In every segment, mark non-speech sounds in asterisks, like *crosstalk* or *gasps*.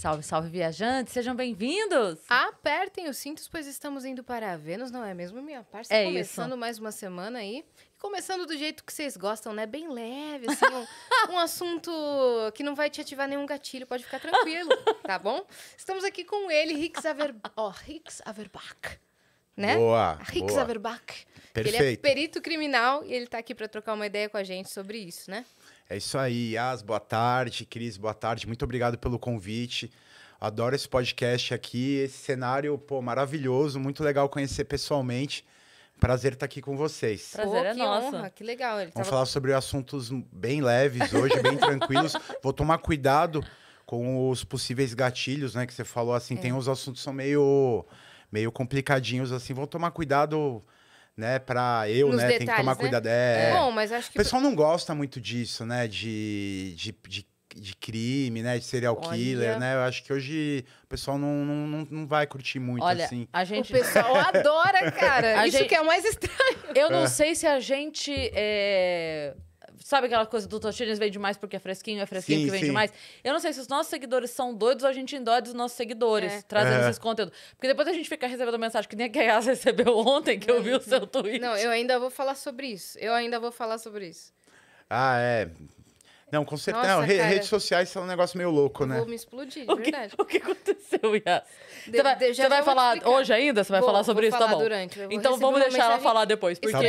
Salve, salve, viajantes! Sejam bem-vindos! Apertem os cintos, pois estamos indo para a Vênus, não é mesmo, minha parça? É começando isso. mais uma semana aí. Começando do jeito que vocês gostam, né? Bem leve, assim, um, *laughs* um, assunto que não vai te ativar nenhum gatilho, pode ficar tranquilo, *laughs* tá bom? Estamos aqui com ele, Rix Averbach. Ó, oh, Rix Averbach. Né? Boa! Rix Averbach. Perfeito. Ele é perito criminal e ele está aqui para trocar uma ideia com a gente sobre isso, né? É isso aí, Yas, boa tarde. Cris, boa tarde. Muito obrigado pelo convite. Adoro esse podcast aqui, esse cenário, pô, maravilhoso, muito legal conhecer pessoalmente. Prazer estar aqui com vocês. Prazer pô, é que nosso. Honra, que legal. Ele Vamos tava... falar sobre assuntos bem leves hoje, bem *laughs* tranquilos. Vou tomar cuidado com os possíveis gatilhos, né? Que você falou assim, é. tem uns assuntos que são meio, meio complicadinhos, assim. Vou tomar cuidado né, pra eu, Nos né, detalhes, tem que tomar né? cuidado. É, é. Bom, mas acho que... O pessoal não gosta muito disso, né, de, de, de, de crime, né, de serial Olha. killer, né? Eu acho que hoje o pessoal não, não, não vai curtir muito, Olha, assim. a gente... O pessoal *laughs* adora, cara. A Isso gente... que é o mais estranho. Eu não é. sei se a gente... É Sabe aquela coisa do Totines vende mais porque é fresquinho, é fresquinho sim, que vende sim. mais? Eu não sei se os nossos seguidores são doidos ou a gente endói dos nossos seguidores, é. trazendo é. esses conteúdos. Porque depois a gente fica recebendo mensagem que nem a Gaiás *laughs* recebeu ontem, que não, eu vi o uhum. seu tweet. Não, eu ainda vou falar sobre isso. Eu ainda vou falar sobre isso. Ah, é. Não, com certeza. Nossa, Não, redes sociais são um negócio meio louco, né? Vou me explodir, de o que, verdade. O que aconteceu, Yas? você vai, de, vai falar explicar. hoje ainda? Você vai vou, falar sobre isso? Tá falar tá bom. Durante, então vamos deixar ela falar depois. Porque... Tá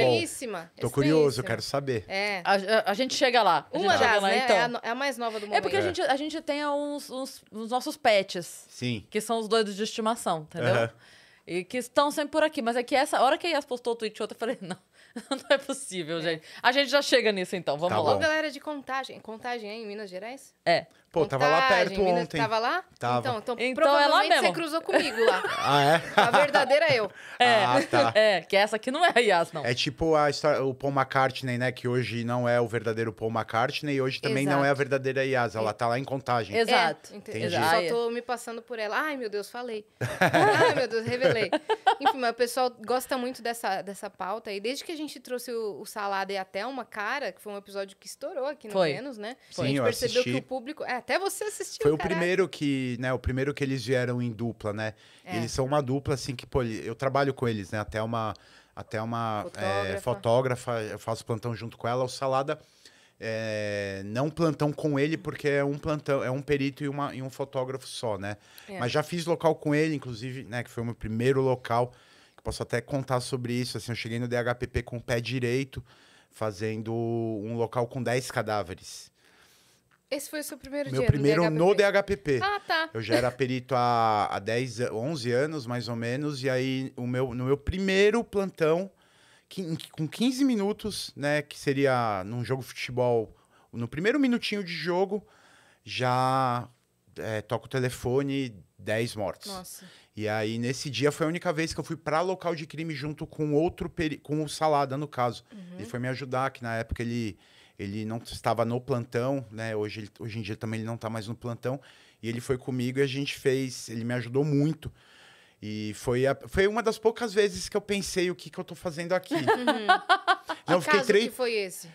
bom. Tô curioso, quero saber. É. A, a, a, gente chega lá. A Uma das, lá, né? Então. É, a, é, a, mais nova do mundo. É porque é. A, gente, a gente tem uns, uns, uns, nossos pets. Sim. Que são os doidos de estimação, entendeu? Uh -huh. E que estão sempre por aqui. Mas é que essa hora que a Yas postou o tweet, eu falei, *laughs* não. *laughs* não é possível, é. gente. A gente já chega nisso então, vamos tá lá. Ô, galera de contagem. Contagem é em Minas Gerais? É. Pô, Contagem, tava lá perto Minas, ontem. Tava lá? Tava. Então, então, então provavelmente é você cruzou comigo lá. *laughs* ah, é? A verdadeira eu. É, ah, tá. é, que essa aqui não é a Yas, não. É tipo a o Paul McCartney, né? Que hoje não é o verdadeiro Paul McCartney e hoje também Exato. não é a verdadeira Yas. Ela tá lá em Contagem. É, Exato. É, entendi. Exato. Só tô me passando por ela. Ai, meu Deus, falei. *laughs* Ai, meu Deus, revelei. Enfim, mas o pessoal gosta muito dessa, dessa pauta. E desde que a gente trouxe o, o Salada e até uma Cara, que foi um episódio que estourou aqui no Menos, né? Sim, a gente percebeu assisti. que o público... É, até você assistiu. Foi caraca. o primeiro que, né? O primeiro que eles vieram em dupla, né? É. Eles são uma dupla, assim, que, pô, eu trabalho com eles, né? Até uma. Até uma é, fotógrafa. É, fotógrafa eu faço plantão junto com ela. O Salada. É, não plantão com ele, porque é um plantão, é um perito e, uma, e um fotógrafo só, né? É. Mas já fiz local com ele, inclusive, né? Que foi o meu primeiro local. Que posso até contar sobre isso. Assim, eu cheguei no DHPP com o pé direito, fazendo um local com 10 cadáveres. Esse foi o seu primeiro Meu dia primeiro no DHPP. DHPP. Ah, tá. Eu já era perito há, há 10, 11 anos, mais ou menos. E aí, o meu, no meu primeiro plantão, que, com 15 minutos, né? Que seria num jogo de futebol, no primeiro minutinho de jogo, já é, o telefone, 10 mortes. Nossa. E aí, nesse dia, foi a única vez que eu fui para local de crime junto com outro, com o Salada, no caso. Uhum. Ele foi me ajudar, que na época ele ele não estava no plantão, né? Hoje, hoje em dia também ele não está mais no plantão. E ele foi comigo e a gente fez. Ele me ajudou muito. E foi, a, foi uma das poucas vezes que eu pensei o que, que eu tô fazendo aqui. *laughs* Uhum. Não, que caso tre... que foi esse?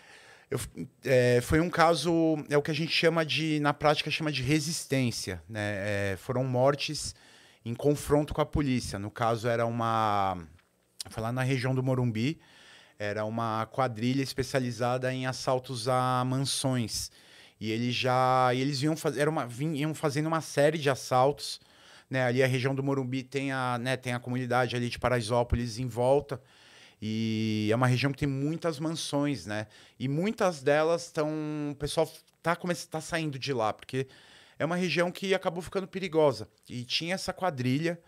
Eu, é, foi um caso, é o que a gente chama de, na prática, chama de resistência. Né? É, foram mortes em confronto com a polícia. No caso, era uma. Foi lá na região do Morumbi. Era uma quadrilha especializada em assaltos a mansões. E eles já. E eles iam, faz, era uma, vinham fazendo uma série de assaltos. Né? Ali a região do Morumbi tem a, né, tem a comunidade ali de Paraisópolis em volta. E é uma região que tem muitas mansões, né? E muitas delas estão. O pessoal tá, começa, tá saindo de lá, porque é uma região que acabou ficando perigosa. E tinha essa quadrilha,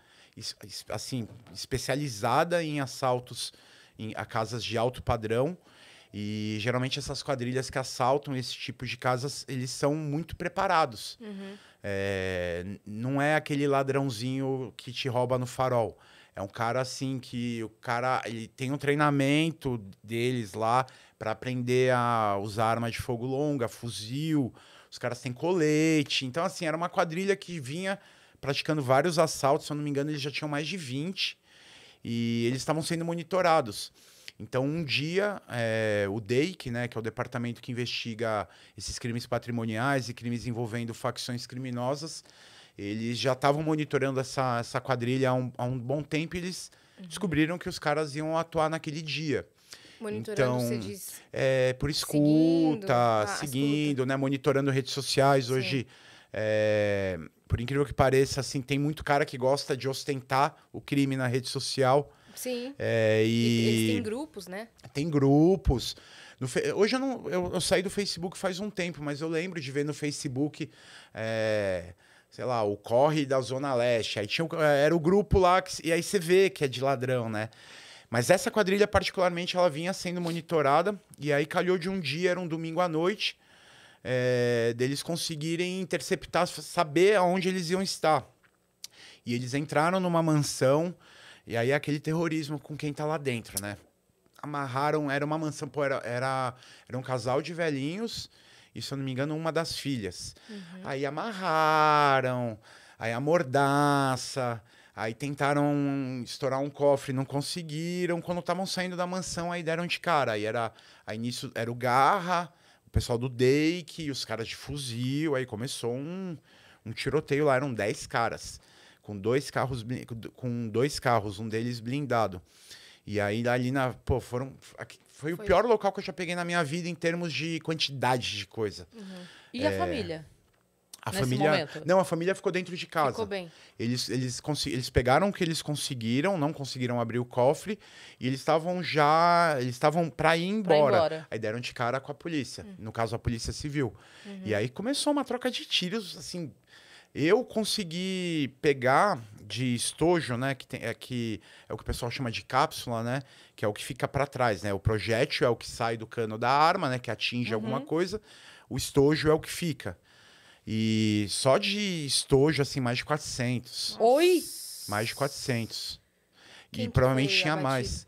assim, especializada em assaltos em, a casas de alto padrão. E geralmente essas quadrilhas que assaltam esse tipo de casas, eles são muito preparados. Uhum. É, não é aquele ladrãozinho que te rouba no farol. É um cara assim que o cara ele tem um treinamento deles lá para aprender a usar arma de fogo longa, fuzil. Os caras têm colete. Então, assim, era uma quadrilha que vinha praticando vários assaltos. Se eu não me engano, eles já tinham mais de 20 e eles estavam sendo monitorados. Então, um dia, é, o DEIC, né, que é o departamento que investiga esses crimes patrimoniais e crimes envolvendo facções criminosas, eles já estavam monitorando essa, essa quadrilha há um, há um bom tempo e eles uhum. descobriram que os caras iam atuar naquele dia. Monitorando, então, você diz... É, por escuta, seguindo, seguindo né, monitorando redes sociais. Hoje, é, por incrível que pareça, assim, tem muito cara que gosta de ostentar o crime na rede social. Sim. É, e... Eles têm grupos, né? Tem grupos. Fe... Hoje eu, não... eu, eu, saí do Facebook faz um tempo, mas eu lembro de ver no Facebook. É... Sei lá, o Corre da Zona Leste. Aí tinha, é, era o grupo lá, que... e aí você vê que é de ladrão, né? Mas essa quadrilha, particularmente, ela vinha sendo monitorada. E aí calhou de um dia, era um domingo à noite é, deles conseguirem interceptar, saber aonde eles iam estar. E eles entraram numa mansão, e aí é aquele terrorismo com quem tá lá dentro, né? Amarraram, era uma mansão, pô, era, era, era um casal de velhinhos, e se eu não me engano, uma das filhas. Uhum. Aí amarraram, aí a mordaça, aí tentaram estourar um cofre, não conseguiram. Quando estavam saindo da mansão, aí deram de cara. Aí era, aí nisso, era o Garra, o pessoal do Dake, os caras de fuzil, aí começou um, um tiroteio lá, eram 10 caras, com dois carros, com dois carros, um deles blindado. E aí ali na, pô, foram aqui, foi, foi, o pior local que eu já peguei na minha vida em termos de quantidade de coisa. Uhum. E é... a família? A família. Não, a família ficou dentro de casa. Ficou bem. Eles, eles, eles pegaram o que eles conseguiram, não conseguiram abrir o cofre, e eles estavam já. Eles estavam para ir, ir, embora. Aí deram de cara com a polícia. Hum. No caso, a polícia civil. Uhum. E aí começou uma troca de tiros, assim. Eu consegui pegar de estojo, né? Que, tem, é, que é o que o pessoal chama de cápsula, né? Que é o que fica para trás, né? O projétil é o que sai do cano da arma, né? Que atinge uhum. alguma coisa. O estojo é o que fica. E só de estojo, assim, mais de 400. Oi! Mais de 400. Quem e provavelmente tinha abatido? mais.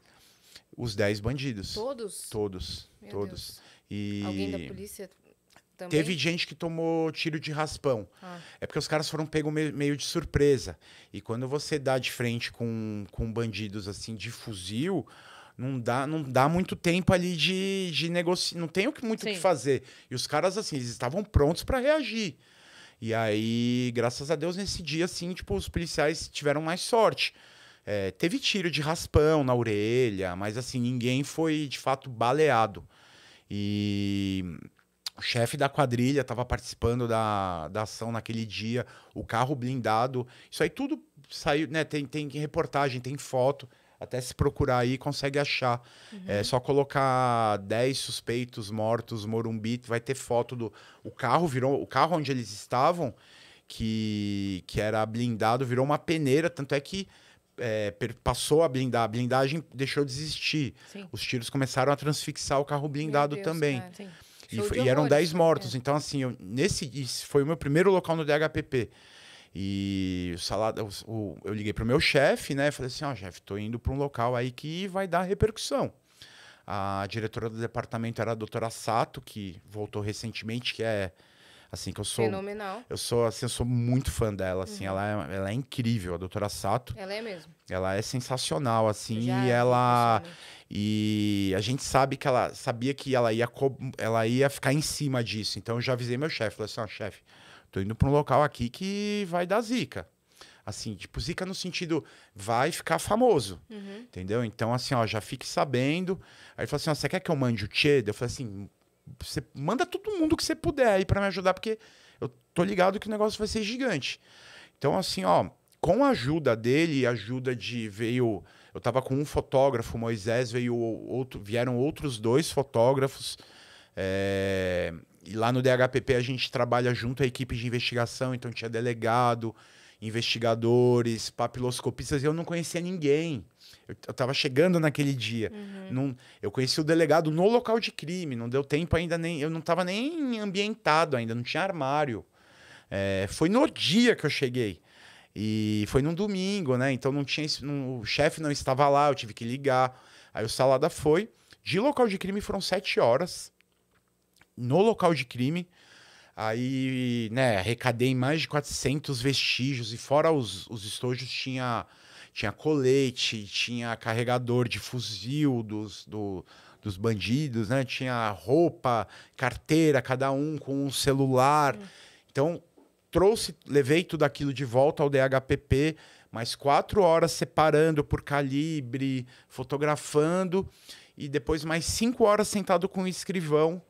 Os 10 bandidos. Todos? Todos. Meu todos. E... Alguém da polícia também? Teve gente que tomou tiro de raspão. Ah. É porque os caras foram pegos meio de surpresa. E quando você dá de frente com, com bandidos assim de fuzil, não dá, não dá muito tempo ali de, de negociar. Não tem muito o que fazer. E os caras, assim, eles estavam prontos para reagir. E aí, graças a Deus, nesse dia, assim, tipo, os policiais tiveram mais sorte. É, teve tiro de raspão na orelha, mas assim, ninguém foi de fato baleado. E o chefe da quadrilha estava participando da, da ação naquele dia, o carro blindado. Isso aí tudo saiu, né? Tem, tem reportagem, tem foto. Até se procurar aí, consegue achar. Uhum. É só colocar 10 suspeitos mortos, Morumbi, vai ter foto do. O carro virou. O carro onde eles estavam, que, que era blindado, virou uma peneira, tanto é que. É, passou a blindar, a blindagem deixou de existir. Sim. Os tiros começaram a transfixar o carro blindado Deus, também. e, e, eram 10 mortos. Né? Então, assim, eu, nesse foi o meu primeiro local no DHPP. E o o, eu liguei para o meu chefe, né? Falei assim: ó, oh, chefe, estou indo para um local aí que vai dar repercussão. A diretora do departamento era a doutora Sato, que voltou recentemente, que é assim que eu sou. Fenomenal. Eu sou assim, eu sou muito fã dela, assim, uhum. ela, é, ela é incrível, a doutora Sato. Ela é mesmo. Ela é sensacional, assim, Já e é ela e a gente sabe que ela sabia que ela ia, ela ia ficar em cima disso. Então eu já avisei meu chefe, falei assim, ó, oh, chefe, tô indo para um local aqui que vai dar zica. Assim, tipo, zica no sentido, vai ficar famoso. Uhum. Entendeu? Então, assim, ó, já fique sabendo. Aí ele falou assim: ó, você quer que eu mande o Tchê? Eu falei assim: você manda todo mundo que você puder aí para me ajudar, porque eu tô ligado que o negócio vai ser gigante. Então, assim, ó, com a ajuda dele, ajuda de veio. Eu tava com um fotógrafo, Moisés, veio outro, vieram outros dois fotógrafos. É, e lá no DHPP a gente trabalha junto a equipe de investigação, então tinha delegado, investigadores, papiloscopistas, e eu não conhecia ninguém. Eu estava chegando naquele dia. Uhum. eu conheci o delegado no local de crime, não deu tempo ainda nem. Eu não estava nem ambientado ainda, não tinha armário. É, foi no dia que eu cheguei. E foi num domingo, né? Então não tinha. Não, o chefe não estava lá, eu tive que ligar. Aí o Salada foi. De local de crime foram sete horas no local de crime. Aí, né, arrecadei mais de 400 vestígios e fora os, os estojos tinha tinha colete, tinha carregador de fuzil dos, do, dos bandidos, né? Tinha roupa, carteira, cada um com um celular. Hum. Então, trouxe, levei tudo aquilo de volta ao DHPP, mais quatro horas separando por calibre, fotografando, e depois mais cinco horas sentado com o escrivão,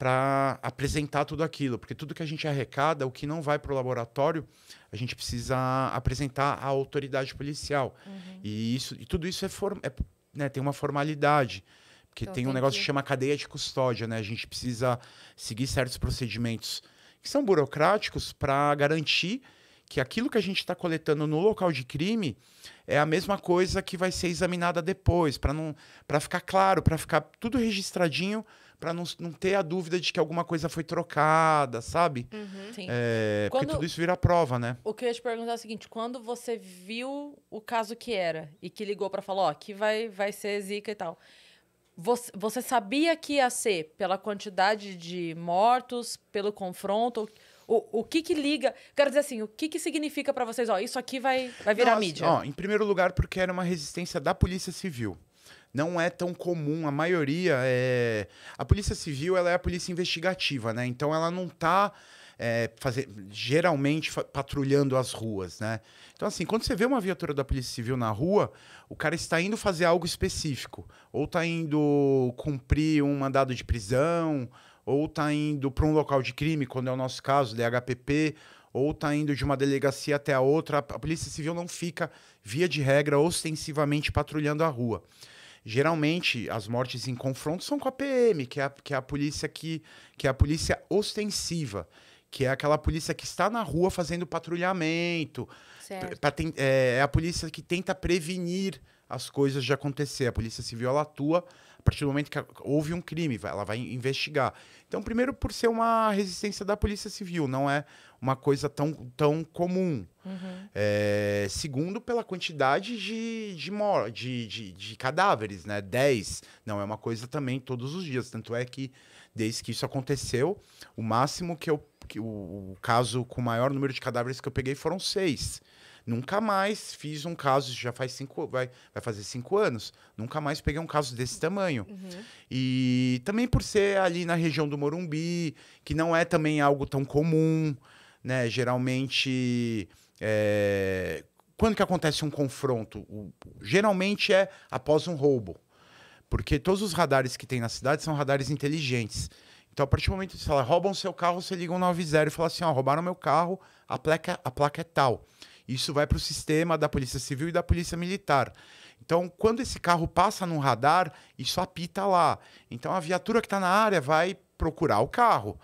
para apresentar tudo aquilo, porque tudo que a gente arrecada, o que não vai para o laboratório, a gente precisa apresentar à autoridade policial. Uhum. E isso, e tudo isso é, for, é né, tem uma formalidade, porque então, tem um negócio que... que chama cadeia de custódia, né? A gente precisa seguir certos procedimentos que são burocráticos para garantir que aquilo que a gente está coletando no local de crime é a mesma coisa que vai ser examinada depois, para não, para ficar claro, para ficar tudo registradinho para não, não ter a dúvida de que alguma coisa foi trocada, sabe? Uhum. Sim. É, quando, porque tudo isso vira prova, né? O que eu ia te perguntar é o seguinte: quando você viu o caso que era e que ligou para falar, ó, que vai, vai ser zica e tal. Você, você sabia que ia ser pela quantidade de mortos, pelo confronto? O, o que que liga? Quero dizer assim, o que que significa para vocês? Ó, isso aqui vai, vai virar Nossa, mídia. Ó, em primeiro lugar, porque era uma resistência da Polícia Civil não é tão comum. A maioria é. A polícia civil ela é a polícia investigativa, né? Então ela não está é, fazer, geralmente patrulhando as ruas, né? Então, assim, quando você vê uma viatura da Polícia Civil na rua, o cara está indo fazer algo específico. Ou está indo cumprir um mandado de prisão, ou está indo para um local de crime, quando é o nosso caso, DHPP, ou está indo de uma delegacia até a outra. A Polícia Civil não fica, via de regra, ostensivamente patrulhando a rua. Geralmente, as mortes em confronto são com a PM, que é a, que é a polícia que, que é a polícia ostensiva, que é aquela polícia que está na rua fazendo patrulhamento. Pra, é, é a polícia que tenta prevenir as coisas de acontecer. A polícia civil ela atua a partir do momento que houve um crime, ela vai investigar. Então, primeiro, por ser uma resistência da Polícia Civil, não é uma coisa tão, tão comum. Uhum. É, segundo, pela quantidade de, de, de, de, de cadáveres, né? 10. Não é uma coisa também todos os dias. Tanto é que, desde que isso aconteceu, o máximo que eu. Que o, o caso com o maior número de cadáveres que eu peguei foram seis. Nunca mais fiz um caso, já faz cinco, vai, vai fazer cinco anos, nunca mais peguei um caso desse tamanho. Uhum. E também por ser ali na região do Morumbi, que não é também algo tão comum, né? Geralmente, é... quando que acontece um confronto? O... Geralmente é após um roubo. Porque todos os radares que tem na cidade são radares inteligentes. Então, a partir do momento que você fala, roubam seu carro, você liga um 90 e fala assim, ó, roubaram meu carro, a placa, a placa é tal. Isso vai para o sistema da Polícia Civil e da Polícia Militar. Então, quando esse carro passa no radar, isso apita lá. Então, a viatura que está na área vai procurar o carro.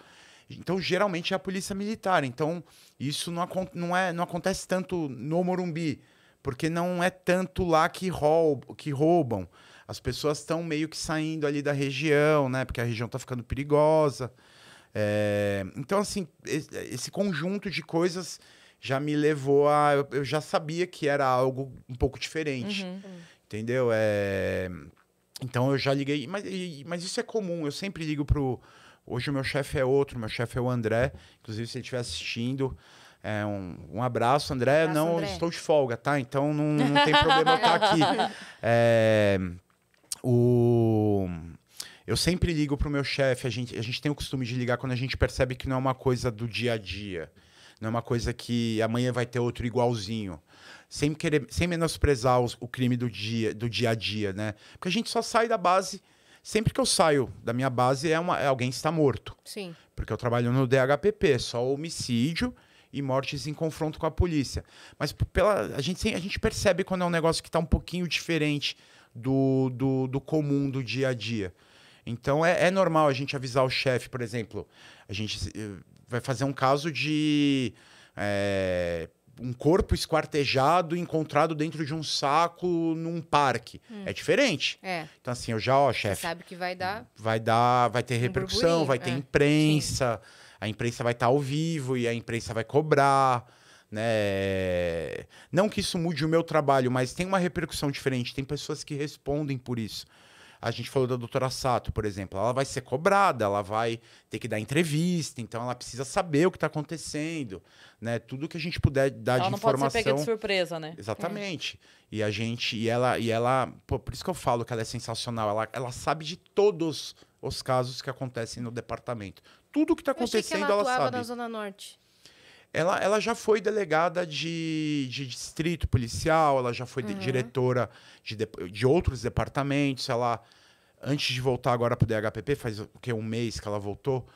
Então, geralmente é a polícia militar. Então, isso não, não, é, não acontece tanto no Morumbi, porque não é tanto lá que, roub que roubam. As pessoas estão meio que saindo ali da região, né? Porque a região está ficando perigosa. É... Então, assim, esse conjunto de coisas já me levou a. Eu, eu já sabia que era algo um pouco diferente. Uhum. uhum. Entendeu? É. Então eu já liguei, mas, mas isso é comum, eu sempre ligo pro. Hoje o meu chefe é outro, meu chefe é o André, inclusive se ele estiver assistindo. É, um, um abraço, André. Um abraço, não André. estou de folga, tá? Então não, não tem problema eu estar tá aqui. *laughs* É, o, eu sempre ligo pro meu chefe, a gente, a gente tem o costume de ligar quando a gente percebe que não é uma coisa do dia a dia. Não é uma coisa que amanhã vai ter outro igualzinho. Sem, querer, sem menosprezar os, o crime do dia, do dia a dia, né? Porque a gente só sai da base. Sempre que eu saio da minha base, é, uma, é alguém está morto. Sim. Porque eu trabalho no DHPP, só homicídio e mortes em confronto com a polícia. Mas pela, a, gente, a gente percebe quando é um negócio que está um pouquinho diferente do, do, do, comum do dia a dia. Então é, é normal a gente avisar o chefe, por exemplo. A gente eh, vai fazer um caso de é, um corpo esquartejado encontrado dentro de um saco num parque. Hum. É diferente. É. Então, assim, eu já, ó, chefe. sabe que vai dar. Vai dar, vai ter repercussão, um vai ter é. imprensa, Sim. a imprensa vai estar tá ao vivo e a imprensa vai cobrar. Né? Não que isso mude o meu trabalho, mas tem uma repercussão diferente. Tem pessoas que respondem por isso. A gente falou da doutora Sato, por exemplo. Ela vai ser cobrada, ela vai ter que dar entrevista, então ela precisa saber o que está acontecendo, né? Tudo que a gente puder dar ela de informação. Ela não pode ser pega de surpresa, né? Exatamente. Hum. E a gente, e ela, e ela, pô, por isso que eu falo que ela é sensacional. Ela, ela sabe de todos os casos que acontecem no departamento. Tudo que está acontecendo, eu achei que ela, ela sabe. na Zona Norte. Ela, ela já foi delegada de, de distrito policial, ela já foi uhum. de, diretora de, de outros departamentos. Ela, antes de voltar agora para o DHPP, faz o que, um mês que ela voltou,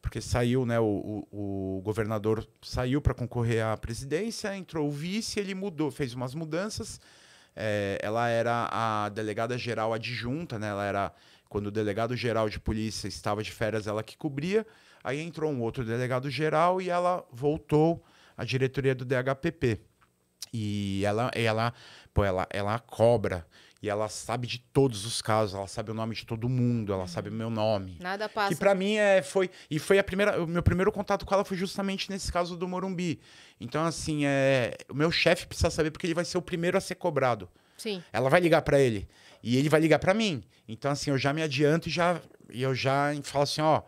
porque saiu, né? O, o, o governador saiu para concorrer à presidência, entrou o vice, ele mudou, fez umas mudanças. É, ela era a delegada geral adjunta, né? Ela era quando o delegado geral de polícia estava de férias, ela que cobria. Aí entrou um outro delegado geral e ela voltou à diretoria do DHPP. E ela, ela, pô, ela, ela cobra. E ela sabe de todos os casos, ela sabe o nome de todo mundo, ela sabe o meu nome. Nada passa. Que para mim é, foi. E foi a primeira. O meu primeiro contato com ela foi justamente nesse caso do Morumbi. Então, assim, é, o meu chefe precisa saber porque ele vai ser o primeiro a ser cobrado. Sim. Ela vai ligar para ele. E ele vai ligar para mim. Então, assim, eu já me adianto e já, eu já falo assim: ó,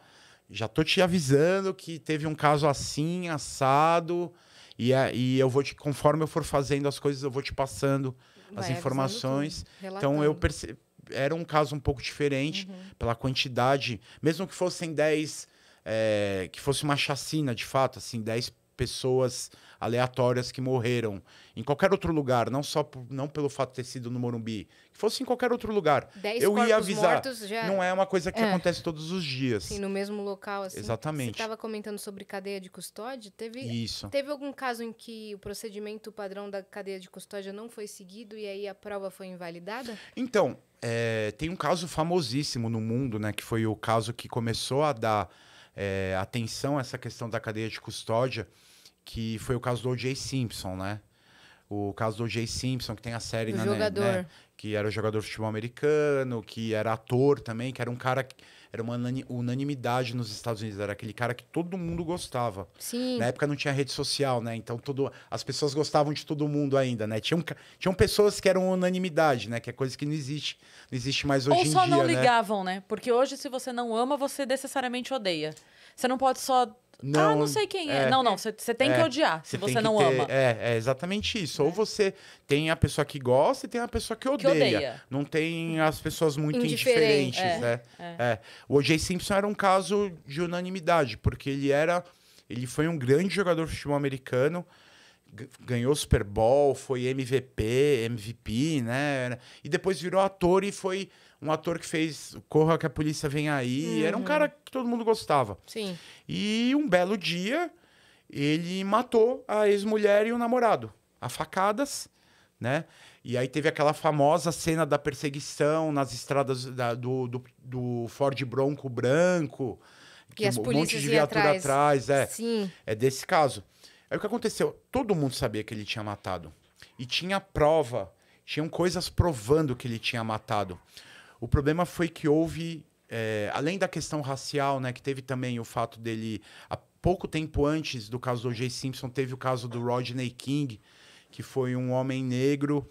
já tô te avisando que teve um caso assim, assado, e, é, e eu vou te, conforme eu for fazendo as coisas, eu vou te passando Vai, as informações. Tudo, então eu percebi, era um caso um pouco diferente uhum. pela quantidade, mesmo que fossem 10, é, eh, que fosse uma chacina de fato, assim, 10 pessoas aleatórias que morreram em qualquer outro lugar, não só por, não pelo fato de ter sido no Morumbi, que fosse em qualquer outro lugar, Dez eu ia avisar. Já... Não é uma coisa que é. acontece todos os dias. Sim, no mesmo local, assim. Exatamente. Você estava comentando sobre cadeia de custódia, teve Isso. teve algum caso em que o procedimento padrão da cadeia de custódia não foi seguido e aí a prova foi invalidada? Então, é, tem um caso famosíssimo no mundo, né, que foi o caso que começou a dar é, atenção a essa questão da cadeia de custódia, que foi o caso do O.J. Simpson, né? O caso do Jay Simpson, que tem a série, na, jogador. Né, que era jogador de futebol americano, que era ator também, que era um cara que era uma unanimidade nos Estados Unidos, era aquele cara que todo mundo gostava. Sim. Na época não tinha rede social, né? Então todo, as pessoas gostavam de todo mundo ainda, né? Tinham, tinham pessoas que eram unanimidade, né? Que é coisa que não existe, não existe mais hoje em dia. Ou só não né? ligavam, né? Porque hoje, se você não ama, você necessariamente odeia. Você não pode só ah, não, ah, não sei quem é. é. Não, não, você tem é, que odiar se você não ter, ama. É, é exatamente isso. Ou você tem a pessoa que gosta e tem a pessoa que odeia. Que odeia. Não tem as pessoas muito Indiferente, indiferentes, é, né? É. é. O O.J. Simpson era um caso de unanimidade, porque ele era... Ele foi um grande jogador de futebol americano, ganhou Super Bowl, foi MVP, MVP, né? E depois virou ator e foi um ator que fez Corra que a Polícia Vem Aí. Uhum. Era um uhum. cara que todo mundo gostava. Sim. E um belo dia, ele matou a ex-mulher e o namorado. A facadas, né? E aí teve aquela famosa cena da perseguição nas estradas da, do, do, do Ford Bronco branco. Que e as um monte de viatura atrás. atrás. É, Sim. é desse caso. Aí o que aconteceu? Todo mundo sabia que ele tinha matado. E tinha prova, tinham coisas provando que ele tinha matado. O problema foi que houve, é, além da questão racial, né, que teve também o fato dele, há pouco tempo antes do caso do J. Simpson, teve o caso do Rodney King, que foi um homem negro.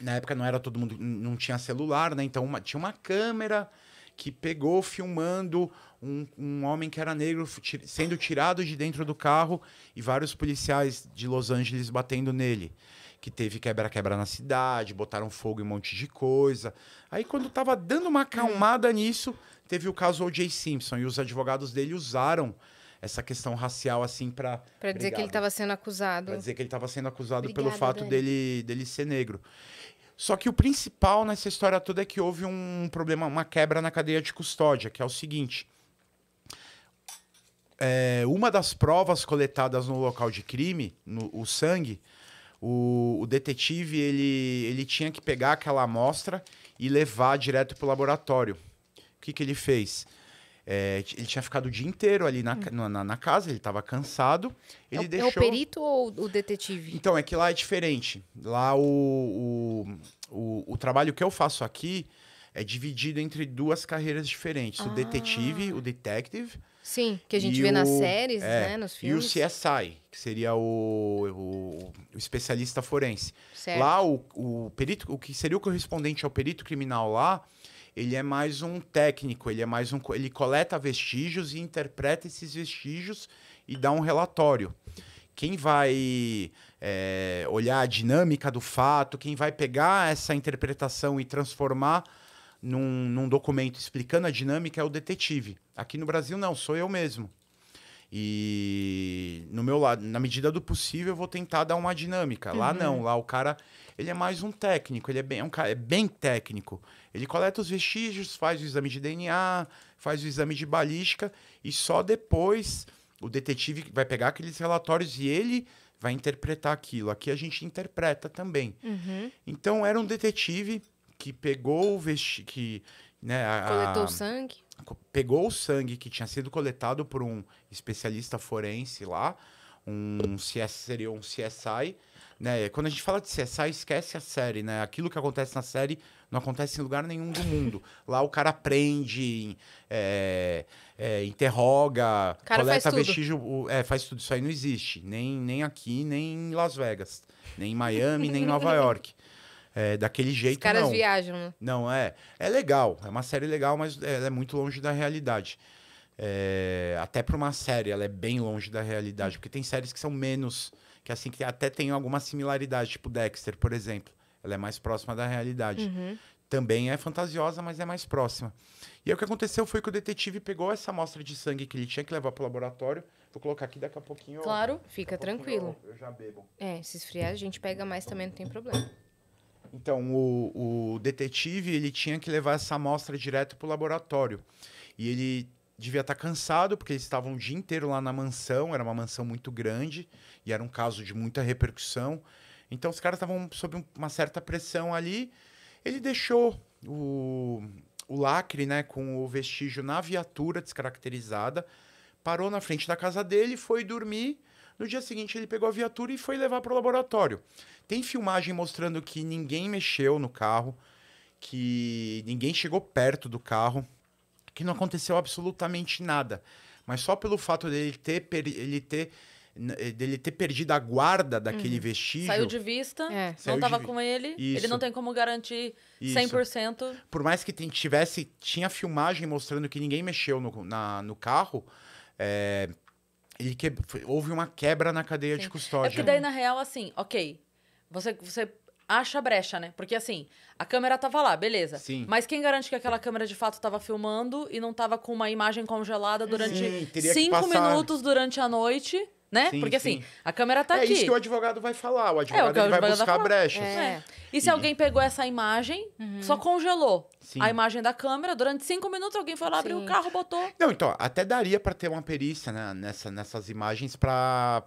Na época não era todo mundo, não tinha celular, né? Então uma, tinha uma câmera que pegou filmando um, um, homem que era negro sendo tirado de dentro do carro e vários policiais de Los Angeles batendo nele que teve quebra-quebra na cidade, botaram fogo em um monte de coisa. Aí quando tava dando uma acalmada nisso, teve o caso O.J. Simpson e os advogados dele usaram essa questão racial assim para para dizer que ele estava sendo acusado. Para dizer que ele estava sendo acusado pelo fato Dani. dele dele ser negro. Só que o principal nessa história toda é que houve um problema, uma quebra na cadeia de custódia, que é o seguinte: é, uma das provas coletadas no local de crime, no, o sangue, o, o detetive ele, ele tinha que pegar aquela amostra e levar direto para o laboratório. O que, que ele fez? É, ele tinha ficado o dia inteiro ali na, hum. na, na, casa, ele estava cansado. Ele é, o, deixou... é o perito ou o detetive? Então, é que lá é diferente. Lá o, o, o, o trabalho que eu faço aqui é dividido entre duas carreiras diferentes: ah. o detetive, o detective Sim, que a gente e vê o, nas séries, é, né, nos filmes. E o CSI, que seria o, o, o especialista forense. Certo. Lá, o, o, perito, o que seria o correspondente ao perito criminal lá, ele é mais um técnico, ele é mais um. Ele coleta vestígios e interpreta esses vestígios e dá um relatório. Quem vai é, olhar a dinâmica do fato, quem vai pegar essa interpretação e transformar num, num documento explicando a dinâmica é o detetive. Aqui no Brasil, não, sou eu mesmo. E no meu lado, na medida do possível, eu vou tentar dar uma dinâmica. Lá uhum. não, lá o cara, ele é mais um técnico, ele é bem, é um cara, é bem técnico. Ele coleta os vestígios, faz o exame de DNA, faz o exame de balística e só depois o detetive vai pegar aqueles relatórios e ele vai interpretar aquilo. Aqui a gente interpreta também. Uhum. Então era um detetive que pegou o vesti que né, coletou sangue, pegou o sangue que tinha sido coletado por um especialista forense lá, um CS seria um CSI, né? Quando a gente fala de CSI, esquece a série, né? Aquilo que acontece na série não acontece em lugar nenhum do mundo. *laughs* Lá o cara prende, é, é, interroga, cara coleta vestígio. É, faz tudo. Isso aí não existe. Nem, nem aqui, nem em Las Vegas. Nem em Miami, nem em Nova *laughs* York é, daquele jeito, Os caras não. viajam, né? Não, é. É legal, é uma série legal, mas é, ela é muito longe da realidade. É, até para uma série, ela é bem longe da realidade, porque tem séries que são menos, que assim, que até tem alguma similaridade, tipo Dexter, por exemplo. Ela é mais próxima da realidade. Uhum. Também é fantasiosa, mas é mais próxima. E aí o que aconteceu foi que o detetive pegou essa amostra de sangue que ele tinha que levar para o laboratório. Vou colocar aqui daqui a pouquinho. Claro, eu, fica tranquilo. Eu, eu já bebo. É, se esfriar a gente pega mais também, não tem problema. Então, o, o detetive ele tinha que levar essa amostra direto para o laboratório. E ele devia estar tá cansado, porque eles estavam o dia inteiro lá na mansão, era uma mansão muito grande, e era um caso de muita repercussão. Então, os caras estavam sob uma certa pressão ali. Ele deixou o, o lacre né, com o vestígio na viatura descaracterizada, parou na frente da casa dele, foi dormir no dia seguinte, ele pegou a viatura e foi levar para o laboratório. Tem filmagem mostrando que ninguém mexeu no carro, que ninguém chegou perto do carro, que não aconteceu absolutamente nada. Mas só pelo fato dele ter, ele ter eh, dele ter perdido a guarda daquele uhum. vestígio. Saiu de vista, é. não estava com ele, Isso. ele não tem como garantir Isso. 100%. Por mais que tivesse, tinha filmagem mostrando que ninguém mexeu no, na, no carro, é, ele que... Houve uma quebra na cadeia Sim. de custódia. É que daí, né? na real, assim, ok, você, você acha brecha, né? Porque assim, a câmera tava lá, beleza. Sim. Mas quem garante que aquela câmera de fato tava filmando e não tava com uma imagem congelada durante Sim, cinco minutos durante a noite? né? Sim, Porque assim, sim. assim, a câmera tá é aqui. É isso que o advogado vai falar, o advogado, é, o que o advogado vai buscar brechas. É. E se e... Uhum. alguém pegou essa imagem, uhum. só congelou sim. a imagem da câmera, durante cinco minutos alguém foi lá, abriu o carro, botou. Não, então, até daria para ter uma perícia né, nessa, nessas imagens para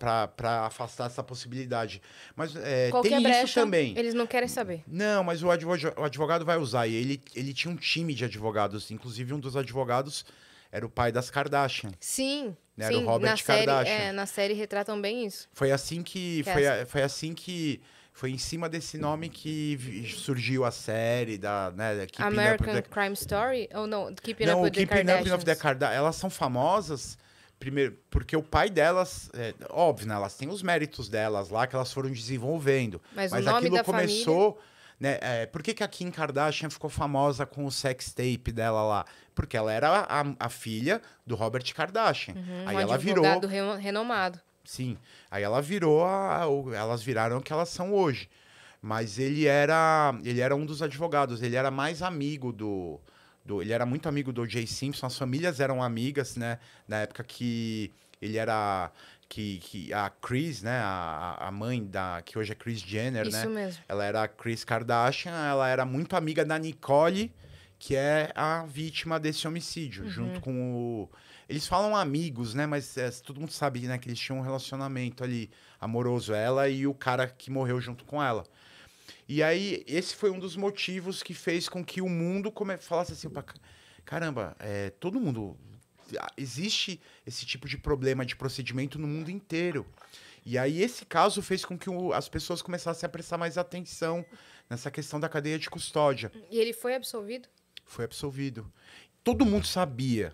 afastar essa possibilidade. Mas é, tem brecha, isso também. Eles não querem saber. Não, mas o advogado, o advogado vai usar. E ele, ele tinha um time de advogados, inclusive um dos advogados era o pai das Kardashian. Sim. Né? Era sim, o Robert na Kardashian. Série, é, na série retratam bem isso. Foi assim que. que foi, é assim. foi assim que. Foi em cima desse nome que surgiu a série da, né, da American the... Crime Story ou oh, não, Keeping não, Up with Keeping the Kardashians. Up the Kardashians. Elas são famosas primeiro porque o pai delas, é, óbvio, né, elas têm os méritos delas lá que elas foram desenvolvendo, mas, mas aquilo começou família né? É, por que, que a Kim Kardashian ficou famosa com o sex tape dela lá? Porque ela era a, a filha do Robert Kardashian. Uhum, Aí um ela virou. Re renomado. Sim. Aí ela virou. A, a, elas viraram o que elas são hoje. Mas ele era. Ele era um dos advogados, ele era mais amigo do. do ele era muito amigo do Jay Simpson, as famílias eram amigas, né? Na época que ele era que, que a Chris, né, a, a mãe da que hoje é Chris Jenner, Isso né? Mesmo. Ela era a Chris Kardashian, ela era muito amiga da Nicole, que é a vítima desse homicídio, uhum. junto com o eles falam amigos, né? Mas é, todo mundo sabe, né? Que eles tinham um relacionamento ali amoroso, ela e o cara que morreu junto com ela. E aí, esse foi um dos motivos que fez com que o mundo come... falasse assim: caramba, é, todo mundo ah, existe esse tipo de problema de procedimento no mundo inteiro. E aí esse caso fez com que o, as pessoas começassem a prestar mais atenção nessa questão da cadeia de custódia. E ele foi absolvido? Foi absolvido. Todo mundo sabia,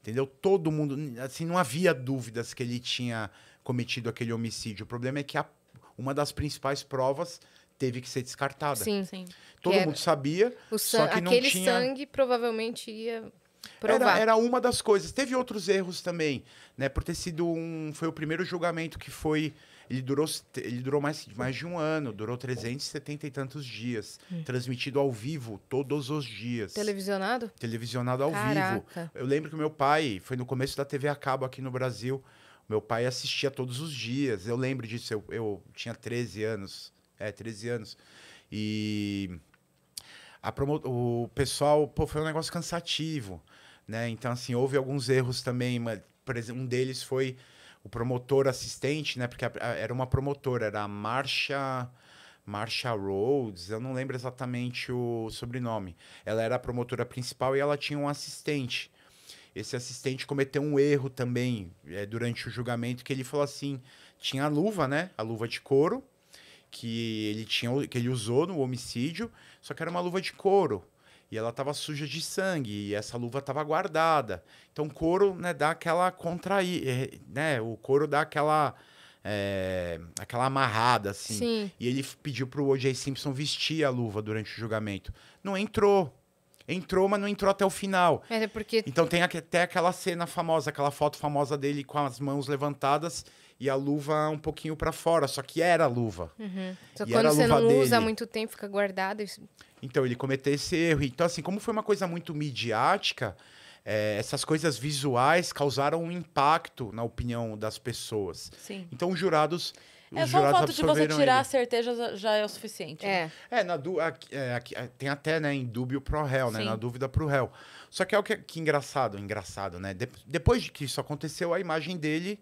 entendeu? Todo mundo, assim, não havia dúvidas que ele tinha cometido aquele homicídio. O problema é que a, uma das principais provas teve que ser descartada. Sim, sim. Todo que mundo sabia, só que não tinha... Aquele sangue provavelmente ia era, era, uma das coisas. Teve outros erros também, né? Por ter sido um. Foi o primeiro julgamento que foi. Ele durou, ele durou mais, mais de um ano, durou 370 e tantos dias. Hum. Transmitido ao vivo todos os dias. Televisionado? Televisionado ao Caraca. vivo. Eu lembro que meu pai, foi no começo da TV a cabo aqui no Brasil, meu pai assistia todos os dias. Eu lembro disso, eu, eu tinha 13 anos. É, 13 anos. E o pessoal, pô, foi um negócio cansativo, né? Então, assim, houve alguns erros também, mas, um deles foi o promotor assistente, né? Porque a, a, era uma promotora, era a Marcia, Marsha Rhodes, eu não lembro exatamente o sobrenome. Ela era a promotora principal e ela tinha um assistente. Esse assistente cometeu um erro também é, durante o julgamento, que ele falou assim: tinha a luva, né? A luva de couro que ele tinha, que ele usou no homicídio só que era uma luva de couro. E ela estava suja de sangue, e essa luva estava guardada. Então, o couro né, dá aquela contrair, eh, né? O couro dá aquela, é, aquela amarrada, assim. Sim. E ele pediu para o O.J. Simpson vestir a luva durante o julgamento. Não entrou. Entrou, mas não entrou até o final. É porque... Então tem até aquela cena famosa, aquela foto famosa dele com as mãos levantadas e a luva um pouquinho para fora, só que era a luva. Uhum. Só e quando você não dele. usa há muito tempo, fica guardada Então, ele cometeu esse erro. Então, assim, como foi uma coisa muito midiática, é, essas coisas visuais causaram um impacto na opinião das pessoas. Sim. Então, os jurados é, só o fato de você tirar ele. a certeza já é o suficiente. Né? É, é na du... É, aqui, é, tem até, né, em dúbio pro réu, né? Sim. Na dúvida pro réu. Só que é o que, que engraçado, engraçado, né? De, depois que isso aconteceu, a imagem dele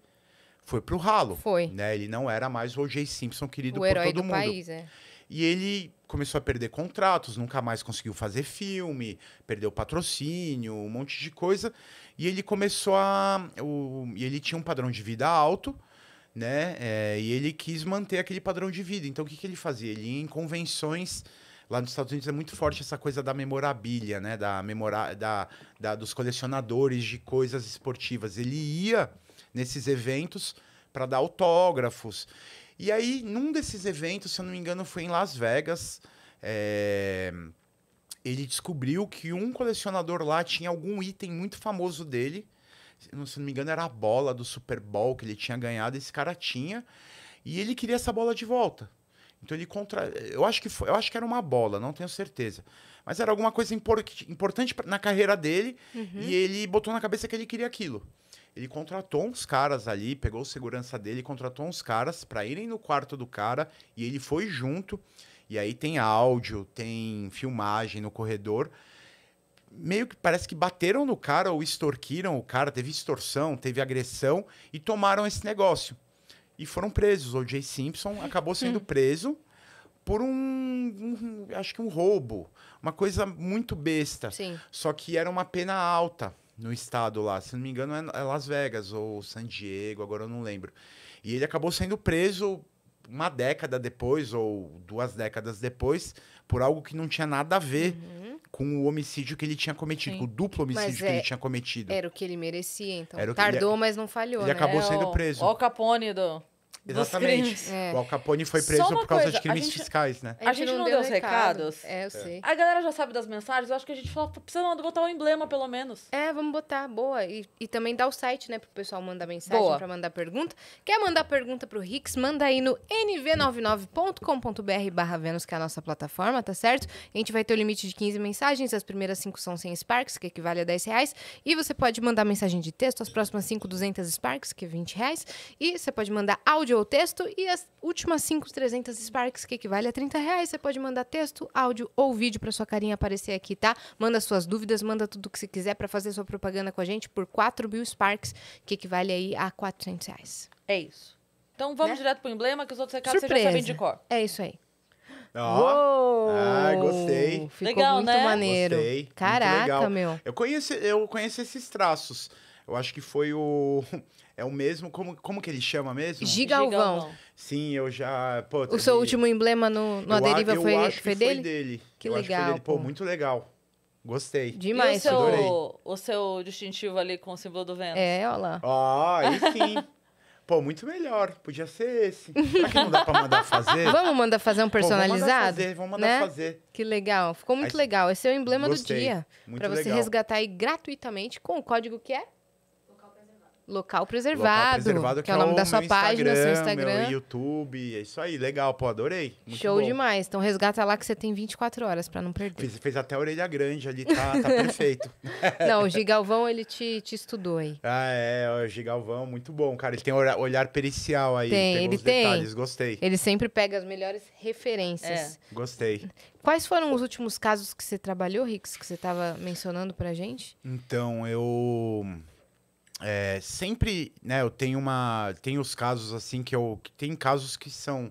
foi pro ralo. Foi. Né? Ele não era mais o O.J. Simpson querido o por todo mundo. País, é. E ele começou a perder contratos, nunca mais conseguiu fazer filme, perdeu patrocínio, um monte de coisa. E ele começou a. O, e ele tinha um padrão de vida alto, né? É, e ele quis manter aquele padrão de vida. Então o que, que ele fazia? Ele ia em convenções. Lá nos Estados Unidos é muito forte essa coisa da memorabilia, né? Da, memora, da, da dos colecionadores de coisas esportivas. Ele ia nesses eventos para dar autógrafos. E aí, num desses eventos, se eu não me engano, foi em Las Vegas. É... Ele descobriu que um colecionador lá tinha algum item muito famoso dele. Se não me engano, era a bola do Super Bowl que ele tinha ganhado. Esse cara tinha. E ele queria essa bola de volta. Então ele contra. Eu acho que foi... eu acho que era uma bola, não tenho certeza. Mas era alguma coisa importante na carreira dele. Uhum. E ele botou na cabeça que ele queria aquilo ele contratou uns caras ali, pegou o segurança dele, contratou uns caras para irem no quarto do cara e ele foi junto. E aí tem áudio, tem filmagem no corredor. Meio que parece que bateram no cara ou extorquiram o cara, teve extorsão, teve agressão e tomaram esse negócio. E foram presos. O Jay Simpson acabou hum. sendo preso por um, um acho que um roubo, uma coisa muito besta. Sim. Só que era uma pena alta no estado lá. Se não me engano, é, é Las Vegas ou San Diego, agora eu não lembro. E ele acabou sendo preso uma década depois ou duas décadas depois por algo que não tinha nada a ver uhum. com o homicídio que ele tinha cometido, Sim. com o duplo homicídio que é ele tinha cometido. Era o que ele merecia, então. Tardou, ele, mas não falhou. Ele né? acabou é sendo preso. Ó o Capone do Exatamente. É. O Al Capone foi preso por causa coisa, de crimes gente, fiscais, né? A gente, a gente não, deu os recados. É, eu é. sei. A galera já sabe das mensagens. Eu acho que a gente fala, precisa botar o um emblema, pelo menos. É, vamos botar. Boa. E, e também dá o site, né? Pro pessoal mandar mensagem, para mandar pergunta. Quer mandar pergunta pro Rix? Manda aí no nv99.com.br barra Venus, que é a nossa plataforma, tá certo? A gente vai ter o limite de 15 mensagens. As primeiras 5 são 100 Sparks, que equivale a 10 reais. E você pode mandar mensagem de texto. As próximas 5, 200 Sparks, que é 20 reais. E você pode mandar áudio o texto e as últimas 5, 300 Sparks, que equivale a 30 reais. Você pode mandar texto, áudio ou vídeo para sua carinha aparecer aqui, tá? Manda suas dúvidas, manda tudo que você quiser para fazer sua propaganda com a gente por 4 mil Sparks, que equivale aí a 400 reais. É isso. Então vamos né? direto pro emblema, que os outros recados Surpresa. vocês já de cor. É isso aí. Oh. Ah, gostei. Ficou legal, muito né? maneiro. Gostei. Caraca, legal. meu. Eu conheci, eu conheci esses traços. Eu acho que foi o. É o mesmo, como, como que ele chama mesmo? Gigalvão. Sim, eu já. Pô, O seu último emblema no, no Aderiva foi, acho que dele? foi dele? Que eu legal. Acho que dele. Pô, muito legal. Gostei. Demais, e o seu, o seu distintivo ali com o símbolo do vento. É, olha lá. Ah, aí sim. *laughs* Pô, muito melhor. Podia ser esse. Será que não dá pra mandar fazer? *laughs* vamos mandar fazer um personalizado? Pô, vamos mandar fazer, vamos mandar né? fazer. Que legal. Ficou muito aí, legal. Esse é o emblema gostei. do dia. Muito pra legal. você resgatar aí gratuitamente com o código que é? Local Preservado. Local Preservado, que, é o nome é da sua página, seu Instagram. Meu YouTube, é isso aí, legal, pô, adorei. Muito Show bom. demais. Então resgata lá que você tem 24 horas para não perder. Fez, fez, até a orelha grande ali, tá, tá perfeito. *laughs* não, o Gigalvão, ele te, te estudou aí. Ah, é, o Gigalvão, muito bom, cara. Ele tem olhar pericial aí. Tem, ele, tem. Detalhes, gostei. Ele sempre pega as melhores referências. É. Gostei. Quais foram os últimos casos que você trabalhou, Rix, que você estava mencionando pra gente? Então, eu é, sempre, né, eu tenho uma. Tem os casos assim que eu. Que tem casos que são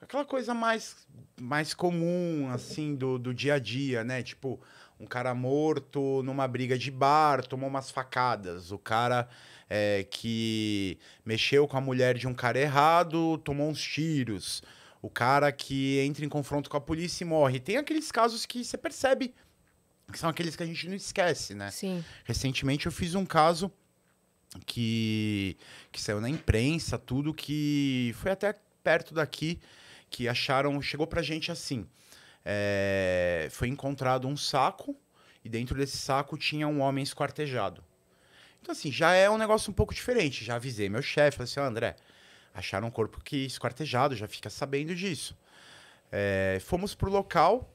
aquela coisa mais, mais comum, assim, do, do dia a dia, né? Tipo, um cara morto numa briga de bar, tomou umas facadas. O cara é, que mexeu com a mulher de um cara errado, tomou uns tiros. O cara que entra em confronto com a polícia e morre. Tem aqueles casos que você percebe que são aqueles que a gente não esquece, né? Sim. Recentemente eu fiz um caso que, que saiu na imprensa, tudo que foi até perto daqui, que acharam, chegou pra gente assim, é, foi encontrado um saco e dentro desse saco tinha um homem esquartejado. Então assim, já é um negócio um pouco diferente, já avisei meu chefe, falei assim, André, acharam um corpo que esquartejado, já fica sabendo disso. É, fomos pro local,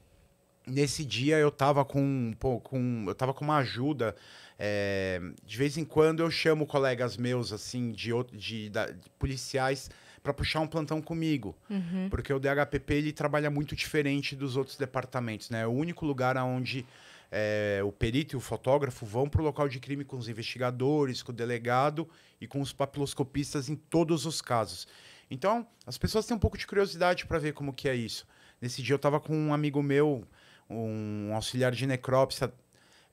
nesse dia eu tava com, pô, com eu tava com uma ajuda é, de vez em quando eu chamo colegas meus, assim, de, de, de policiais para puxar um plantão comigo. Uhum. Porque o DHPP, ele trabalha muito diferente dos outros departamentos, né? É o único lugar onde é, o perito e o fotógrafo vão para o local de crime com os investigadores, com o delegado e com os papiloscopistas em todos os casos. Então, as pessoas têm um pouco de curiosidade para ver como que é isso. Nesse dia eu estava com um amigo meu, um auxiliar de necrópsia,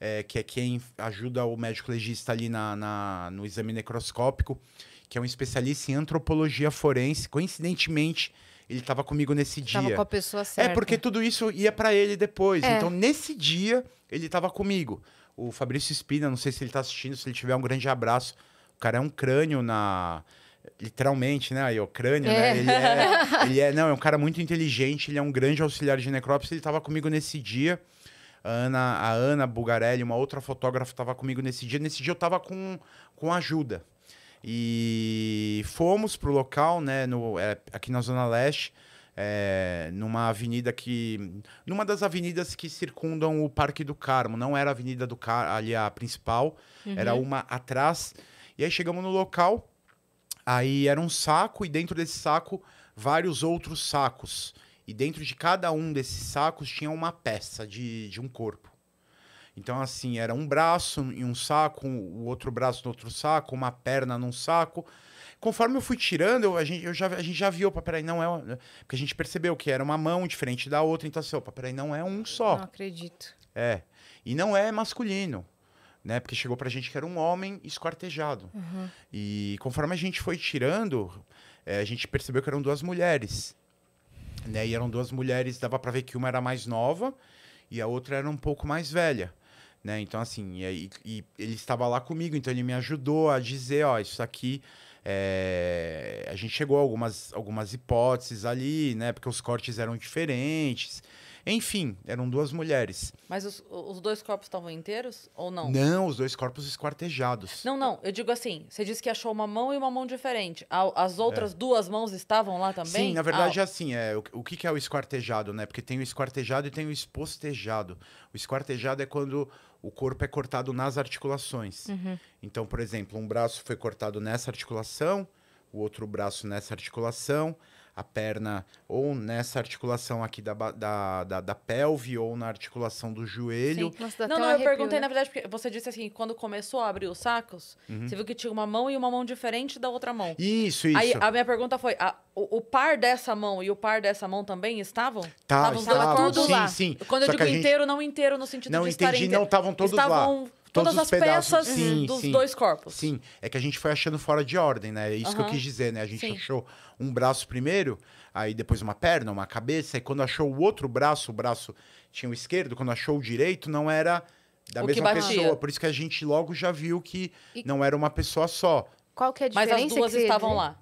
é, que é quem ajuda o médico legista ali na, na, no exame necroscópico, que é um especialista em antropologia forense. Coincidentemente, ele estava comigo nesse dia. Estava com a pessoa é, certa. É, porque tudo isso ia para ele depois. É. Então, nesse dia, ele estava comigo. O Fabrício Espina, não sei se ele está assistindo, se ele tiver um grande abraço. O cara é um crânio na. Literalmente, né? Aí, o crânio, né? é. né? Ele é, *laughs* ele é. Não, é um cara muito inteligente, ele é um grande auxiliar de necrópsia. Ele estava comigo nesse dia. A Ana, a Ana Bugarelli, uma outra fotógrafa, estava comigo nesse dia. Nesse dia eu estava com, com ajuda. E fomos pro local, né? No, é, aqui na Zona Leste. É, numa avenida que. numa das avenidas que circundam o Parque do Carmo. Não era a avenida do Carmo, ali a principal, uhum. era uma atrás. E aí chegamos no local, aí era um saco, e dentro desse saco, vários outros sacos. E dentro de cada um desses sacos tinha uma peça de, de um corpo. Então, assim, era um braço em um saco, o outro braço no outro saco, uma perna num saco. Conforme eu fui tirando, eu, a, gente, eu já, a gente já viu, opa, peraí, não é. Porque a gente percebeu que era uma mão diferente da outra, então assim, opa, peraí, não é um só. Não acredito. É. E não é masculino né? Porque chegou pra gente que era um homem esquartejado. Uhum. E conforme a gente foi tirando, é, a gente percebeu que eram duas mulheres. Né? E eram duas mulheres, dava para ver que uma era mais nova e a outra era um pouco mais velha. Né? Então, assim, e, e ele estava lá comigo, então ele me ajudou a dizer, ó, isso aqui... É... A gente chegou a algumas, algumas hipóteses ali, né? Porque os cortes eram diferentes. Enfim, eram duas mulheres. Mas os, os dois corpos estavam inteiros ou não? Não, os dois corpos esquartejados. Não, não. Eu digo assim: você disse que achou uma mão e uma mão diferente. As outras é. duas mãos estavam lá também? Sim, na verdade ah. é assim: é, o, o que, que é o esquartejado, né? Porque tem o esquartejado e tem o espostejado. O esquartejado é quando o corpo é cortado nas articulações. Uhum. Então, por exemplo, um braço foi cortado nessa articulação, o outro braço nessa articulação a perna ou nessa articulação aqui da, da, da, da pelve ou na articulação do joelho. Sim. Nossa, não, não, eu perguntei, né? na verdade, porque você disse assim, quando começou a abrir os sacos, uhum. você viu que tinha uma mão e uma mão diferente da outra mão. Isso, isso. Aí a minha pergunta foi, a, o, o, par dessa mão e o par dessa mão também estavam? Tá, estavam, estavam tudo sim, lá. Sim, Quando Só eu digo gente... inteiro, não inteiro no sentido não, de entendi, estar inteiro. Não entendi, não, estavam todos estavam... lá todas as peças sim, dos sim, dois corpos. Sim, é que a gente foi achando fora de ordem, né? É isso uhum. que eu quis dizer, né? A gente sim. achou um braço primeiro, aí depois uma perna, uma cabeça, e quando achou o outro braço, o braço tinha o esquerdo, quando achou o direito, não era da o mesma pessoa. Por isso que a gente logo já viu que e... não era uma pessoa só. Qual que é a diferença? Mas as duas estavam lá.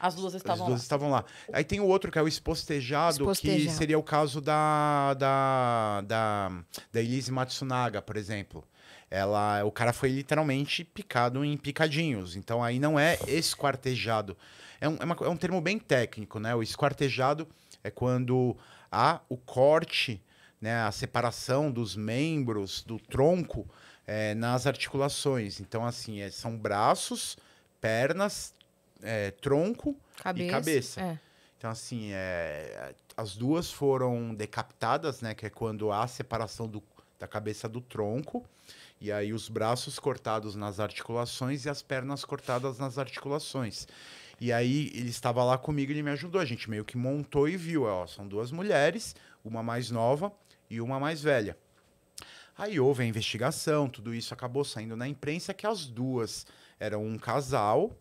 As duas estavam As duas lá. estavam lá. Aí tem o outro que é o espostejado, Espostejado. que seria o caso da, da, da, da Elise Matsunaga, por exemplo ela o cara foi literalmente picado em picadinhos. Então aí não é esquartejado. É um, é, uma, é um termo bem técnico, né? O esquartejado é quando há o corte, né, a separação dos membros, do tronco, é, nas articulações. Então, assim, é, são braços, pernas, é, tronco cabeça, e cabeça. É. Então, assim, é, as duas foram decapitadas, né? Que é quando há a separação do, da cabeça do tronco. E aí os braços cortados nas articulações e as pernas cortadas nas articulações. E aí ele estava lá comigo, ele me ajudou. A gente meio que montou e viu, ó, são duas mulheres, uma mais nova e uma mais velha. Aí houve a investigação, tudo isso acabou saindo na imprensa que as duas eram um casal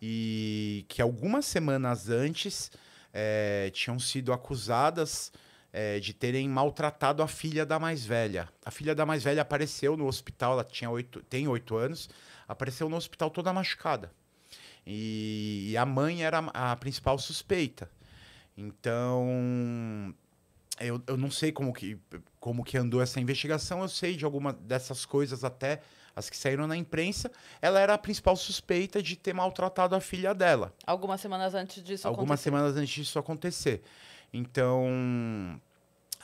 e que algumas semanas antes é, tinham sido acusadas é, de terem maltratado a filha da mais velha. A filha da mais velha apareceu no hospital, ela tinha 8, tem oito anos, apareceu no hospital toda machucada. E, e a mãe era a, principal suspeita. Então, eu, eu não sei como que, como que andou essa investigação, eu sei de alguma dessas coisas até as que saíram na imprensa, ela era a principal suspeita de ter maltratado a filha dela. Algumas semanas antes disso Algumas acontecer. semanas antes disso acontecer. Então,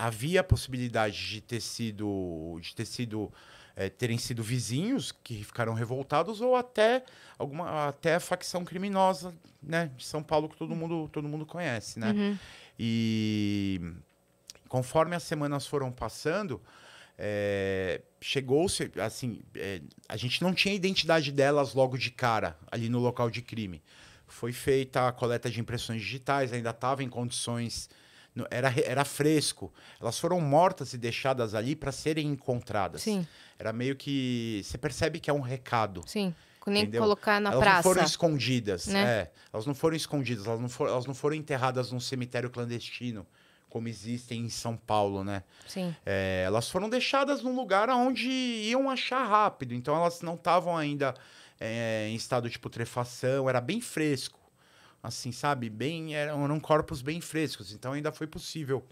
havia a possibilidade de ter sido, de ter sido é, terem sido vizinhos que ficaram revoltados ou até alguma até a facção criminosa né de São Paulo que todo mundo todo mundo conhece né uhum. e conforme as semanas foram passando é, chegou-se assim é, a gente não tinha identidade delas logo de cara ali no local de crime foi feita a coleta de impressões digitais ainda estava em condições era, era fresco. Elas foram mortas e deixadas ali para serem encontradas. Sim. Era meio que. Você percebe que é um recado. Sim. Nem entendeu? colocar na elas praça. Elas não foram escondidas, né? É, elas não foram escondidas, elas não, for, elas não foram enterradas num cemitério clandestino como existem em São Paulo, né? Sim. É, elas foram deixadas num lugar onde iam achar rápido, então elas não estavam ainda é, em estado de putrefação, era bem fresco assim, sabe? Bem, eram, eram corpos bem frescos. Então ainda foi possível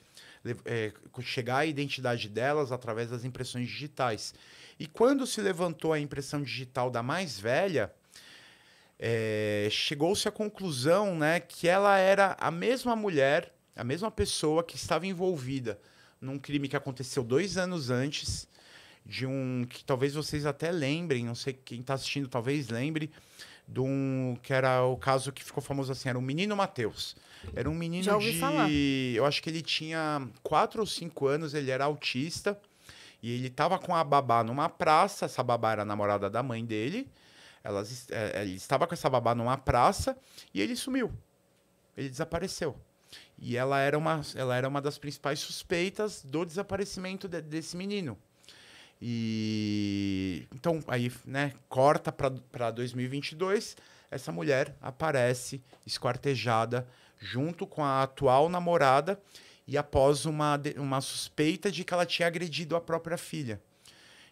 é, chegar à identidade delas através das impressões digitais. E quando se levantou a impressão digital da mais velha, é, chegou-se à conclusão né, que ela era a mesma mulher, a mesma pessoa que estava envolvida num crime que aconteceu dois anos antes, de um que talvez vocês até lembrem, não sei quem está assistindo talvez lembre, de um que era o caso que ficou famoso assim, era o menino Matheus. Era um menino Já ouvi de, falar. eu acho que ele tinha 4 ou 5 anos, ele era autista e ele tava com a babá numa praça, essa babá era a namorada da mãe dele. Elas, é, é, ele estava com essa babá numa praça e ele sumiu. Ele desapareceu. E ela era uma, ela era uma das principais suspeitas do desaparecimento de, desse menino. E então aí, né, corta para 2022, essa mulher aparece esquartejada junto com a atual namorada e após uma, uma suspeita de que ela tinha agredido a própria filha.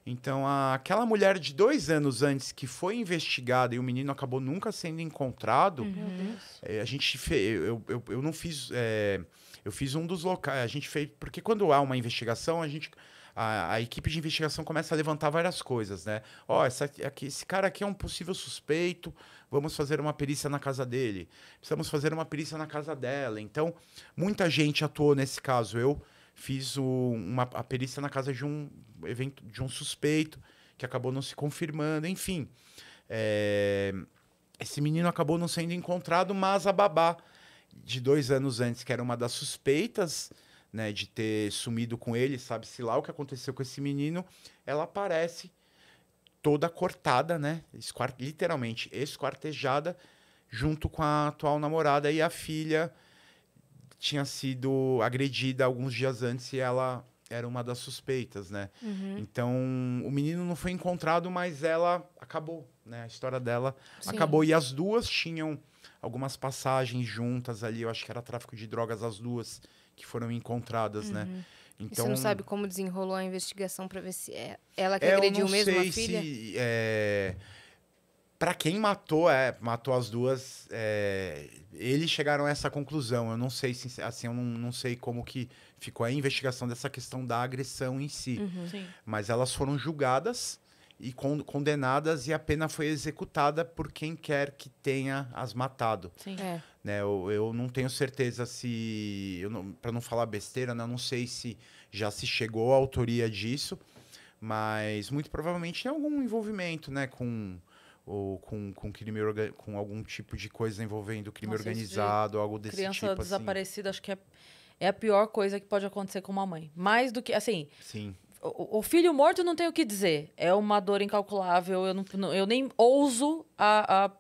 Então, a, aquela mulher de dois anos antes que foi investigada e o menino acabou nunca sendo encontrado, uhum. é, a gente fe, eu, eu, eu não fiz. É, eu fiz um dos locais. A gente fez. Porque quando há uma investigação, a gente a, a, equipe de investigação começa a levantar várias coisas, né? Ó, oh, aqui, esse cara aqui é um possível suspeito, vamos fazer uma perícia na casa dele, precisamos fazer uma perícia na casa dela. Então, muita gente atuou nesse caso. Eu fiz o, uma, a perícia na casa de um evento de um suspeito que acabou não se confirmando, enfim. É, esse menino acabou não sendo encontrado, mas a babá de dois anos antes, que era uma das suspeitas, né, de ter sumido com ele, sabe-se lá o que aconteceu com esse menino, ela aparece toda cortada, né? Esquart literalmente esquartejada, junto com a atual namorada e a filha tinha sido agredida alguns dias antes e ela era uma das suspeitas, né? Uhum. Então, o menino não foi encontrado, mas ela acabou, né? A história dela Sim. acabou. E as duas tinham algumas passagens juntas ali, eu acho que era tráfico de drogas as duas que foram encontradas, né? uhum. né? Então, e você então não sabe como desenrolou a investigação para ver se é ela que é, agrediu não mesmo sei a filha? Se, é, para quem matou, é, matou as duas, é, eles chegaram a essa conclusão. Eu não sei, assim, eu não, não, sei como que ficou a investigação dessa questão da agressão em si. Uhum. Mas elas foram julgadas e condenadas e a pena foi executada por quem quer que tenha as matado. Sim. É. Né? Eu, eu não tenho certeza se, para não falar besteira, né? eu não sei se já se chegou à autoria disso, mas muito provavelmente tem algum envolvimento né? com, ou com, com crime com algum tipo de coisa envolvendo crime Nossa, organizado, de algo desse criança tipo. Criança assim. desaparecida, assim. acho que é, é a pior coisa que pode acontecer com uma mãe. Mais do que, assim. Sim. O, filho morto não tem o que dizer. É uma dor incalculável. Eu, não, eu nem ouso a, a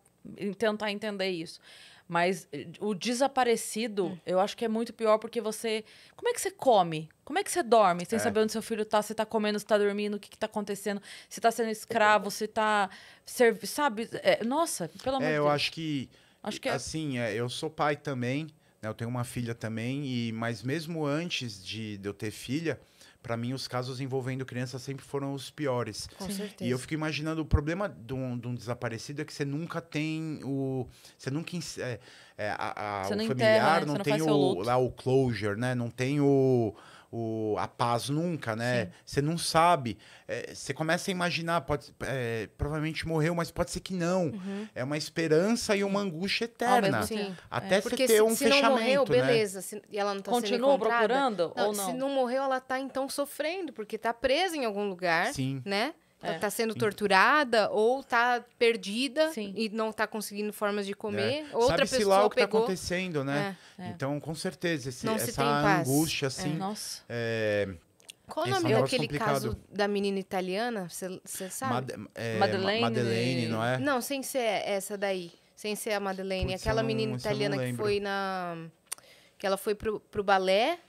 tentar entender isso. Mas eh, o desaparecido, hum. eu acho que é muito pior porque você. Como é que você come? Como é que você dorme sem é. saber onde seu filho tá? Você tá comendo, você tá dormindo, o que, que tá acontecendo? Você tá sendo escravo, então, você tá. Servi... Sabe? É, nossa, pelo amor é, de Deus. Eu acho que. Acho que é... Assim, é, eu sou pai também, né? Eu tenho uma filha também, e mas mesmo antes de, de eu ter filha para mim, os casos envolvendo crianças sempre foram os piores. Com certeza. E eu fico imaginando o problema de um, de um desaparecido é que você nunca tem o. Você nunca. É, é, a, a, você o não familiar enterra, né? não, não tem o, lá, o closure, né? Não tem o o, a paz nunca, né? Você não sabe. É, você começa a imaginar, pode, é, provavelmente morreu, mas pode ser que não. Uhum. É uma esperança e uma angústia eterna. Sim. até é. você ter se, um se fechamento. Se não morreu, né? beleza. Se, e ela não tá Continua procurando? Não, ou não? Se não morreu, ela está então sofrendo, porque está presa em algum lugar. Sim. Né? É. Tá sendo hum. torturada ou tá perdida Sim. e não tá conseguindo formas de comer. É. Outra Sabe-se pessoa lá o que está tá acontecendo, né? É, é. Então, com certeza, esse, essa angústia, é. assim... Nossa. É, Qual o nome daquele complicado. caso da menina italiana? Você sabe? Mad Madeleine. Madeleine, não é? Não, sem ser essa daí. Sem ser a Madeleine. aquela menina italiana que foi na... Que ela foi pro, pro balé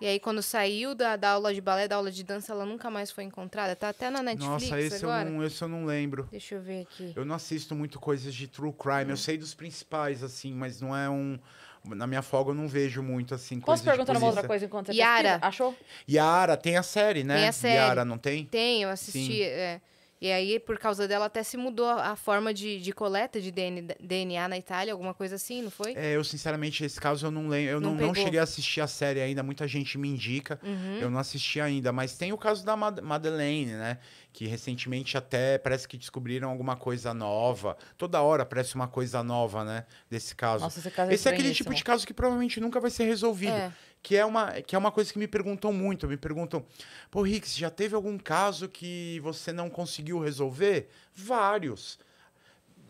e aí, quando saiu da, da aula de balé, da aula de dança, ela nunca mais foi encontrada. Tá até na Netflix Nossa, esse agora. Eu não, esse eu não lembro. Deixa eu ver aqui. Eu não assisto muito coisas de true crime. Hum. Eu sei dos principais, assim, mas não é um... Na minha folga eu não vejo muito, assim, Posso perguntar uma outra coisa enquanto você Yara. Pesquisa? Achou? Yara, tem a série, né? Tem a série. Yara, não tem? Tem, eu assisti. É. E aí, por causa dela, até se mudou a forma de, de coleta de DNA na Itália, alguma coisa assim, não foi? É, eu sinceramente, esse caso eu não lembro. Eu não, não, não cheguei a assistir a série ainda, muita gente me indica. Uhum. Eu não assisti ainda, mas tem o caso da Mad Madeleine, né? que recentemente até parece que descobriram alguma coisa nova. Toda hora parece uma coisa nova, né? Desse caso. Nossa, esse caso é esse é aquele tipo de caso que provavelmente nunca vai ser resolvido. É. Que, é uma, que é uma coisa que me perguntam muito. Me perguntam, pô, Ricks, já teve algum caso que você não conseguiu resolver? Vários.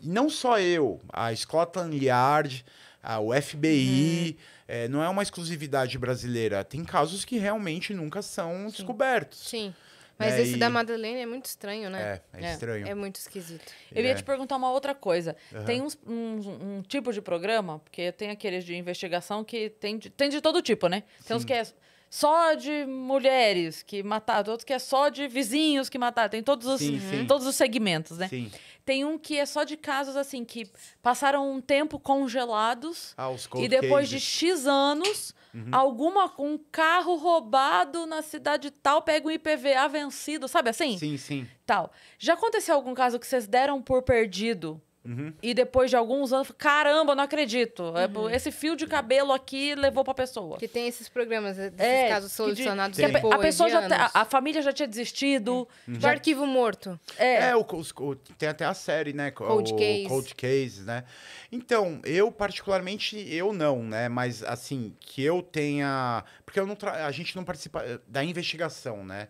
não só eu, a Scotland Yard, a, o FBI. Hum. É, eh, não é uma exclusividade brasileira. Tem casos que realmente nunca são Sim. descobertos. Sim. Mas né, esse e... da Madalena é muito estranho, né? É, é, é estranho. É muito esquisito. Eu ia te perguntar uma outra coisa. Uhum. Tem uns, um tipo de programa, porque tem aqueles de investigação que tem de, tem de todo tipo, né? Tem Sim. uns que é só de mulheres que mataram, outros que é só de vizinhos que mataram. Tem todos os, sim, sim. todos os segmentos, né? Sim. Tem um que é só de casos assim, que passaram um tempo congelados ah, os e depois cases. de X anos, uhum. alguma um carro roubado na cidade tal pega um IPVA vencido, sabe assim? Sim, sim. Tal. Já aconteceu algum caso que vocês deram por perdido? Uhum. E depois de alguns anos, caramba, não acredito. É, uhum. Esse fio de cabelo aqui levou pra pessoa. Que tem esses programas, esses é, é casos solucionados de, depois, a, pessoa já anos. a, família já tinha desistido. Uhum. Já... Uhum. Do arquivo morto. É, é o, o, tem até a série, né? Cold o, Case. Cold Case, né? Então, eu particularmente, eu não, né? Mas assim, que eu tenha... Porque eu não a gente não participa eh, da investigação, né?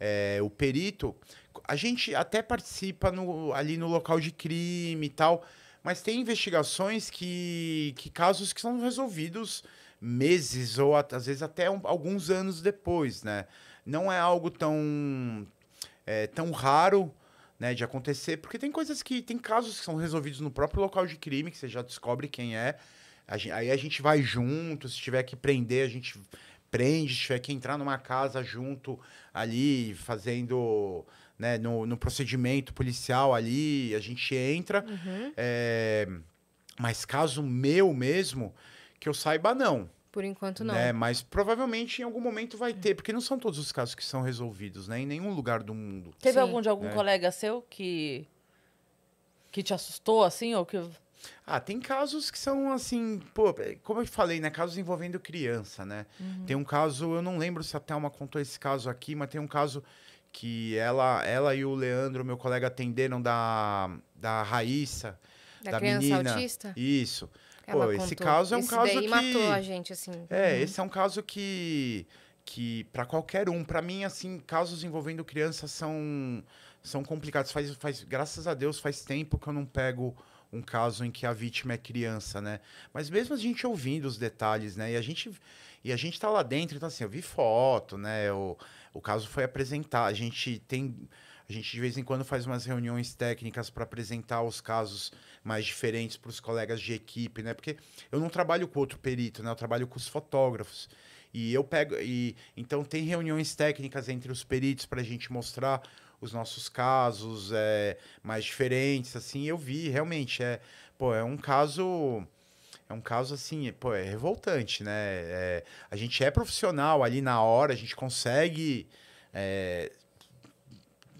É, o perito a gente até participa no, ali no local de crime e tal, mas tem investigações que, que casos que são resolvidos meses ou às vezes até um, alguns anos depois, né? Não é algo tão, é, tão raro né, de acontecer, porque tem coisas que. tem casos que são resolvidos no próprio local de crime, que você já descobre quem é. A gente, aí a gente vai junto, se tiver que prender, a gente prende, se tiver que entrar numa casa junto ali, fazendo né, no, no procedimento policial ali, a gente entra. Uhum. É, mas caso meu mesmo, que eu saiba, não. Por enquanto não. Né? Mas provavelmente em algum momento vai ter, porque não são todos os casos que são resolvidos, né? Em nenhum lugar do mundo. Teve Sim. algum de algum né? colega seu que que te assustou assim ou que ah, tem casos que são assim, pô, é, como eu falei, né? Casos envolvendo criança, né? Uhum. Tem um caso, eu não lembro se a Thelma contou esse caso aqui, mas tem um caso que ela, ela e o Leandro, meu colega, atenderam da, da Raíssa, da, da criança menina. autista? Isso. Ela Pô, contou. esse caso é um esse caso que matou a gente assim. É, uhum. esse é um caso que que para qualquer um, para mim assim, casos envolvendo crianças são são complicados. Faz faz graças a Deus faz tempo que eu não pego um caso em que a vítima é criança, né? Mas mesmo a gente ouvindo os detalhes, né? E a gente e a gente tá lá dentro, então assim, eu vi foto, né? Eu, o caso foi apresentar. A gente tem. A gente de vez em quando faz umas reuniões técnicas para apresentar os casos mais diferentes para os colegas de equipe, né? Porque eu não trabalho com outro perito, né? Eu trabalho com os fotógrafos. E eu pego. E, então tem reuniões técnicas entre os peritos para a gente mostrar os nossos casos é, mais diferentes, assim. Eu vi, realmente, é, pô, é um caso é um caso assim, pô, é revoltante, né? É, a gente é profissional ali na hora, a gente consegue é,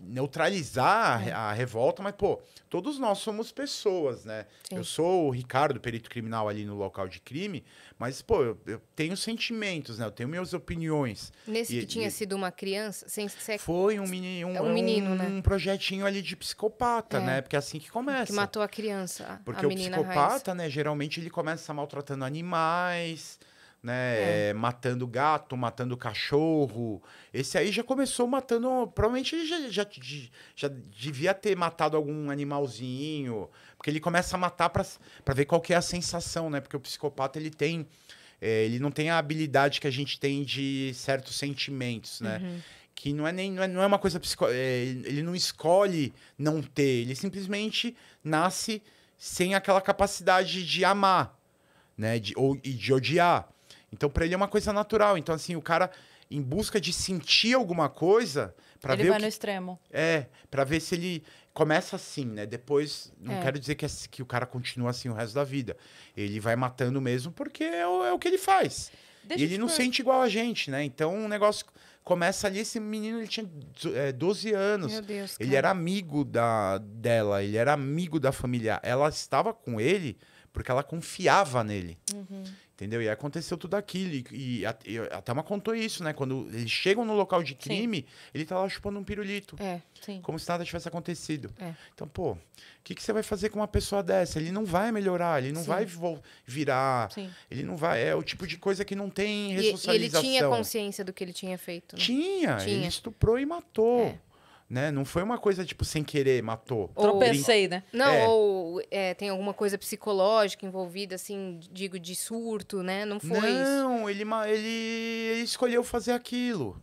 neutralizar a, é. a revolta, mas, pô, todos nós somos pessoas, né? Sim. Eu sou o Ricardo, perito criminal ali no local de crime, mas, pô, eu, eu tenho sentimentos, né? Eu tenho minhas opiniões. Nesse e, que tinha e... sido uma criança, sem ser... Foi um, um, é um menino, um, né? um projetinho ali de psicopata, é. né? Porque é assim que começa. Que matou a criança, Porque a o psicopata, Raiz. né, geralmente ele começa maltratando animais né? É. Eh, matando gato, matando cachorro. Esse aí já começou matando. Provavelmente ele já, já, já devia ter matado algum animalzinho. Porque ele começa a matar para ver qual que é a sensação, né? Porque o psicopata ele tem. É, ele não tem a habilidade que a gente tem de certos sentimentos, né? Uhum. Que não é, nem, não, é, não é uma coisa psico... É, ele não escolhe não ter, ele simplesmente nasce sem aquela capacidade de amar, né? De, ou, e de odiar. Então, para ele é uma coisa natural. Então, assim, o cara, em busca de sentir alguma coisa, para ver. Ele vai que... no extremo. É, para ver se ele. Começa assim, né? Depois, não é. quero dizer que, é, que o cara continua assim o resto da vida. Ele vai matando mesmo porque é o, é o que ele faz. Deixa e ele não sente igual a gente, né? Então, um negócio começa ali, esse menino ele tinha é, 12 anos. Meu Deus, cara. Ele era amigo da, dela, ele era amigo da família. Ela estava com ele porque ela confiava nele. Uhum. Entendeu? E aconteceu tudo aquilo. E, e a, a Thelma contou isso, né? Quando eles chegam no local de crime, sim. ele tá lá chupando um pirulito. É, sim. Como se nada tivesse acontecido. É. Então, pô, o que, que você vai fazer com uma pessoa dessa? Ele não vai melhorar, ele não sim. vai virar. Sim. Ele não vai. É o tipo de coisa que não tem ressocialização. E, e ele tinha consciência do que ele tinha feito. Né? Tinha, tinha. Ele estuprou e matou. É. Né? Não foi uma coisa, tipo, sem querer, matou. Ou... Tropecei, né? Não, é. ou é, tem alguma coisa psicológica envolvida, assim, digo, de surto, né? Não foi Não, ele, ele, ele, escolheu fazer aquilo.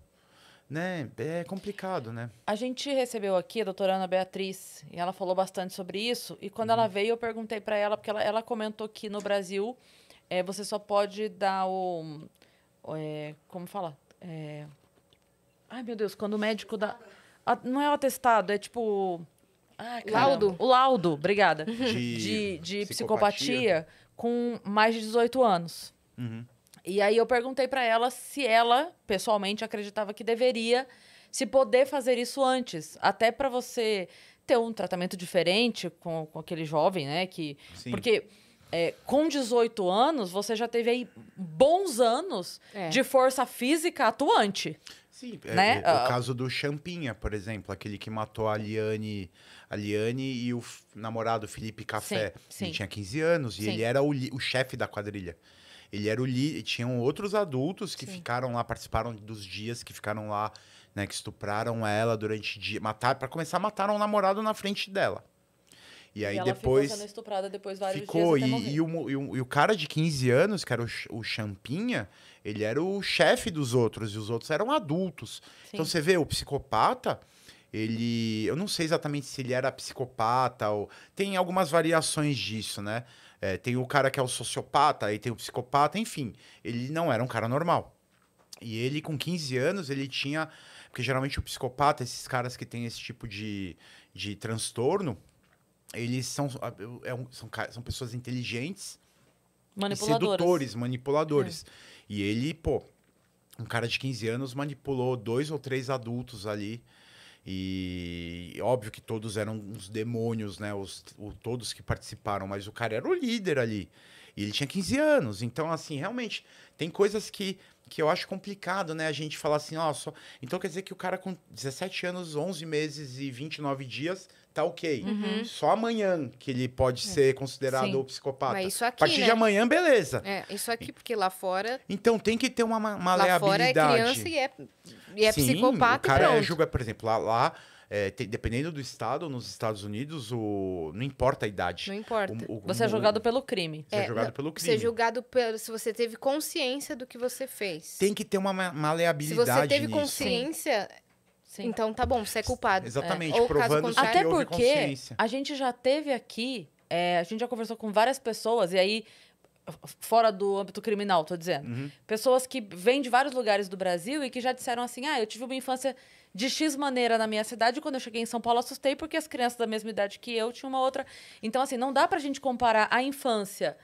Né? É complicado, né? A gente recebeu aqui a doutora Ana Beatriz, e ela falou bastante sobre isso. E quando ela uhum. veio, eu perguntei para ela, porque ela, ela comentou que no Brasil é, você só pode dar o. É, como fala? É... Ai, meu Deus, quando o médico dá não é o atestado, é tipo. Ah, laudo. O laudo, obrigada. De, de, de psicopatia. psicopatia. com mais de 18 anos. Uhum. E aí eu perguntei para ela se ela, pessoalmente, acreditava que deveria se poder fazer isso antes. Até para você ter um tratamento diferente com, com aquele jovem, né? Que, Sim. Porque. É, com 18 anos, você já teve aí bons anos é. de força física atuante. Sim, é, né? é, o, o, ah, caso do Champinha, por exemplo, aquele que matou a Liane, a Liane e o namorado Felipe Café. Sim, sim. Ele tinha 15 anos e sim. ele era o, o chefe da quadrilha. Ele era o tinham outros adultos que ficaram lá, participaram dos dias, que ficaram lá, né, que estupraram ela durante dia, matar, para começar mataram o namorado na frente dela. E, e aí depois ficou estuprada depois vários ficou, dias e, e, o, e, o, e o cara de 15 anos, que era o, o Champinha, ele era o chefe dos outros e os outros eram adultos. Sim. Então você vê, o psicopata, ele. Eu não sei exatamente se ele era psicopata ou. Tem algumas variações disso, né? É, tem o cara que é o sociopata, aí tem o psicopata, enfim. Ele não era um cara normal. E ele, com 15 anos, ele tinha. Porque geralmente o psicopata, esses caras que têm esse tipo de, de transtorno, eles são, é são, são pessoas inteligentes Manipuladores. Sedutores, manipuladores. É. E ele, pô, um cara de 15 anos manipulou dois ou três adultos ali. E óbvio que todos eram uns demônios, né? Os, o, todos que participaram, mas o cara era o líder ali. E ele tinha 15 anos. Então, assim, realmente, tem coisas que, que eu acho complicado, né? A gente falar assim, ó, só... Então quer dizer que o cara com 17 anos, 11 meses e 29 dias tá ok. Uhum. uhum. Só amanhã que ele pode é. ser considerado Sim. psicopata. Mas isso aqui, a partir né? de amanhã, beleza. É, isso aqui, porque lá fora. Então tem que ter uma maleabilidade. Lá fora é criança e é, e é Sim, psicopata. O cara é, julga, por exemplo, lá, lá é, dependendo do estado, nos Estados Unidos, o, não importa a idade. Não importa. O, o, você é julgado pelo crime. Você é, é julgado não, pelo crime. Você é julgado pelo, se você teve consciência do que você fez. Tem que ter uma maleabilidade. Se você teve nisso. consciência, Sim. Então tá bom, você é culpado. Exatamente, é. Ou provando caso Até porque a gente já teve aqui, é, a gente já conversou com várias pessoas, e aí, fora do âmbito criminal, tô dizendo. Uhum. Pessoas que vêm de vários lugares do Brasil e que já disseram assim: ah, eu tive uma infância de X maneira na minha cidade, e quando eu cheguei em São Paulo, assustei porque as crianças da mesma idade que eu tinham uma outra. Então, assim, não dá pra gente comparar a infância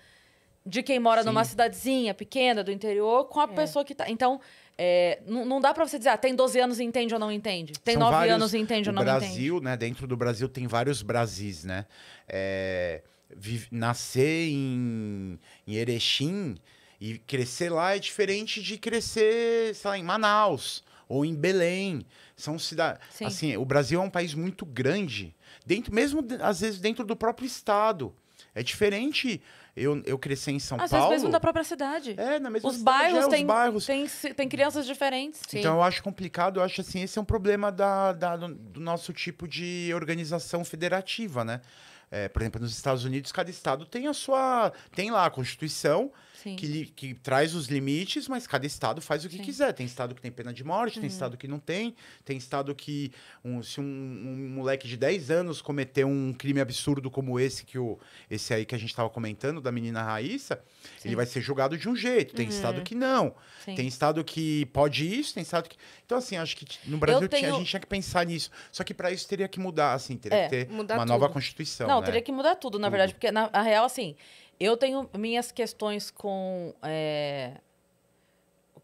de quem mora Sim. numa cidadezinha pequena do interior com a é. pessoa que tá. Então, é, não, não, dá para você dizer, ah, tem 12 anos e entende ou não entende. Tem São 9 vários... anos e entende ou não Brasil, entende. Brasil, né? Dentro do Brasil tem vários Brasis, né? É, vive, nascer em, em Erechim e crescer lá é diferente de crescer, sei lá, em Manaus ou em Belém. São cidades. Assim, o Brasil é um país muito grande, dentro mesmo às vezes dentro do próprio estado. É diferente eu, eu cresci em São Às Paulo. Às vezes mesmo da própria cidade. É, na mesma os cidade. Bairros é, tem, os bairros tem, tem crianças diferentes. Sim. Então eu acho complicado, eu acho assim, esse é um problema da, da do nosso tipo de organização federativa, né? É, por exemplo, nos Estados Unidos, cada estado tem a sua. tem lá a Constituição que, que, traz os limites, mas cada estado faz o que Sim. quiser. Tem estado que tem pena de morte, uhum. tem estado que não tem, tem estado que um, se um, um, moleque de 10 anos cometer um crime absurdo como esse que o esse aí que a gente estava comentando da menina Raíssa, Sim. ele vai ser julgado de um jeito. Tem uhum. estado que não. Sim. Tem estado que pode isso, tem estado que Então assim, acho que no Brasil tenho... tinha, a gente tinha que pensar nisso. Só que para isso teria que mudar, assim, teria é, que ter uma tudo. nova constituição, Não, né? teria que mudar tudo, na tudo. verdade, porque na real assim, eu tenho minhas questões com. É,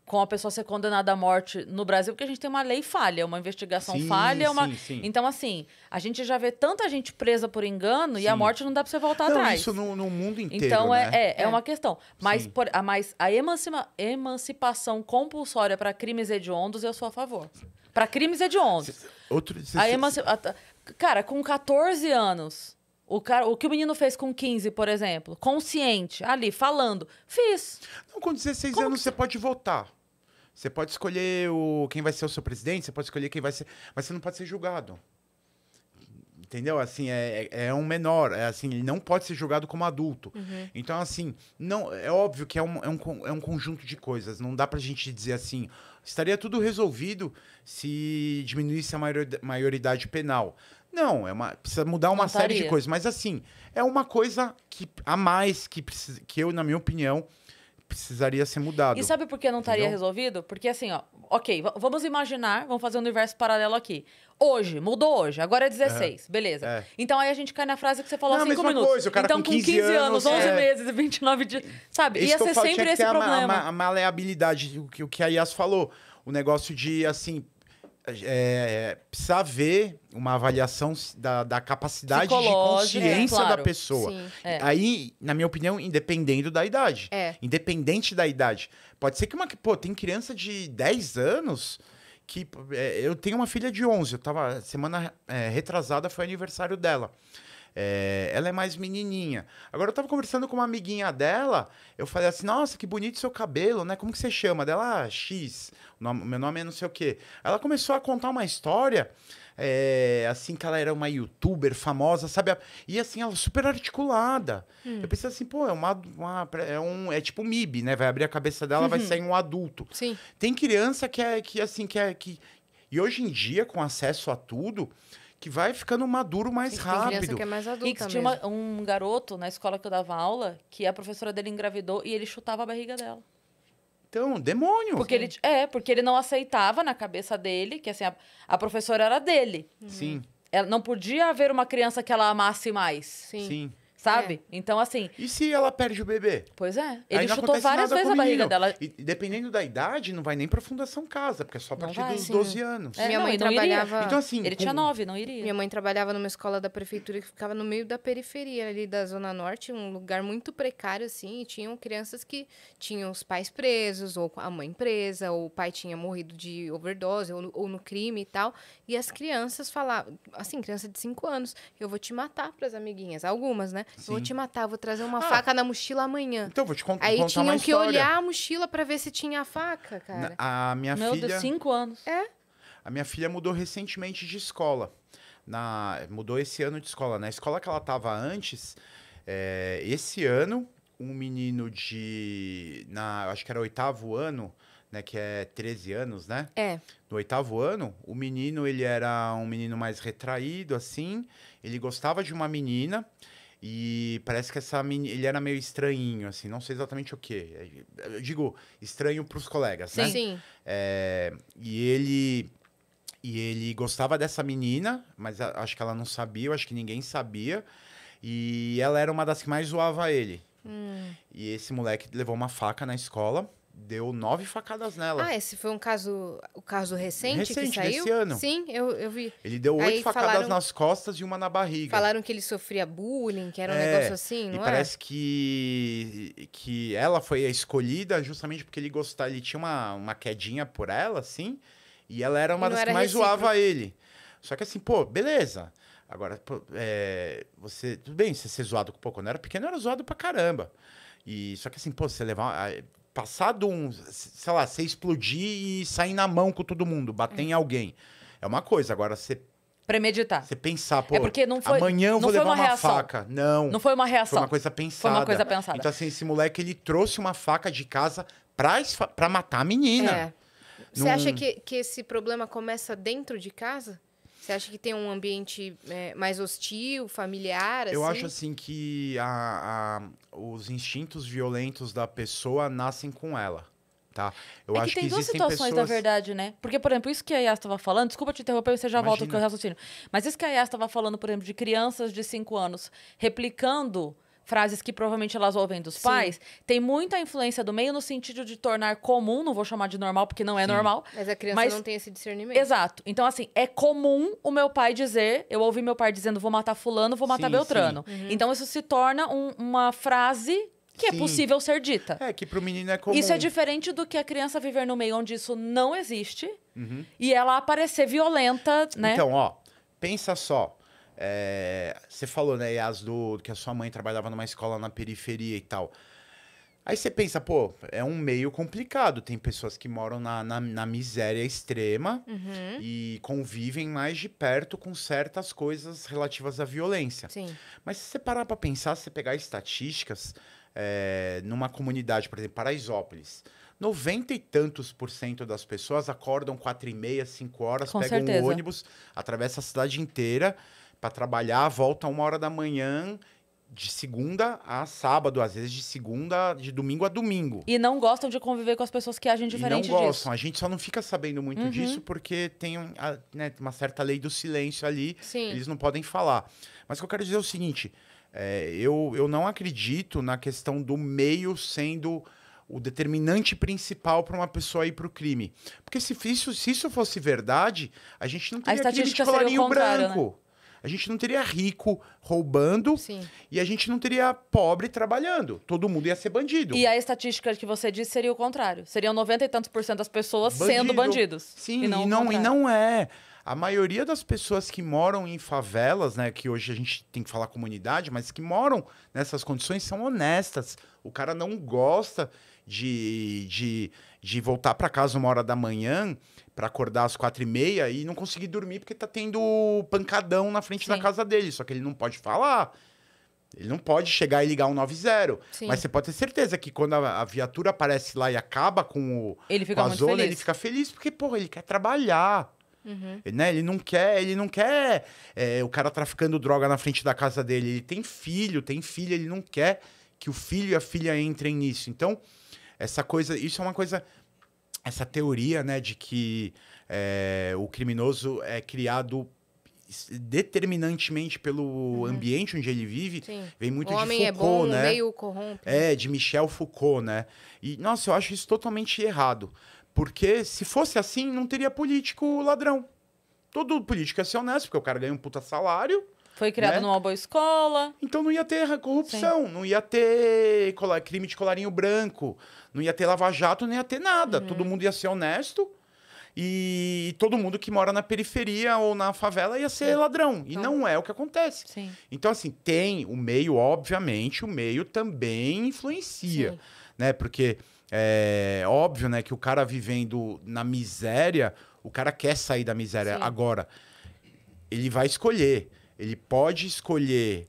com a pessoa ser condenada à morte no Brasil, porque a gente tem uma lei falha, uma investigação sim, falha. Uma... Sim, sim. Então, assim, a gente já vê tanta gente presa por engano e a morte não dá pra você voltar não, atrás. Isso no, no mundo inteiro. Então, é, né? é, é, é, uma questão. Mas, por, a, mas a emancipação compulsória para crimes hediondos, eu sou a favor. Para crimes hediondos. Outro, a Cara, com 14 anos o, cara, o que o menino fez com 15, por exemplo, consciente, ali, falando, fiz. com 16 Como anos que... você pode votar. Você pode escolher o, quem vai ser o seu presidente, você pode escolher quem vai ser. Mas você não pode ser julgado. Entendeu? Assim, é, é, é um menor. É assim, ele não pode ser julgado como adulto. Uhum. Então, assim, não é óbvio que é um, é um, é um conjunto de coisas. Não dá pra gente dizer assim. Estaria tudo resolvido se diminuísse a maioridade penal. Não, é uma, precisa mudar uma série de coisas. Mas assim, é uma coisa que a mais que, precisa, que eu, na minha opinião, precisaria ser mudado. E sabe por que não estaria resolvido? Porque assim, ó, ok, vamos imaginar, vamos fazer um universo paralelo aqui. Hoje, mudou hoje, agora é 16, é. beleza. É. Então aí a gente cai na frase que você falou há 5 minutos. Coisa, o cara então com 15, 15 anos, 11 é... meses, 29 *laughs* dias, sabe? Isso Ia ser falo, sempre esse problema. A, a, a maleabilidade, o que, o que a Yas falou, o negócio de assim, é, é ver uma avaliação da, da capacidade de consciência é, claro. da pessoa. Sim, é. Aí, na minha opinião, independendo da idade. É. Independente da idade. Pode ser que uma... Pô, tem criança de 10 anos que... É, eu tenho uma filha de 11. Eu tava... Semana retrasada foi aniversário dela. É, ela é mais menininha. Agora eu tava conversando com uma amiguinha dela, eu falei assim: "Nossa, que bonito seu cabelo, né? Como que você chama?" Dela, ah, X. Nome, meu nome é não sei o quê. Ela começou a contar uma história é, assim que ela era uma youtuber famosa, sabe? E assim, ela super articulada. Hum. Eu pensei assim, pô, é uma, uma, é um é tipo MIB, né? Vai abrir a cabeça dela, uhum. vai sair um adulto. Sim. Tem criança que é que assim que é que e hoje em dia com acesso a tudo, que vai ficando maduro mais rápido. Que é mais adulta e que tinha uma, um garoto na escola que eu dava aula que a professora dele engravidou e ele chutava a barriga dela. Então, demônio. Porque ele, né? é, porque ele não aceitava na cabeça dele que assim, a, a professora era dele. Sim. Ela não podia haver uma criança que ela amasse mais. Sim. Sim. Sabe? É. Então, assim. E se ela perde o bebê? Pois é. Ele chutou várias vezes a barriga dela. E dependendo da idade, não vai nem pra Fundação Casa, porque é só a partir vai, dos sim. 12 anos. É, minha não, mãe trabalhava. Iria. Então, assim. Ele tinha 9, não iria. Minha mãe trabalhava numa escola da prefeitura que ficava no meio da periferia ali da Zona Norte, um lugar muito precário, assim, e tinham crianças que tinham os pais presos, ou a mãe presa, ou o pai tinha morrido de overdose, ou, ou no crime e tal. E as crianças falavam, assim, criança de 5 anos, eu vou te matar pras amiguinhas, algumas, né? Sim. Vou te matar, vou trazer uma ah, faca na mochila amanhã. Então, vou te cont Aí contar tinham uma que olhar a mochila para ver se tinha a faca, cara. Na, a minha Meu filha... Deus, cinco anos. É. A minha filha mudou recentemente de escola. Na, mudou esse ano de escola. Na escola que ela estava antes, é, esse ano, um menino de... Na, acho que era oitavo ano... Né, que é 13 anos, né? É. No oitavo ano, o menino, ele era um menino mais retraído, assim. Ele gostava de uma menina. E parece que essa ele era meio estranhinho, assim, não sei exatamente o que é, Eu digo, estranho pros colegas, Sim. né? Sim. É... E ele. E ele gostava dessa menina, mas acho que ela não sabia, acho que ninguém sabia. E ela era uma das que mais zoava ele. Hum. E esse moleque levou uma faca na escola deu nove facadas nela. Ah, esse foi um caso, o caso recente, recente que saiu? esse ano. Sim, eu, eu vi. Ele deu oito facadas falaram, nas costas e uma na barriga. Falaram que ele sofria bullying, que era um é, negócio assim, não e é? parece que que ela foi a escolhida justamente porque ele gostava, ele tinha uma, uma quedinha por ela, assim, e ela era uma não das era que mais recíproco. zoava ele. Só que assim, pô, beleza. Agora, pô, é, você, tudo bem você ser zoado, pouco, quando eu era pequeno eu era zoado pra caramba. E só que assim, pô, você levar, passado um, sei lá, você explodir e sair na mão com todo mundo, bater é. em alguém. É uma coisa, agora você premeditar. Você pensar, é pô, é porque não foi, amanhã eu vou levar uma, uma faca. Não. Não foi uma reação. Foi uma coisa pensada. Foi uma coisa pensada. Então assim, esse moleque ele trouxe uma faca de casa pra, pra matar a menina. É. Num... Você acha que, que esse problema começa dentro de casa? Você acha que tem um ambiente é, mais hostil, familiar? Assim? Eu acho assim que a, a, os instintos violentos da pessoa nascem com ela. Tá? Eu é acho que tem que duas situações, pessoas... na verdade, né? Porque, por exemplo, isso que a Yas estava falando, desculpa te interromper, você já Imagina. volta com o raciocínio. Mas isso que a Yas estava falando, por exemplo, de crianças de 5 anos replicando frases que provavelmente elas ouvem dos Sim. pais, tem muita influência do meio no sentido de tornar comum, não vou chamar de normal porque não é Sim. normal. Mas a criança mas... não tem esse discernimento. Exato. Então, assim, é comum o meu pai dizer, eu ouvi meu pai dizendo, vou matar fulano, vou matar sim, Beltrano. Uhum. Então, isso se torna um, uma frase que é sim. é possível ser dita. É, que pro menino é comum. Isso é diferente do que a criança viver no meio onde isso não existe uhum. e ela aparecer violenta, né? Então, ó, pensa só. É, você falou, né, Yas, do, que a sua mãe trabalhava numa escola na periferia e tal. Aí você pensa, pô, é um meio complicado. Tem pessoas que moram na, na, na miséria extrema uhum. e convivem mais de perto com certas coisas relativas à violência. Sim. Mas se você parar pra pensar, se você pegar estatísticas, é, numa comunidade, por exemplo, Paraisópolis, noventa e tantos por cento das pessoas acordam quatro e meia, cinco horas, Com pegam certeza. um ônibus, atravessa a cidade inteira para trabalhar, volta uma hora da manhã de segunda a sábado, às vezes de segunda, de domingo a domingo. E não gostam de conviver com as pessoas que agem diferente não gostam. Disso. A gente só não fica sabendo muito uhum. disso porque tem né, uma certa lei do silêncio ali. Sim. Eles não podem falar. Mas o que eu quero dizer é o seguinte: é, eu, eu não acredito na questão do meio sendo o determinante principal para uma pessoa ir para o crime. Porque se isso, se isso fosse verdade, a gente não teria que crime de colarinho branco. Né? A gente não teria rico roubando Sim. e a gente não teria pobre trabalhando. Todo mundo ia ser bandido. E a estatística que você disse seria o contrário. Seriam 90 e tantos por cento das pessoas bandido. sendo bandidos. Sim, e não, e não, e não é. A maioria das pessoas que moram em favelas, né, que hoje a gente tem que falar comunidade, mas que moram nessas condições são honestas. O cara não gosta de, de, de voltar para casa uma hora da manhã para acordar às quatro e meia e não conseguir dormir porque tá tendo pancadão na frente Sim. da casa dele. Só que ele não pode falar. Ele não pode chegar e ligar um 90. Mas você pode ter certeza que quando a, a viatura aparece lá e acaba com, o, ele fica com a zona, feliz. ele fica feliz porque, porra, ele quer trabalhar. Uhum. Ele, né? Ele não quer, ele não quer é, o cara traficando droga na frente da casa dele. Ele tem filho, tem filha, ele não quer que o filho e a filha entrem nisso. Então, essa coisa, isso é uma coisa essa teoria né, de que é, o criminoso é criado determinantemente pelo uhum. ambiente onde ele vive, Sim. vem muito o de homem é Foucault, é bom, né? meio corrompe. É, de Michel Foucault, né? E nossa, eu acho isso totalmente errado, porque se fosse assim, não teria político ladrão. Todo político ia é ser honesto, porque o cara ganha um puta salário, foi criado né? numa boa escola. Então não ia ter corrupção, Sim. não ia ter crime de colarinho branco, não ia ter lava-jato, não ia ter nada. Uhum. Todo mundo ia ser honesto. E todo mundo que mora na periferia ou na favela ia ser é. ladrão. E então não é o que acontece. Sim. Então, assim, tem o meio, obviamente, o meio também influencia. Sim. né? Porque é óbvio né, que o cara vivendo na miséria, o cara quer sair da miséria Sim. agora. Ele vai escolher. Ele pode escolher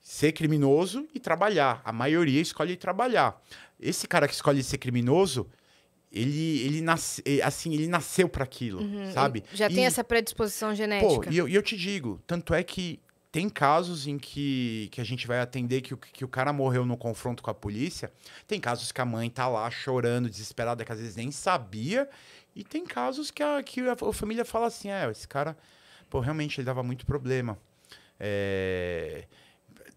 ser criminoso e trabalhar. A maioria escolhe trabalhar. Esse cara que escolhe ser criminoso, ele, ele, nasce, eh, assim, ele nasceu para aquilo, uhum, sabe? Já e, tem essa predisposição genética. Pô, e eu, e eu te digo, tanto é que tem casos em que, que a gente vai atender que o, que o cara morreu no confronto com a polícia. Tem casos que a mãe tá lá chorando, desesperada, que às vezes nem sabia. E tem casos que a, que a família fala assim: é, esse cara, pô, realmente ele dava muito problema. É,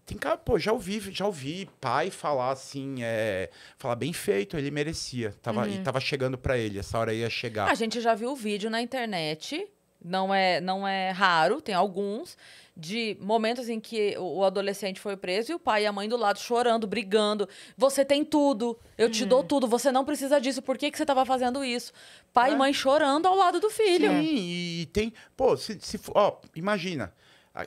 tem cara, ah, pô, já ouvi, já ouvi pai falar assim, é, falar bem feito, ele merecia. Tava, uhum. E tava chegando para ele, essa hora ia chegar. A gente já viu o vídeo na internet, não é, não é raro, tem alguns, de momentos em que o adolescente foi preso e o pai e a mãe do lado chorando, brigando. Você tem tudo, eu te dou uhum. tudo, você não precisa disso, por que, que você estava fazendo isso? Pai é. e né? mãe chorando ao lado do filho. Sim, e tem. Pô, se, se ó, imagina.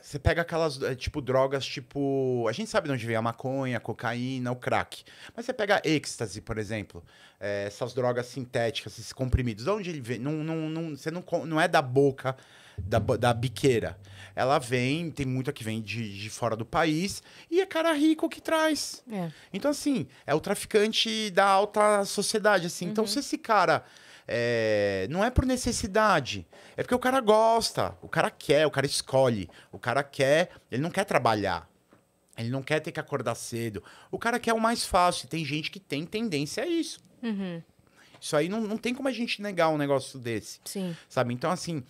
Você pega aquelas, é, tipo, drogas, tipo... A gente sabe de onde vem a maconha, a cocaína, o crack. Mas você pega êxtase, por exemplo. É, essas drogas sintéticas, esses comprimidos. De onde ele vem? Não, não, não, você não, não é da boca, da, da biqueira. Ela vem, tem muita que vem de, de fora do país. E é cara rico que traz. É. Então, assim, é o traficante da alta sociedade, assim. Então, uhum. Então, se esse cara é, não é por necessidade. É porque o cara gosta, o cara quer, o cara escolhe. O cara quer, ele não quer trabalhar. Ele não quer ter que acordar cedo. O cara quer o mais fácil. Tem gente que tem tendência a isso. Uhum. Isso aí não, não tem como a gente negar um negócio desse. Sim. Sabe? Então, assim,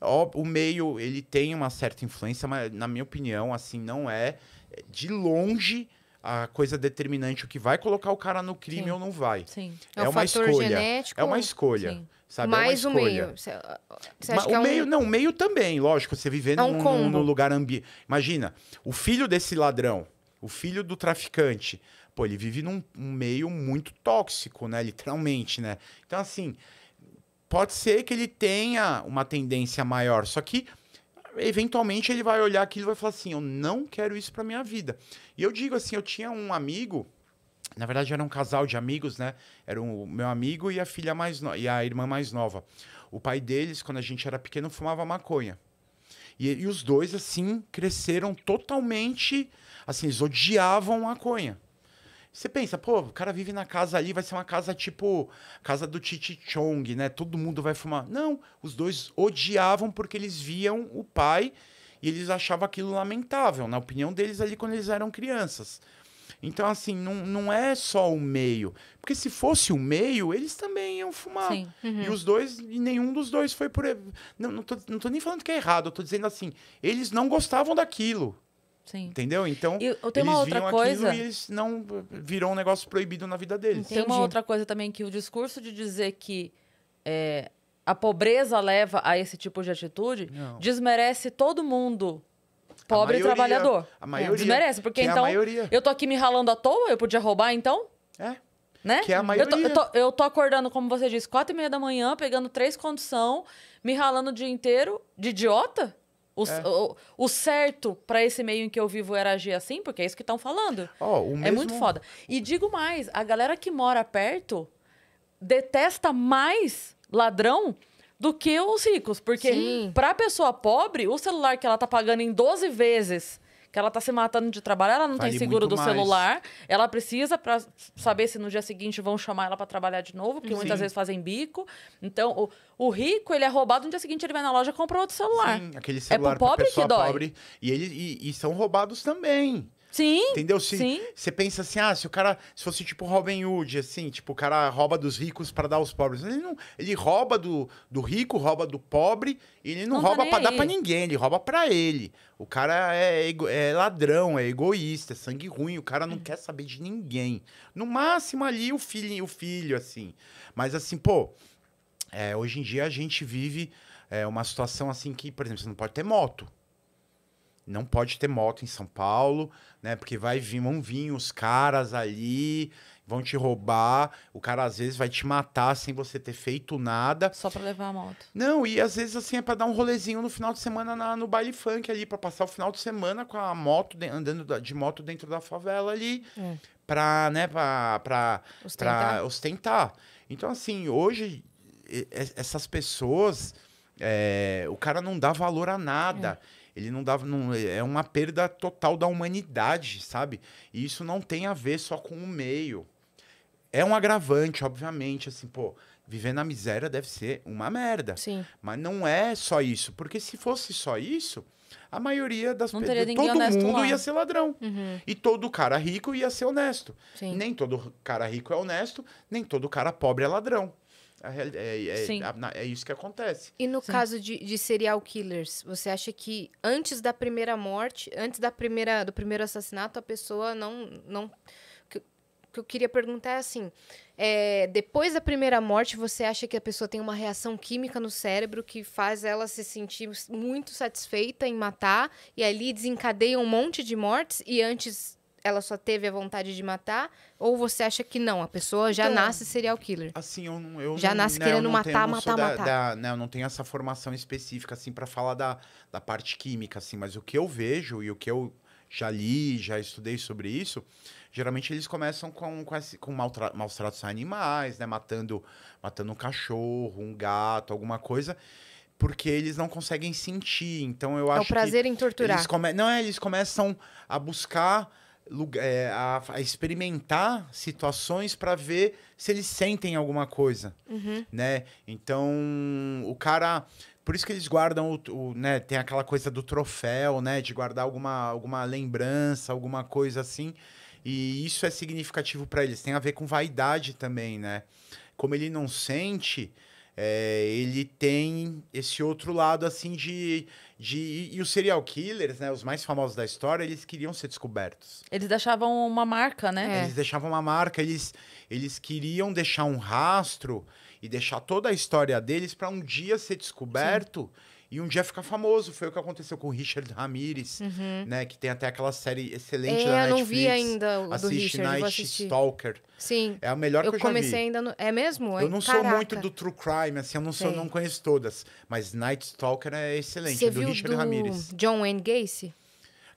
ó, o meio, ele tem uma certa influência, mas, na minha opinião, assim, não é, é de longe a coisa determinante, o que vai colocar o cara no crime Sim. ou não vai. Sim. É, é um uma escolha. É genético, é uma escolha. Sim. Sabe? É Mais o é meio. Você acha o que é meio, um... Não, o meio também, lógico. Você viver é um num, num lugar ambiente. Imagina, o filho desse ladrão, o filho do traficante, pô, ele vive num meio muito tóxico, né? Literalmente, né? Então, assim, pode ser que ele tenha uma tendência maior. Só que eventualmente ele vai olhar aquilo e vai falar assim: eu não quero isso para minha vida. E eu digo assim: eu tinha um amigo, na verdade era um casal de amigos, né? Era o meu amigo e a filha mais no... e a irmã mais nova. O pai deles, quando a gente era pequeno, fumava maconha. E, e os dois, assim, cresceram totalmente. Assim, eles odiavam maconha. Você pensa, pô, o cara vive na casa ali, vai ser uma casa tipo casa do Titi Chong, né? Todo mundo vai fumar. Não, os dois odiavam porque eles viam o pai e eles achavam aquilo lamentável, na opinião deles ali quando eles eram crianças. Então, assim, não, não é só o meio. Porque se fosse o meio, eles também iam fumar. Uhum. E os dois, e nenhum dos dois foi por. Não, não, tô, não tô nem falando que é errado, eu tô dizendo assim, eles não gostavam daquilo. Sim. Entendeu? Então, eu, eu tenho eles uma outra coisa. E eles não virou um negócio proibido na vida deles. Entendi. Tem uma outra coisa também que o discurso de dizer que é, a pobreza leva a esse tipo de atitude não. desmerece todo mundo pobre maioria, trabalhador. A maioria. Desmerece, porque é então eu tô aqui me ralando à toa, eu podia roubar então? É. Né? Que é a maioria. Eu tô, eu tô, eu tô acordando, como você disse, quatro e meia da manhã, pegando três condução me ralando o dia inteiro, de idiota? O, é. o, o, certo para esse meio em que eu vivo era é agir assim, porque é isso que estão falando. Oh, mesmo... É muito foda. E digo mais, a galera que mora perto detesta mais ladrão do que os ricos. Porque para a pessoa pobre, o celular que ela tá pagando em 12 vezes que ela tá se matando de trabalho, ela não vale tem seguro do mais. celular, ela precisa para saber se no dia seguinte vão chamar ela para trabalhar de novo, porque Sim. muitas vezes fazem bico. Então, o, o, rico, ele é roubado, no dia seguinte ele vai na loja e compra outro celular. Sim, aquele celular é pro pobre que dói. Pobre, e, ele, e, e são roubados também. Sim. Entendeu? Se, sim. Você pensa assim, ah, se o cara. Se fosse tipo Robin Hood, assim, tipo, o cara rouba dos ricos para dar aos pobres. Ele, não, ele rouba do, do rico, rouba do pobre, e ele não, não tá rouba tá para dar para ninguém, ele rouba para ele. O cara é, é, ladrão, é egoísta, é sangue ruim, o cara não hum. quer saber de ninguém. No máximo ali o filho, o filho assim. Mas assim, pô, é, hoje em dia a gente vive é, uma situação assim que, por exemplo, você não pode ter moto não pode ter moto em São Paulo, né? Porque vai vir, vão vir os caras ali, vão te roubar, o cara às vezes vai te matar sem você ter feito nada. Só pra levar a moto. Não, e às vezes assim é pra dar um rolezinho no final de semana na, no baile funk ali, pra passar o final de semana com a moto, de, andando de moto dentro da favela ali, hum. pra, né, para ostentar. ostentar. Então assim, hoje essas pessoas, é, o cara não dá valor a nada. Hum. Ele não dava. Não, é uma perda total da humanidade, sabe? E isso não tem a ver só com o meio. É um agravante, obviamente, assim, pô. Viver na miséria deve ser uma merda. Sim. Mas não é só isso. Porque se fosse só isso, a maioria das pessoas. Todo mundo lá. ia ser ladrão. Uhum. E todo cara rico ia ser honesto. Sim. Nem todo cara rico é honesto, nem todo cara pobre é ladrão. É, é, é, isso que acontece. E no Sim. caso de, de, serial killers, você acha que antes da primeira morte, antes da primeira, do primeiro assassinato, a pessoa não. não que, que eu queria perguntar é assim: é, depois da primeira morte, você acha que a pessoa tem uma reação química no cérebro que faz ela se sentir muito satisfeita em matar e ali desencadeia um monte de mortes e antes ela só teve a vontade de matar? Ou você acha que não, a pessoa já então, nasce serial killer? Assim, eu não. Eu já não, nasce né, querendo matar, tenho, matar, matar. Da, né, eu não tenho essa formação específica, assim, para falar da, da parte química, assim, mas o que eu vejo e o que eu já li, já estudei sobre isso, geralmente eles começam com, com, esse, com maltra, maus tratos a animais, né? Matando, matando um cachorro, um gato, alguma coisa porque eles não conseguem sentir. Então eu é acho que. É o prazer em torturar. Come... Não, é, eles começam a buscar é, a, a, experimentar situações para ver se eles sentem alguma coisa, uhum. né? Então, o cara... Por isso que eles guardam, o, o, né? Tem aquela coisa do troféu, né? De guardar alguma, alguma lembrança, alguma coisa assim. E isso é significativo para eles. Tem a ver com vaidade também, né? Como ele não sente, é, ele tem esse outro lado, assim, de de e, e os serial killers, né, os mais famosos da história, eles queriam ser descobertos. Eles deixavam uma marca, né? É. Eles deixavam uma marca, eles eles queriam deixar um rastro e deixar toda a história deles para um dia ser descoberto. Sim e um dia ficar famoso. Foi o que aconteceu com o Richard Ramirez, uhum. né? Que tem até aquela série excelente é, da Netflix. Eu não vi ainda o Assiste Richard, Night Stalker. Sim. É a melhor eu que eu já vi. Eu comecei ainda... No... É mesmo? Eu não Caraca. sou muito do true crime, assim. Eu não, sou, não conheço todas. Mas Night Stalker é excelente. é do viu Richard do Ramirez. John Wayne Gacy?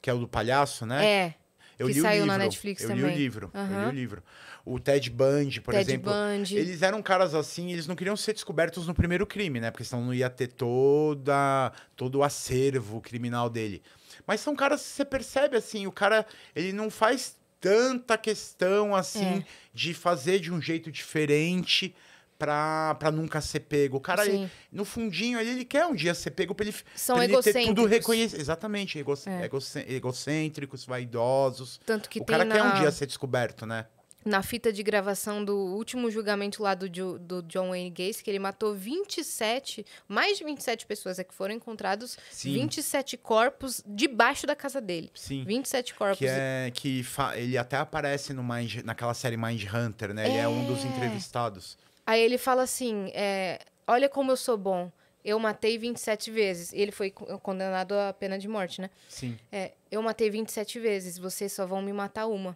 Que é o do palhaço, né? É. Eu que li saiu o livro. na Netflix eu também. Li o livro, uhum. Eu li o livro. O Ted Bundy, por Ted exemplo. Bundy. Eles eram caras assim, eles não queriam ser descobertos no primeiro crime, né? Porque senão não ia ter toda, todo o acervo criminal dele. Mas são caras que você percebe assim, o cara, ele não faz tanta questão assim é. de fazer de um jeito diferente pra, nunca ser pego. O cara, ele, no fundinho, ele, ele quer um dia ser pego pra ele, São pra ele ter tudo reconhecido. Exatamente, ego, é. egocê egocêntricos, vaidosos. Tanto que o cara na... quer um dia ser descoberto, né? Na fita de gravação do último julgamento lá do, jo, do John Wayne Gacy, que ele matou 27, mais de 27 pessoas é que foram encontrados, Sim. 27 corpos debaixo da casa dele. Sim. 27 corpos. Que, é, que ele até aparece no Mind, naquela série Mind Hunter, né? Ele é, é um dos entrevistados. Aí ele fala assim: é, Olha como eu sou bom. Eu matei 27 vezes. Ele foi condenado à pena de morte, né? Sim. É, eu matei 27 vezes. Vocês só vão me matar uma.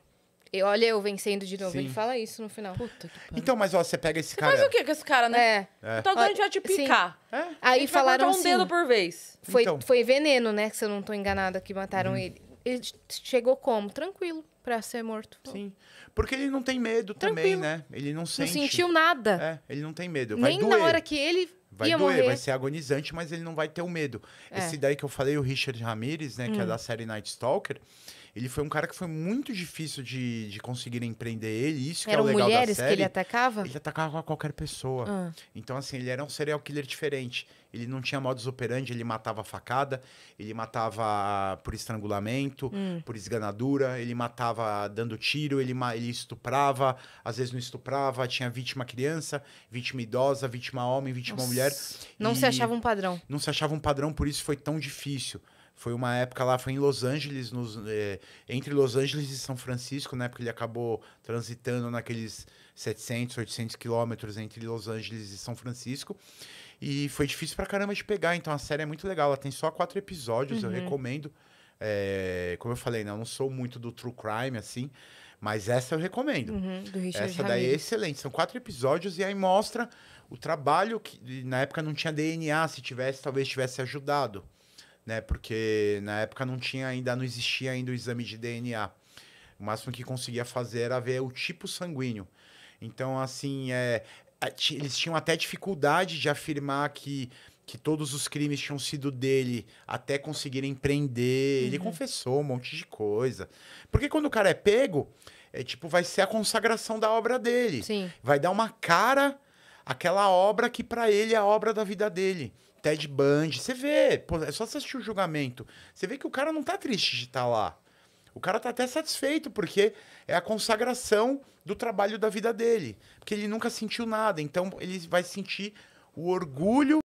E olha eu vencendo de novo. Sim. Ele fala isso no final. Puta que pariu. Então, mas ó, você pega esse você cara. Faz o que com esse cara, né? É. é. Então agora a gente vai te picar. É. Aí falaram vai um assim, dedo por vez. Foi, então. foi veneno, né? Se eu não tô enganada, que mataram hum. ele. Ele chegou como? Tranquilo para ser morto. Sim. Porque ele não tem medo Tranquilo. também, né? Ele não sente. Não sentiu nada. É, ele não tem medo. Vai Nem doer. na hora que ele vai ia doer, morrer. vai ser agonizante, mas ele não vai ter o medo. É. Esse daí que eu falei, o Richard Ramirez, né, hum. que é hum. da série Night Stalker, ele foi um cara que foi muito difícil de, de conseguir empreender ele. Isso que Eram é o legal mulheres da série. que ele atacava? Ele atacava qualquer pessoa. Hum. Então, assim, ele era um serial killer diferente. Ele não tinha modus operandi, ele matava facada, ele matava por estrangulamento, hum. por esganadura, ele matava dando tiro, ele, ele estuprava, às vezes não estuprava, tinha vítima criança, vítima idosa, vítima homem, vítima Nossa. mulher. Não se achava um padrão. Não se achava um padrão, por isso foi tão difícil. Foi uma época lá, foi em Los Angeles, nos, é, entre Los Angeles e São Francisco, né? Porque ele acabou transitando naqueles 700, 800 quilômetros entre Los Angeles e São Francisco. E foi difícil pra caramba de pegar, então a série é muito legal. Ela tem só quatro episódios, uhum. eu recomendo. É, como eu falei, né, eu não sou muito do true crime, assim, mas essa eu recomendo. Uhum, do Richard essa daí é excelente. São quatro episódios e aí mostra o trabalho que na época não tinha DNA, se tivesse, talvez tivesse ajudado. Né? Porque na época não tinha ainda, não existia ainda o exame de DNA. O máximo que conseguia fazer era ver o tipo sanguíneo. Então, assim, é, eles tinham até dificuldade de afirmar que, que todos os crimes tinham sido dele até conseguirem prender. Uhum. Ele confessou um monte de coisa. Porque quando o cara é pego, é tipo, vai ser a consagração da obra dele. Sim. Vai dar uma cara àquela obra que para ele é a obra da vida dele. Ted Bundy, você vê, pô, é só assistir o julgamento. Você vê que o cara não tá triste de estar tá lá. O cara tá até satisfeito, porque é a consagração do trabalho da vida dele. Porque ele nunca sentiu nada. Então ele vai sentir o orgulho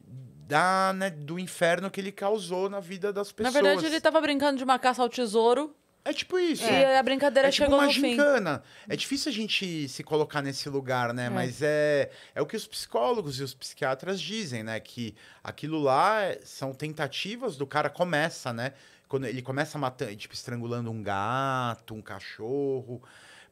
da, né, do inferno que ele causou na vida das pessoas. Na verdade, ele tava brincando de uma caça ao tesouro. É tipo isso. É. E a brincadeira é tipo chegou tipo uma no gincana. fim. É difícil a gente se colocar nesse lugar, né? É. Mas é, é o que os psicólogos e os psiquiatras dizem, né? Que aquilo lá é, são tentativas do cara começa, né? Quando ele começa matar, tipo, estrangulando um gato, um cachorro,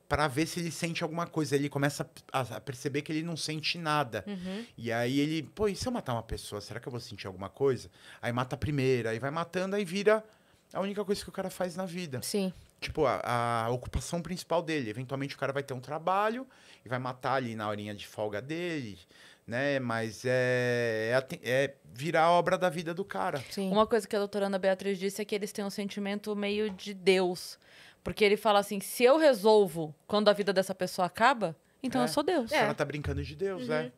para ver se ele sente alguma coisa. Ele começa a, perceber que ele não sente nada. Uhum. E aí ele, pô, e se eu matar uma pessoa, será que eu vou sentir alguma coisa? Aí mata a primeira, aí vai matando, aí vira a única coisa que o cara faz na vida. Sim. Tipo, a, a ocupação principal dele. Eventualmente o cara vai ter um trabalho e vai matar ali na horinha de folga dele, né? Mas é, é, é, virar a obra da vida do cara. Sim. Uma coisa que a doutora Ana Beatriz disse é que eles têm um sentimento meio de Deus. Porque ele fala assim: se eu resolvo quando a vida dessa pessoa acaba, então é. eu sou Deus. É. Ela tá brincando de Deus, né? uhum. é.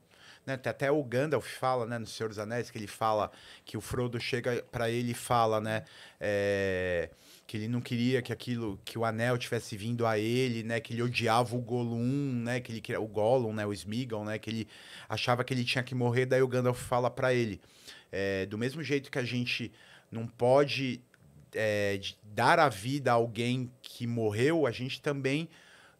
Né? Até o Gandalf fala, né, no Senhor dos Anéis, que ele fala que o Frodo chega para ele e fala, né? É que ele não queria que aquilo que o anel tivesse vindo a ele, né, que ele odiava o Gollum, né, que ele queria o Gollum, né, o Smeagol, né, que ele achava que ele tinha que morrer, daí o Gandalf fala para ele, é, do mesmo jeito que a gente não pode é, dar a vida a alguém que morreu, a gente também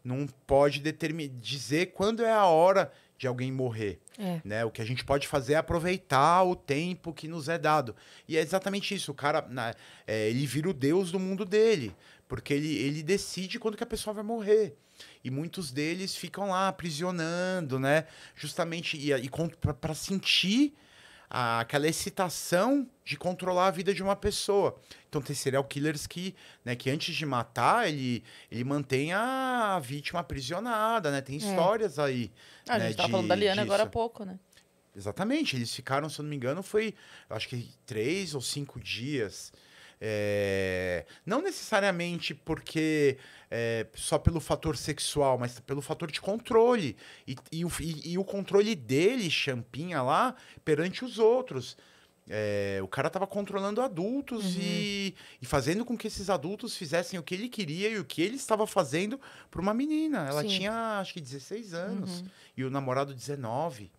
não pode determinar dizer quando é a hora de alguém morrer. É. Né? O que a gente pode fazer é aproveitar o tempo que nos é dado. E é exatamente isso. O cara, é, ele vira o deus do mundo dele. Porque ele, ele decide quando que a pessoa vai morrer. E muitos deles ficam lá aprisionando, né? Justamente e, e para sentir aquela excitação de controlar a vida de uma pessoa. Então tem serial killers que, né, que antes de matar, ele, ele mantém a vítima aprisionada, né? Tem é. histórias é. aí. Ah, né, a gente tava de, falando da Liana disso. agora há pouco, né? Exatamente, eles ficaram, se eu não me engano, foi acho que três ou cinco dias. É... Não necessariamente porque é, só pelo fator sexual, mas pelo fator de controle. E, e, e, e o controle dele, Champinha, lá, perante os outros. É, o cara tava controlando adultos uhum. e, e, fazendo com que esses adultos fizessem o que ele queria e o que ele estava fazendo para uma menina. Ela Sim. tinha, acho que, 16 anos uhum. e o namorado, 19.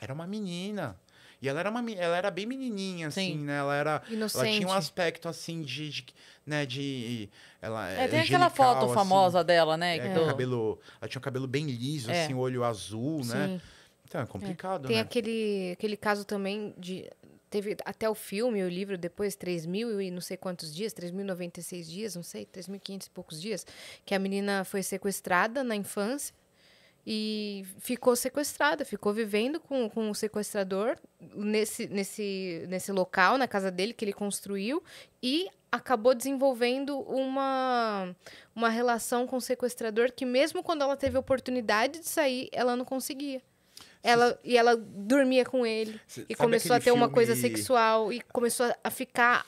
Era uma menina. E ela era, uma, ela era bem menininha, assim, Sim. né? Ela era. Inocente. Ela tinha um aspecto, assim, de. de né, de. Ela, é, é tem aquela foto assim, famosa dela, né? É, do... cabelo, ela tinha um cabelo bem liso, é. assim, olho azul, né? Sim. né? Então, é complicado, é. Tem né? aquele, aquele caso também de. Teve até o filme, o livro, depois, 3000 mil e não sei quantos dias, 3.096 dias, não sei, 3.500 e poucos dias, que a menina foi sequestrada na infância e ficou sequestrada, ficou vivendo com, com o sequestrador nesse, nesse, nesse local, na casa dele que ele construiu, e acabou desenvolvendo uma, uma relação com o sequestrador que, mesmo quando ela teve oportunidade de sair, ela não conseguia. Ela, e ela dormia com ele. Cê, e começou a ter filme... uma coisa sexual. E começou a ficar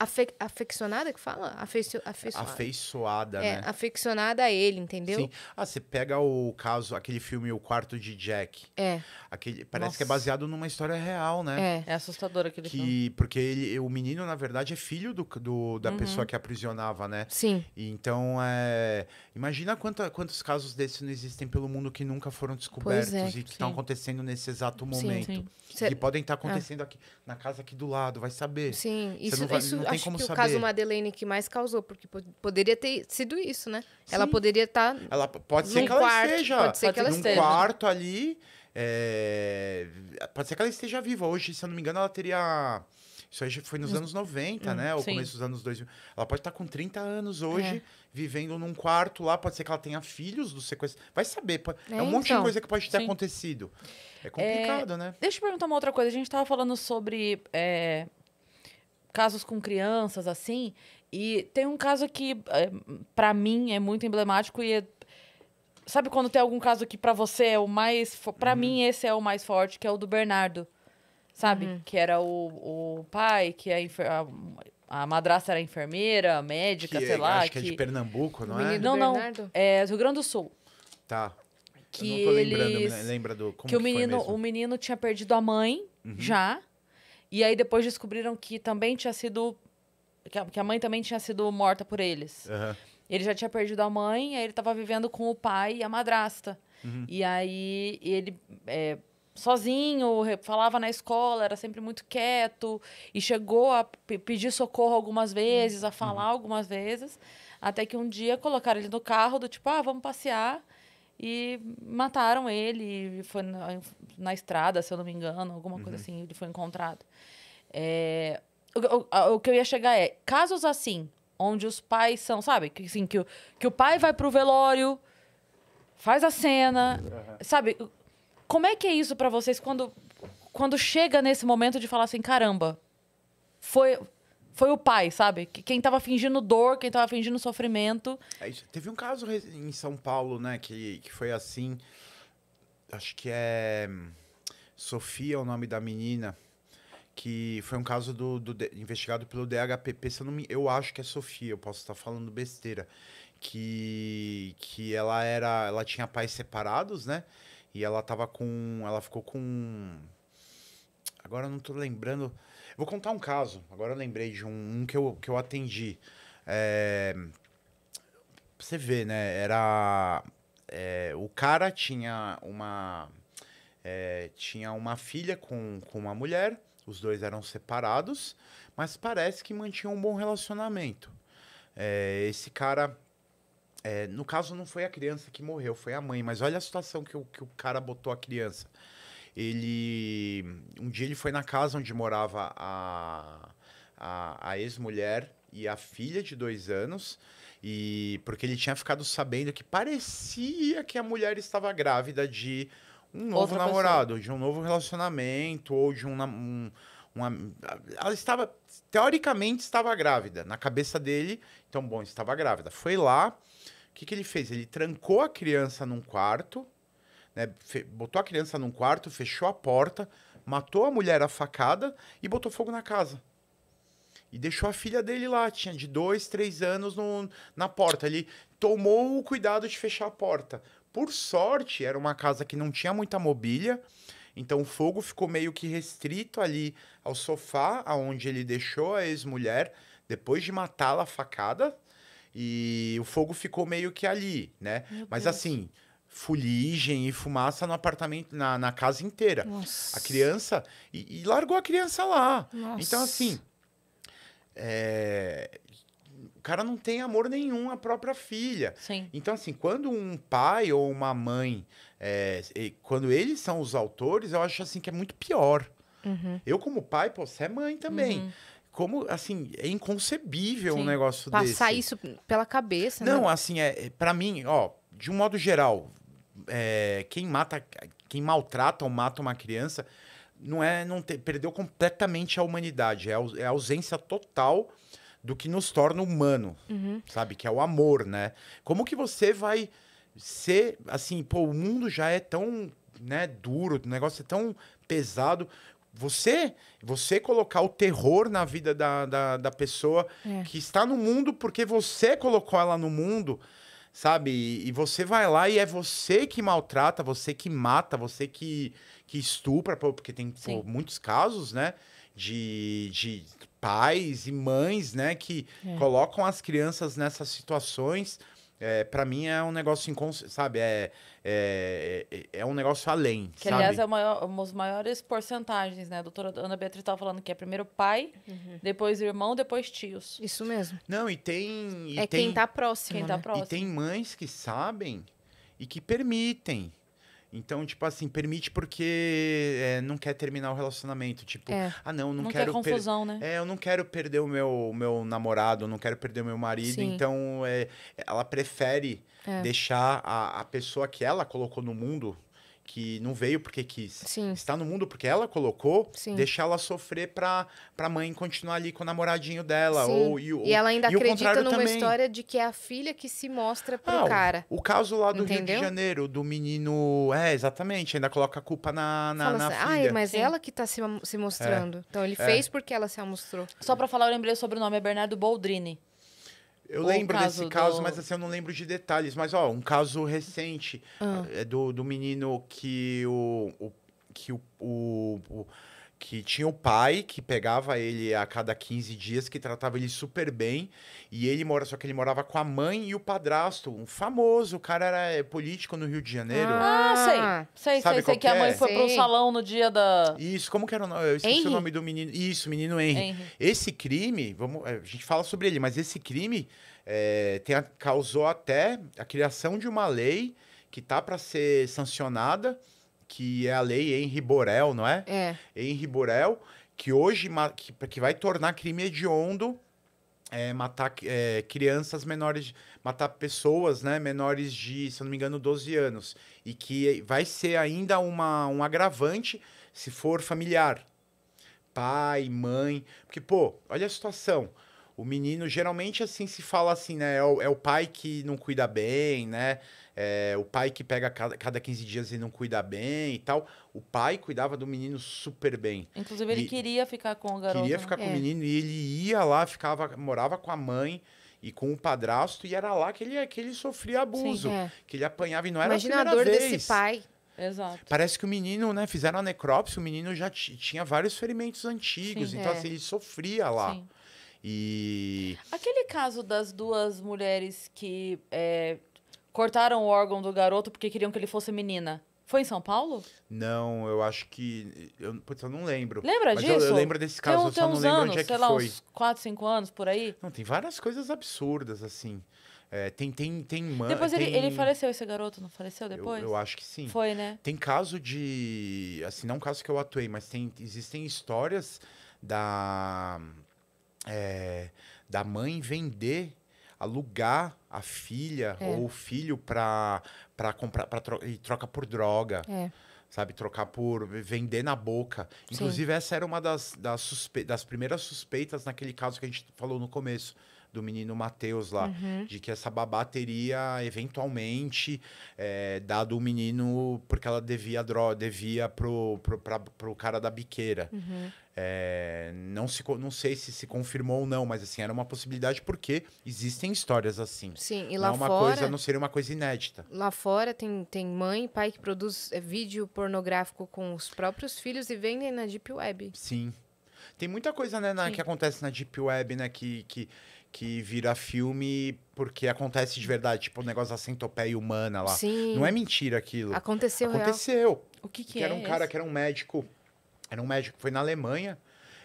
afe, afeccionada que fala? Afeiço, afeiçoada. Afeiçoada, é, né? Afeccionada a ele, entendeu? Sim. Ah, você pega o caso, aquele filme O Quarto de Jack. É. Aquele, parece Nossa. que é baseado numa história real, né? É, é assustador aquele que, filme. Porque ele, o menino, na verdade, é filho do, do da uhum. pessoa que aprisionava, né? Sim. E então, é, imagina quanta, quantos casos desses não existem pelo mundo que nunca foram descobertos é, e que estão acontecendo nesse exato momento. Sim, sim. Cê... E podem estar tá ah. acontecendo é. aqui na casa aqui do lado, vai saber. Sim, isso, vai, isso tem como que saber. o caso Madeleine que mais causou, porque poderia ter sido isso, né? Sim. Ela poderia estar. Tá ela pode ser que quarto, ela esteja. Pode ser que ela esteja. Num quarto ali. É... Pode ser que ela esteja viva. Hoje, se eu não me engano, ela teria. Isso aí foi nos hum. anos 90, hum, né? Ou sim. começo dos anos 2000. Ela pode estar tá com 30 anos hoje, é. vivendo num quarto lá. Pode ser que ela tenha filhos do sequestro. Vai saber. Pode... É, é, um é, monte então. de coisa que pode ter sim. acontecido. É, é complicado, é... né? Deixa eu perguntar uma outra coisa. A gente estava falando sobre eh, casos com crianças, assim. E tem um caso que, eh, para mim, é muito emblemático e é... Sabe quando tem algum caso que para você é o mais... Fo... para uhum. mim, esse é o mais forte, que é o do Bernardo. Sabe? Uhum. Que era o, o pai, que a, enfer... a, a madrasta era enfermeira, médica, que, sei é, lá. Acho que, que é de Pernambuco, não é? Não, não. É do Rio Grande do Sul. Tá que eu não tô eles... lembrando, lembra do como que, que o menino, o menino tinha perdido a mãe uhum. já e aí depois descobriram que também tinha sido. Que a mãe também tinha sido morta por eles. Uhum. Ele já tinha perdido a mãe, aí ele estava vivendo com o pai e a madrasta. Uhum. E aí ele. É, sozinho, falava na escola, era sempre muito quieto e chegou a pedir socorro algumas vezes, a falar uhum. algumas vezes, até que um dia colocaram ele no carro do tipo, ah, vamos passear e mataram ele, e foi na, na, estrada, se eu não me engano, alguma uhum. coisa assim, ele foi encontrado. É, o, o, o, que eu ia chegar é, casos assim, onde os pais são, sabe? Que, assim, que, o, que o pai vai pro velório, faz a cena, uhum. sabe? Como é que é isso para vocês quando, quando chega nesse momento de falar assim, caramba, foi, foi o pai, sabe? Quem tava fingindo dor, quem tava fingindo sofrimento. É, teve um caso em São Paulo, né, que, que foi assim. Acho que é. Sofia é o nome da menina que foi um caso do, do investigado pelo DHPP, se eu, não me, eu acho que é Sofia, eu posso estar falando besteira, que, que ela era, ela tinha pais separados, né? E ela tava com, ela ficou com Agora eu não estou lembrando. vou contar um caso. Agora eu lembrei de um, um que, eu, que eu atendi. É, você vê, né? Era. É, o cara tinha uma. É, tinha uma filha com, com uma mulher. Os dois eram separados, mas parece que mantinham um bom relacionamento. É, esse cara. É, no caso, não foi a criança que morreu, foi a mãe, mas olha a situação que o, que o cara botou a criança. Ele. Um dia ele foi na casa onde morava a, a, a ex-mulher e a filha de dois anos. E porque ele tinha ficado sabendo que parecia que a mulher estava grávida de um novo Outra namorado, pessoa. de um novo relacionamento, ou de um, um, uma. Ela estava. Teoricamente estava grávida. Na cabeça dele, então, bom, estava grávida. Foi lá. O que, que ele fez? Ele trancou a criança num quarto, né? Botou a criança num quarto, fechou a porta, matou a mulher a facada e botou fogo na casa. E deixou a filha dele lá, tinha de dois, três anos no, na porta. Ele tomou o cuidado de fechar a porta. Por sorte, era uma casa que não tinha muita mobília, então o fogo ficou meio que restrito ali ao sofá, aonde ele deixou a ex-mulher depois de matá-la facada, e o fogo ficou meio que ali, né? Mas assim, fuligem e fumaça no apartamento, na, na casa inteira. Nossa. A criança. E, e, largou a criança lá. Então, Nossa. Então, assim. É, cara não tem amor nenhum à própria filha. Sim. Então, assim, quando um pai ou uma mãe, é, quando eles são os autores, eu acho assim que é muito pior. Uhum. Eu, como pai, pô, você é mãe também. Uhum como assim é inconcebível Sim. um negócio passar desse passar isso pela cabeça não né? assim é para mim ó de um modo geral é, quem mata quem maltrata ou mata uma criança não é não te, perdeu completamente a humanidade é, é a ausência total do que nos torna humano, uhum. sabe? Que é o amor, né? Como que você vai ser assim, pô, o mundo já é tão, né, duro, o negócio é tão pesado. Você, você colocar o terror na vida da, da, da pessoa é. que está no mundo porque você colocou ela no mundo, sabe? E, e, você vai lá e é você que maltrata, você que mata, você que, que estupra, porque tem pô, muitos casos, né? De, de pais e mães, né, que é. colocam as crianças nessas situações. É, para mim é um negócio inconsciente, sabe? É, é, é, é, um negócio além. Que, sabe? aliás, é maior, uma das maiores porcentagens, né? A doutora Ana Beatriz estava falando que é primeiro pai, uhum. depois irmão, depois tios. Isso mesmo. Não, e tem. E é tem, quem tá próximo. Quem né? tá próximo. E tem mães que sabem e que permitem. Então, tipo assim, permite porque é, não quer terminar o relacionamento. Tipo, é. ah, não, não, não quero. confusão, né? É, eu não quero perder o meu, meu namorado, não quero perder o meu marido. Sim. Então, é, ela prefere é. deixar a, a pessoa que ela colocou no mundo, que não veio porque quis. Sim. Está no mundo porque ela colocou, Sim. deixar ela sofrer pra, pra mãe continuar ali com o namoradinho dela. Sim. Ou, e, ou, e ela ainda e acredita numa também. história de que é a filha que se mostra pro ah, cara. O, o, caso lá do Entendeu? Rio de Janeiro, do menino. É, exatamente, ainda coloca a culpa na, na, Fala na assim, filha. Ai, mas Sim. ela que tá se, se mostrando. É. Então ele é. fez porque ela se mostrou. Só pra falar, eu lembrei sobre o nome, é Bernardo Boldrini. Eu Ou lembro caso desse caso, do... mas assim, eu não lembro de detalhes. Mas, ó, um caso recente ah. é do, do menino que o, o que o, o, o que tinha o pai que pegava ele a cada 15 dias, que tratava ele super bem, e ele mora só que ele morava com a mãe e o padrasto, um famoso, o cara era é, político no Rio de Janeiro. Ah, ah sei. Sei, Sabe sei, sei que, é? a mãe foi para um salão no dia da Isso, como que era o nome? Eu esqueci Henry? o nome do menino. Isso, menino Henry. Henry. Esse crime, vamos, é, a gente fala sobre ele, mas esse crime é, tem, causou até a criação de uma lei que tá para ser sancionada que é a lei Henri Borel, não é? É. Henri Borel, que hoje que, que vai tornar crime hediondo é, matar é, crianças menores, matar pessoas né, menores de, se não me engano, 12 anos. E que vai ser ainda uma, um agravante se for familiar. Pai, mãe. Porque, pô, olha a situação. O menino, geralmente, assim, se fala assim, né? É o, é o pai que não cuida bem, né? É, o pai que pega cada, cada 15 dias e não cuida bem e tal. O pai cuidava do menino super bem. Inclusive, ele e, queria ficar com o garoto. Queria né? ficar com é. o menino e ele ia lá, ficava, morava com a mãe e com o padrasto, e era lá que ele, que ele sofria abuso, Sim, é. que ele apanhava e não era Imagina a primeira vez. desse pai. Exato. Parece que o menino, né, fizeram a necrópsia, o menino já tinha vários ferimentos antigos, Sim, então é. assim, ele sofria lá. Sim. E... Aquele caso das duas mulheres que é, Cortaram o órgão do garoto porque queriam que ele fosse menina. Foi em São Paulo? Não, eu acho que. Eu, putz, eu não lembro. Lembra Mas disso? Eu, eu lembro desse caso, tem, eu tem só não lembro anos, onde é que sei lá, Uns 4, 5 anos por aí? Não, tem várias coisas absurdas, assim. É, tem, tem, tem mãe. Depois tem... Ele, ele faleceu, esse garoto, não faleceu depois? Eu, eu, acho que sim. Foi, né? Tem caso de. Assim, não um caso que eu atuei, mas tem, existem histórias da. É, da mãe vender alugar a filha é. ou o filho para comprar para tro e troca por droga. É. Sabe, trocar por vender na boca. Inclusive, Sim. essa era uma das, das, das primeiras suspeitas naquele caso que a gente falou no começo do menino Matheus lá, uhum. de que essa babá teria eventualmente é, dado o menino porque ela devia droga, devia pro, pro, pra, pro cara da biqueira. Uhum. É, não, se, não sei se se confirmou ou não, mas assim, era uma possibilidade porque existem histórias assim. Sim, e lá não é uma fora... Coisa, não seria uma coisa inédita. Lá fora tem, tem mãe e pai que produz é, vídeo pornográfico com os próprios filhos e vendem na Deep Web. Sim. Tem muita coisa, né, na, que acontece na Deep Web, né, que... que que vira filme porque acontece de verdade, tipo o negócio da centopeia humana lá. Sim. Não é mentira aquilo. Aconteceu, Aconteceu. Real. O que que, que é? Era um é cara esse? que era um médico, era um médico que foi na Alemanha,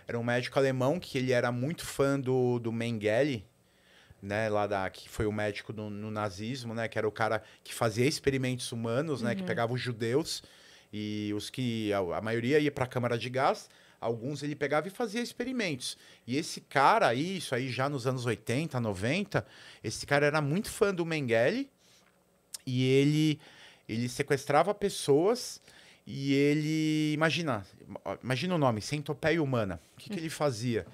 era um médico alemão que ele era muito fã do, do Mengele, né, lá da que foi o médico do, no nazismo, né, que era o cara que fazia experimentos humanos, né, uhum. que pegava os judeus e os que a, a maioria ia para a câmara de gás alguns ele pegava e fazia experimentos. E esse cara aí, isso aí já nos anos 80, 90, esse cara era muito fã do Mengele e ele ele sequestrava pessoas e ele imagina, imagina o nome, centopeia humana. O que, que ele fazia?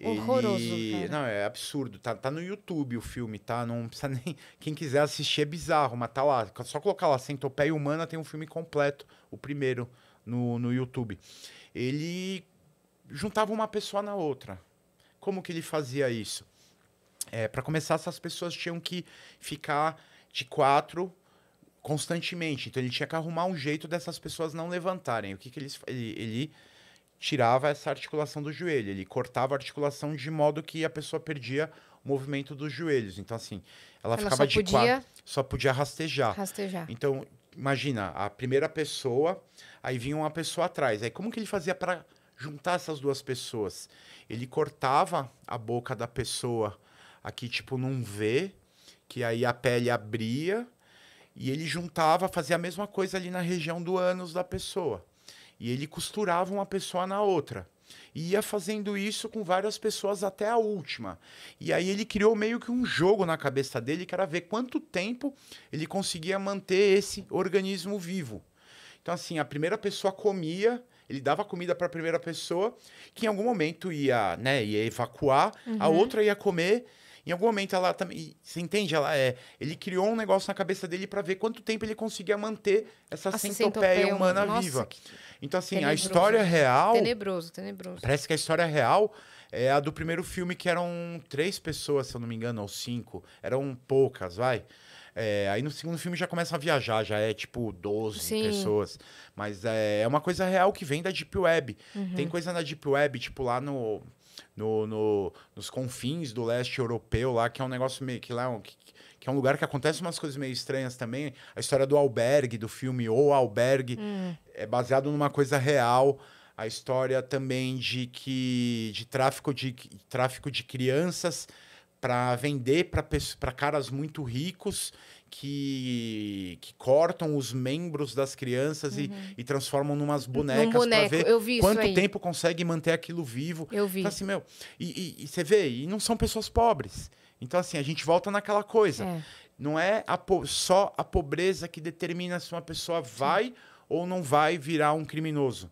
Horroroso. Não, é absurdo. Tá, tá no YouTube o filme, tá? Não precisa *laughs* nem. Quem quiser assistir é bizarro, mas tá lá. Só colocar lá Centopeia Humana tem um filme completo, o primeiro, no, no YouTube ele juntava uma pessoa na outra. Como que ele fazia isso? É, para começar, essas pessoas tinham que ficar de quatro constantemente. Então ele tinha que arrumar um jeito dessas pessoas não levantarem. O que, que ele, ele tirava essa articulação do joelho, ele cortava a articulação de modo que a pessoa perdia o movimento dos joelhos. Então, assim, ela, ela ficava de podia... quatro. Só podia rastejar. Rastejar. Então, imagina, a primeira pessoa, aí vinha uma pessoa atrás. Aí como que ele fazia para juntar essas duas pessoas? Ele cortava a boca da pessoa aqui, tipo, num V, que aí a pele abria, e ele juntava, fazia a mesma coisa ali na região do ânus da pessoa. E ele costurava uma pessoa na outra. E ia fazendo isso com várias pessoas até a última. E aí ele criou meio que um jogo na cabeça dele que era ver quanto tempo ele conseguia manter esse organismo vivo. Então, assim, a primeira pessoa comia ele dava comida para a primeira pessoa, que em algum momento ia, né, ia evacuar, uhum. a outra ia comer em algum momento ela também. Você entende? Ela é, ele criou um negócio na cabeça dele para ver quanto tempo ele conseguia manter essa centopeia, centopeia humana Nossa, viva. Então, assim, tenebroso. a história real. Tenebroso, tenebroso. Parece que a história real é a do primeiro filme, que eram três pessoas, se eu não me engano, ou cinco. Eram poucas, vai. É, aí no segundo filme já começa a viajar, já é tipo 12 Sim. pessoas. Mas é, é, uma coisa real que vem da Deep Web. Uhum. Tem coisa na Deep Web, tipo lá no no, no, nos confins do leste europeu lá, que é um negócio meio que lá, que, que é um lugar que acontece umas coisas meio estranhas também. A história do albergue, do filme O Albergue, hum. é baseado numa coisa real. A história também de que de tráfico de, de tráfico de crianças para vender para caras muito ricos que, que cortam os membros das crianças uhum. e, e, transformam numas bonecas Num para ver quanto tempo consegue manter aquilo vivo. Eu vi. Então, assim, meu, e, e, e, você vê, e não são pessoas pobres. Então, assim, a gente volta naquela coisa. É. Não é a só a pobreza que determina se uma pessoa vai Sim. ou não vai virar um criminoso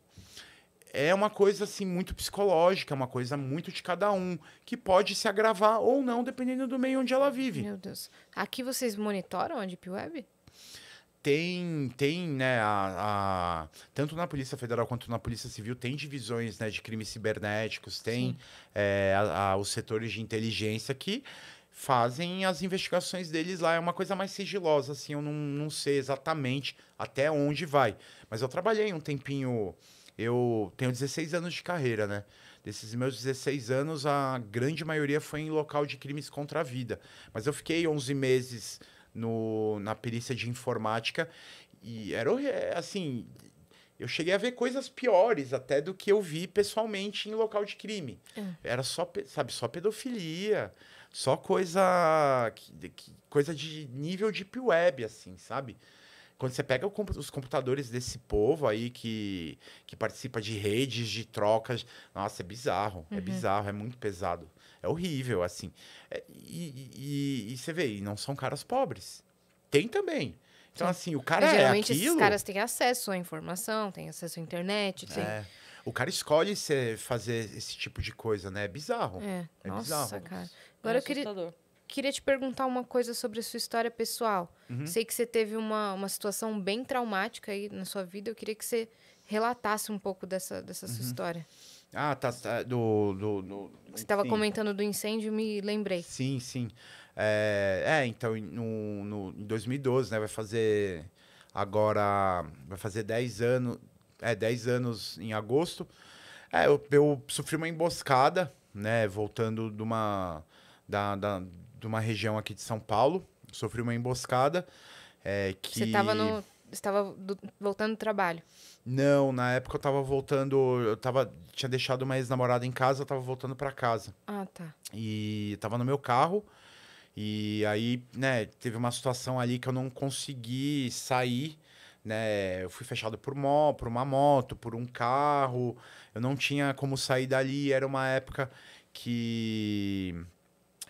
é uma coisa assim muito psicológica, é uma coisa muito de cada um, que pode se agravar ou não, dependendo do meio onde ela vive. Meu Deus. Aqui vocês monitoram a Deep Web? Tem, tem, né, a, a, tanto na Polícia Federal quanto na Polícia Civil tem divisões, né, de crimes cibernéticos, tem é, a, a, os setores de inteligência que fazem as investigações deles lá. É uma coisa mais sigilosa, assim, eu não, não sei exatamente até onde vai. Mas eu trabalhei um tempinho eu tenho 16 anos de carreira, né? Desses meus 16 anos, a grande maioria foi em local de crimes contra a vida. Mas eu fiquei 11 meses no, na perícia de informática e era assim. Eu cheguei a ver coisas piores até do que eu vi pessoalmente em local de crime. Hum. Era só, sabe, só pedofilia, só coisa que, coisa de nível deep web assim, sabe? Quando você pega os computadores desse povo aí que, que participa de redes, de trocas, nossa, é bizarro, é uhum. é bizarro, é muito pesado. É horrível, assim. É, e, e, e, você vê, e não são caras pobres. Tem também. Então, Sim. assim, o cara Mas, é geralmente aquilo... esses caras têm acesso à informação, têm acesso à internet, assim. É. O cara escolhe ser, fazer esse tipo de coisa, né? É bizarro. É, é nossa, bizarro. cara. É Agora é eu queria queria te perguntar uma coisa sobre a sua história pessoal. Uhum. Sei que você teve uma, uma situação bem traumática aí na sua vida. Eu queria que você relatasse um pouco dessa, dessa uhum. sua história. Ah, tá. tá do, do, do, você estava comentando do incêndio, me lembrei. Sim, sim. É, é então, no, no, em 2012, né? Vai fazer agora. Vai fazer 10 anos. É, 10 anos em agosto. É, eu, eu sofri uma emboscada, né? Voltando de uma. Da, da, de uma região aqui de São Paulo, sofri uma emboscada. É, que... Você estava no. Estava do... voltando do trabalho? Não, na época eu estava voltando. Eu tava, tinha deixado uma ex-namorada em casa, eu estava voltando para casa. Ah, tá. E estava no meu carro. E aí, né, teve uma situação ali que eu não consegui sair, né? Eu fui fechado por, mo por uma moto, por um carro. Eu não tinha como sair dali. Era uma época que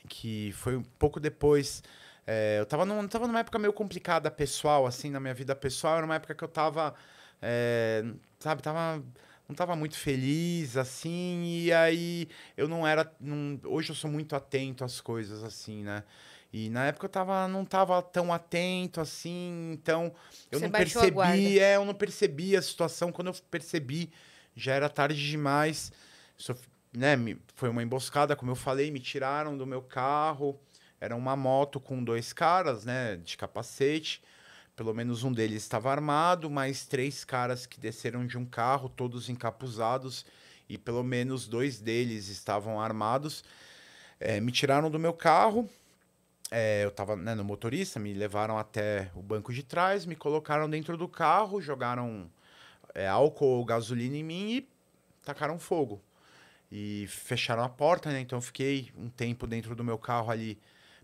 que foi um pouco depois. É, eu tava, num, tava numa época meio complicada pessoal, assim, na minha vida pessoal. Era uma época que eu tava. É, sabe, tava. Não tava muito feliz, assim, e aí eu não era. Não, hoje eu sou muito atento às coisas, assim, né? E na época eu tava, não tava tão atento assim, então eu Você não percebi, é, eu não percebi a situação. Quando eu percebi, já era tarde demais. Sof né, me, foi uma emboscada, como eu falei, me tiraram do meu carro. Era uma moto com dois caras, né, de capacete. Pelo menos um deles estava armado, mais três caras que desceram de um carro, todos encapuzados, e pelo menos dois deles estavam armados. É, me tiraram do meu carro, é, eu estava né, no motorista, me levaram até o banco de trás, me colocaram dentro do carro, jogaram é, álcool ou gasolina em mim e tacaram fogo e fecharam a porta, né? Então eu fiquei um tempo dentro do meu carro ali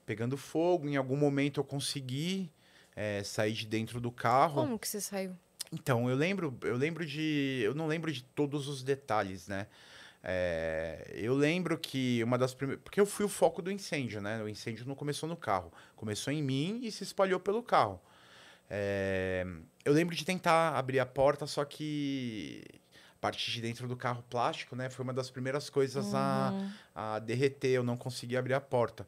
pegando fogo. Em algum momento eu consegui é, sair de dentro do carro. Como que você saiu? Então, eu lembro, eu lembro de. Eu não lembro de todos os detalhes, né? É, eu lembro que uma das primeiras. Porque eu fui o foco do incêndio, né? O incêndio não começou no carro. Começou em mim e se espalhou pelo carro. É, eu lembro de tentar abrir a porta, só que parte de dentro do carro plástico, né? Foi uma das primeiras coisas uhum. a, a derreter, eu não conseguia abrir a porta.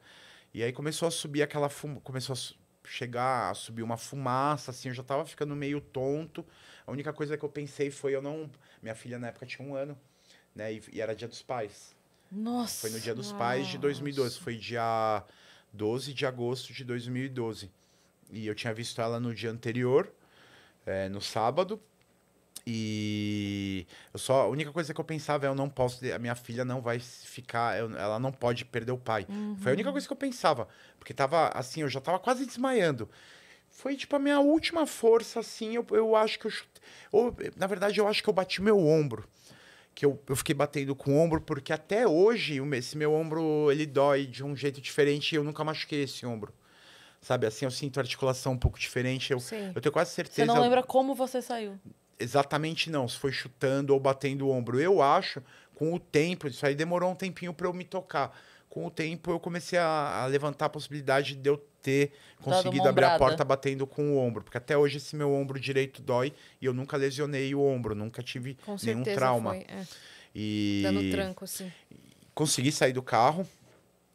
E aí começou a subir aquela fuma... começou a chegar, a subir uma fumaça, assim, eu já tava ficando meio tonto. A única coisa que eu pensei foi eu não, minha filha na época tinha um ano, né? E, e era Dia dos Pais. Nossa. Foi no Dia dos Pais de 2012, foi dia 12 de agosto de 2012. E eu tinha visto ela no dia anterior, é, no sábado, e eu só a única coisa que eu pensava é eu não posso, a minha filha não vai ficar, eu, ela não pode perder o pai. Uhum. Foi a uhum. única coisa que eu pensava, porque tava assim, eu já tava quase desmaiando. Foi tipo a minha última força assim, eu, eu acho que eu ou, na verdade eu acho que eu bati meu ombro. Que eu, eu fiquei batendo com o ombro, porque até hoje esse meu ombro ele dói de um jeito diferente e eu nunca machuquei esse ombro sabe? Assim, eu sinto a articulação um pouco diferente. Eu, eu tenho quase certeza. Você não lembra como você saiu? exatamente não, se foi chutando ou batendo o ombro. Eu acho, com o tempo, isso aí demorou um tempinho para eu me tocar. Com o tempo, eu comecei a, a levantar a possibilidade de eu ter tá conseguido abrir a porta batendo com o ombro. Porque até hoje esse meu ombro direito dói e eu nunca lesionei o ombro, nunca tive nenhum trauma. Foi, é. E... Dando tranco, assim Consegui sair do carro,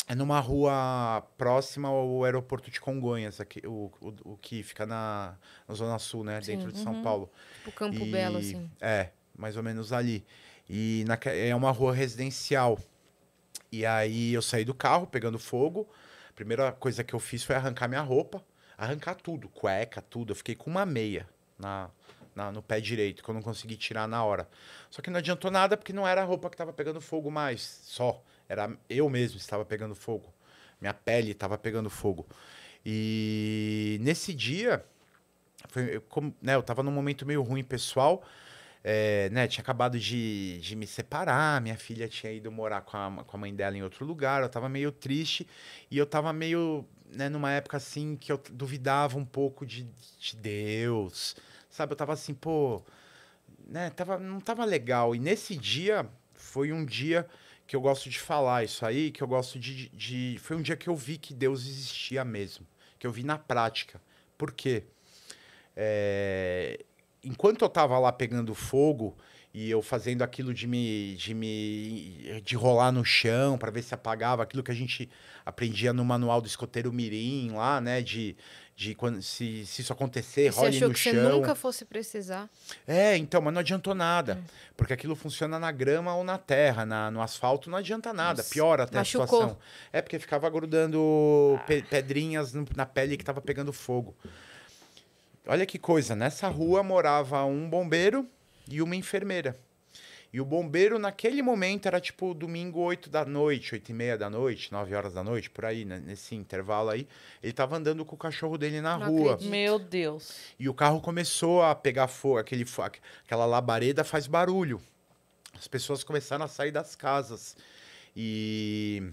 é numa rua próxima ao aeroporto de Congonhas, aqui, o, o, o que fica na, na, Zona Sul, né? Sim, dentro de uhum. São Paulo. Tipo Campo e, Belo, assim. É, mais ou menos ali. E na, é uma rua residencial. E aí eu saí do carro pegando fogo. A primeira coisa que eu fiz foi arrancar minha roupa. Arrancar tudo, cueca, tudo. Eu fiquei com uma meia na, na, no pé direito, que eu não consegui tirar na hora. Só que não adiantou nada porque não era a roupa que estava pegando fogo mais, só. Era eu mesmo estava pegando fogo. Minha pele estava pegando fogo. E nesse dia, foi, eu, como, né, eu tava num momento meio ruim pessoal. É, né, tinha acabado de, de, me separar, minha filha tinha ido morar com a, com a mãe dela em outro lugar, eu tava meio triste e eu tava meio, né, numa época assim que eu duvidava um pouco de, de Deus, sabe? Eu tava assim, pô, né, tava, não tava legal. E nesse dia, foi um dia que eu gosto de falar isso aí, que eu gosto de, de, Foi um dia que eu vi que Deus existia mesmo, que eu vi na prática. Por quê? É... Enquanto eu estava lá pegando fogo e eu fazendo aquilo de me, de me de rolar no chão para ver se apagava aquilo que a gente aprendia no manual do escoteiro mirim lá, né, de de quando se, se isso acontecer, e role no chão. Você achou que você nunca fosse precisar. É, então, mas não adiantou nada. Hum. Porque aquilo funciona na grama ou na terra, na, no asfalto não adianta nada. Pior Piora até Machucou. a situação. É, porque ficava grudando ah. pedrinhas na pele que estava pegando fogo. Olha que coisa, nessa rua morava um bombeiro e uma enfermeira. E o bombeiro, naquele momento, era tipo domingo, 8 da noite, 8 e meia da noite, 9 horas da noite, por aí, né? nesse intervalo aí. Ele tava andando com o cachorro dele na Não rua. Acredito. Meu Deus. E o carro começou a pegar fogo, aquele, aquela labareda faz barulho. As pessoas começaram a sair das casas. E.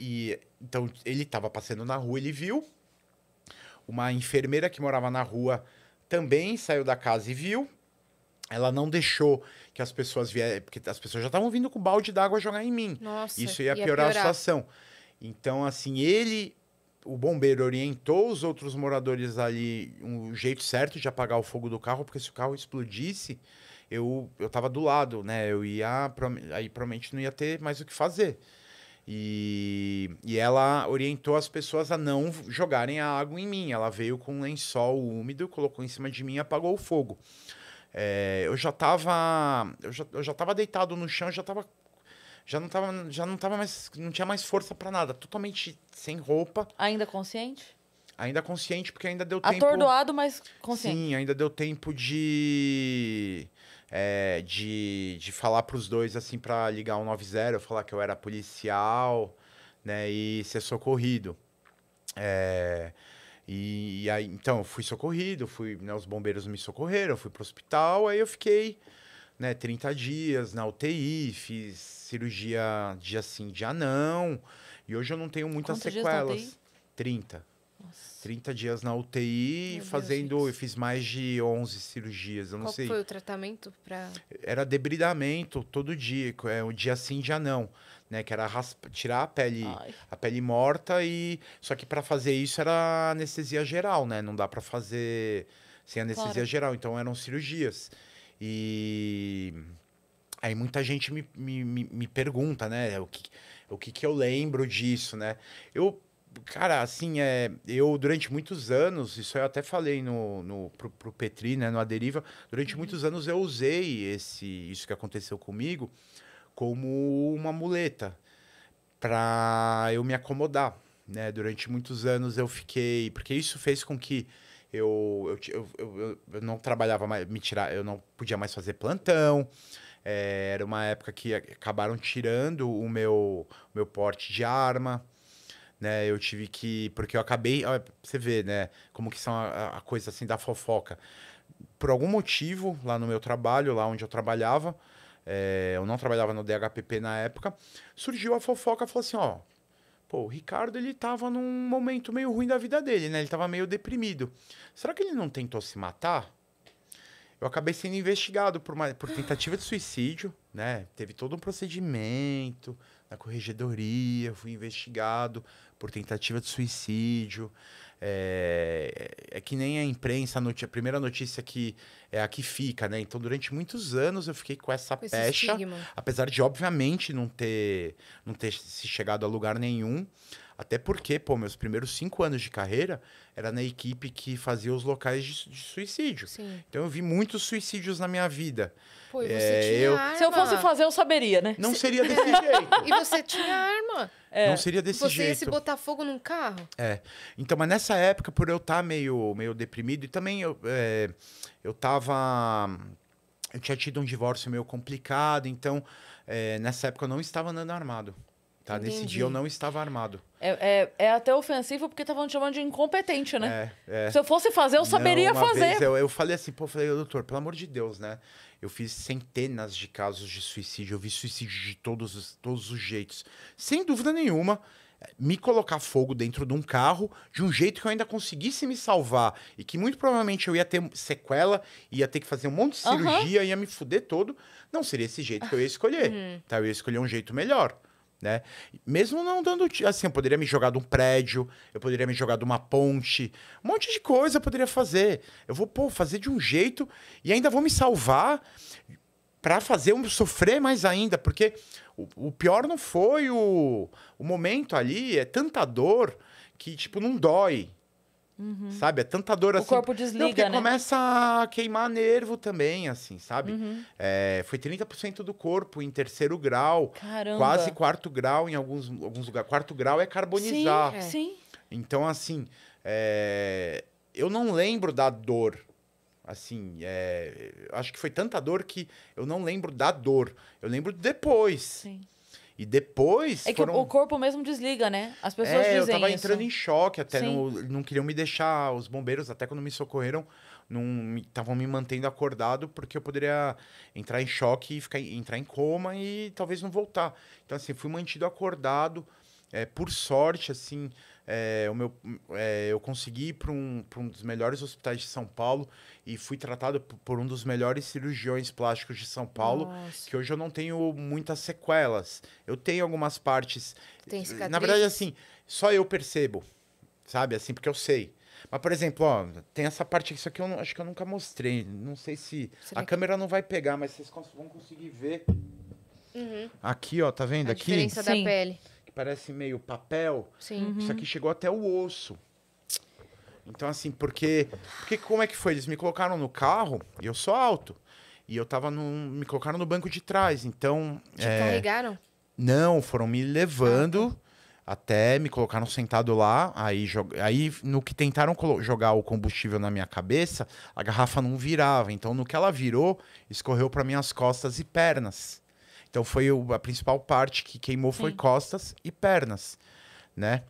E então ele tava passando na rua, ele viu. Uma enfermeira que morava na rua também saiu da casa e viu ela não deixou que as pessoas viessem, porque as pessoas já estavam vindo com balde d'água jogar em mim. Nossa, Isso ia, ia piorar, piorar, a situação. Então, assim, ele, o bombeiro, orientou os outros moradores ali um jeito certo de apagar o fogo do carro, porque se o carro explodisse, eu, eu tava do lado, né? Eu ia, aí provavelmente não ia ter mais o que fazer. E, e ela orientou as pessoas a não jogarem a água em mim. Ela veio com um lençol úmido, colocou em cima de mim e apagou o fogo. É, eu já estava eu já, eu já tava deitado no chão, já tava já não tava, já não tava mais, não tinha mais força para nada, totalmente sem roupa. Ainda consciente? Ainda consciente porque ainda deu Atordoado, tempo. Atordoado, mas consciente. Sim, ainda deu tempo de é, de, de falar para os dois assim para ligar o 90, falar que eu era policial, né, e ser socorrido. É, e, e, aí, então, eu fui socorrido, fui, né, os bombeiros me socorreram, fui pro hospital, aí eu fiquei, né, 30 dias na UTI, fiz cirurgia dia sim, dia não. E hoje eu não tenho muitas Quantos sequelas. Dias 30. Nossa. 30 dias na UTI, Meu fazendo. Deus. eu fiz mais de 11 cirurgias, eu Qual não sei. Qual foi o tratamento para. Era debridamento todo dia, é, o dia sim, dia não né? Que era raspa, tirar a pele, a pele morta e só que para fazer isso era anestesia geral, né? Não dá para fazer sem anestesia claro. geral, então eram cirurgias. E aí muita gente me, me, me pergunta, né? O que, o que, que eu lembro disso, né? Eu cara, assim, é, eu durante muitos anos, isso eu até falei no, no pro, pro Petri, né, no Aderiva, durante uhum. muitos anos eu usei esse, isso que aconteceu comigo como uma muleta para eu me acomodar. Né? Durante muitos anos eu fiquei. Porque isso fez com que eu, eu, eu, eu não trabalhava mais, me tirar, eu não podia mais fazer plantão. É, era uma época que acabaram tirando o meu, meu porte de arma. Né, eu tive que. Porque eu acabei. Ó, você vê, né? Como que são a, a coisa assim da fofoca. Por algum motivo, lá no meu trabalho, lá onde eu trabalhava, é, eu não trabalhava no DHPP na época, surgiu a fofoca, falou assim, ó, pô, o Ricardo, ele tava num momento meio ruim da vida dele, né? Ele tava meio deprimido. Será que ele não tentou se matar? Eu acabei sendo investigado por, uma, por tentativa de suicídio, né? Teve todo um procedimento na corregedoria, fui investigado por tentativa de suicídio. É, é que nem a imprensa, a, a primeira notícia que é a que fica, né? Então, durante muitos anos eu fiquei com essa com pecha, apesar de, obviamente, não ter, não ter se chegado a lugar nenhum. Até porque, pô, meus primeiros cinco anos de carreira era na equipe que fazia os locais de, de suicídio. Sim. Então eu vi muitos suicídios na minha vida. Pô, e é, você é, tinha eu... arma. Se eu fosse fazer, eu saberia, né? Não seria desse *laughs* jeito. E você tinha arma. É. Não seria desse você jeito. Você ia se botar fogo num carro? É. Então, mas nessa época, por eu estar tá meio, meio deprimido, e também eu, é, eu tava. Eu tinha tido um divórcio meio complicado, então é, nessa época eu não estava andando armado. Tá, nesse dia eu não estava armado. É, é, é até ofensivo porque estavam te chamando de incompetente, né? É, é. Se eu fosse fazer, eu saberia fazer. eu, eu falei assim, pô, eu falei, doutor, pelo amor de Deus, né? Eu fiz centenas de casos de suicídio, eu vi suicídio de todos os, todos os jeitos. Sem dúvida nenhuma, é, me colocar fogo dentro de um carro de um jeito que eu ainda conseguisse me salvar e que muito provavelmente eu ia ter sequela, ia ter que fazer um monte de cirurgia, uhum. ia me fuder todo, não seria esse jeito que eu ia escolher. Uhum. Tá, eu ia escolher um jeito melhor né? Mesmo não dando assim, eu poderia me jogar de um prédio, eu poderia me jogar de uma ponte, um monte de coisa eu poderia fazer. Eu vou pô, fazer de um jeito e ainda vou me salvar para fazer eu sofrer mais ainda, porque o, o pior não foi o, o momento ali, é tanta dor que tipo não dói, Uhum. Sabe? É tanta dor assim. O corpo desliga, Não, porque né? começa a queimar nervo também, assim, sabe? Uhum. É, foi 30% do corpo em terceiro grau. Caramba. Quase quarto grau em alguns, alguns lugares. Quarto grau é carbonizar. Sim, é. Sim. Então, assim, é, eu não lembro da dor. Assim, é, acho que foi tanta dor que eu não lembro da dor. Eu lembro depois. Sim. E depois. É que foram... o corpo mesmo desliga, né? As pessoas é, dizem. Eu tava isso. entrando em choque, até não não queriam me deixar. Os bombeiros, até quando me socorreram, não estavam me mantendo acordado, porque eu poderia entrar em choque e ficar, entrar em coma e talvez não voltar. Então, assim, fui mantido acordado. É, por sorte, assim, é, o meu, é, eu consegui ir para um, um dos melhores hospitais de São Paulo e fui tratado por um dos melhores cirurgiões plásticos de São Paulo, Nossa. que hoje eu não tenho muitas sequelas. Eu tenho algumas partes. Tem cicatriz? Na verdade, assim, só eu percebo, sabe? Assim, porque eu sei. Mas, por exemplo, ó, tem essa parte aqui, isso aqui eu não, acho que eu nunca mostrei. Não sei se. Será a que... câmera não vai pegar, mas vocês vão conseguir ver. Uhum. Aqui, ó, tá vendo? A aqui. diferença Sim. da pele parece meio papel. Sim. Uhum. Isso aqui chegou até o osso. Então, assim, porque, porque. Como é que foi? Eles me colocaram no carro e eu sou alto. E eu tava no. Me colocaram no banco de trás. Então. Te é, carregaram? Não, foram me levando ah. Tá. até me colocaram sentado lá. Aí, aí no que tentaram jogar o combustível na minha cabeça, a garrafa não virava. Então, no que ela virou, escorreu para minhas costas e pernas. Então foi o, a principal parte que queimou foi Sim. costas e pernas, né?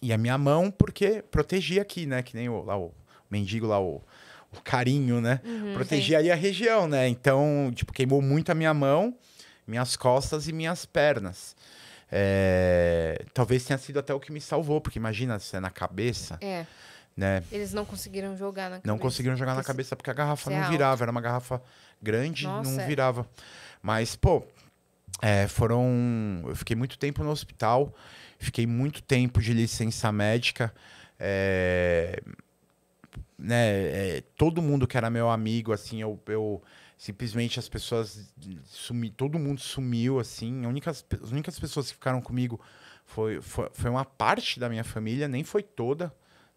E a minha mão, porque protegia aqui, né? Que nem o, lá, o mendigo lá, o, o carinho, né? Uhum, protegia aí a região, né? Então, tipo, queimou muito a minha mão, minhas costas e minhas pernas. É... Talvez tenha sido até o que me salvou, porque imagina se é na cabeça. É. Né? Eles não conseguiram jogar na cabeça. Não conseguiram jogar na cabeça porque a garrafa é não virava, alto. era uma garrafa grande, Nossa, não é. virava. Mas, pô, é, foram. Eu fiquei muito tempo no hospital, fiquei muito tempo de licença médica. É, né, é, todo mundo que era meu amigo, assim, eu, eu simplesmente as pessoas sumi, todo mundo sumiu, assim. Únicas, as únicas pessoas que ficaram comigo foi, foi, foi uma parte da minha família, nem foi toda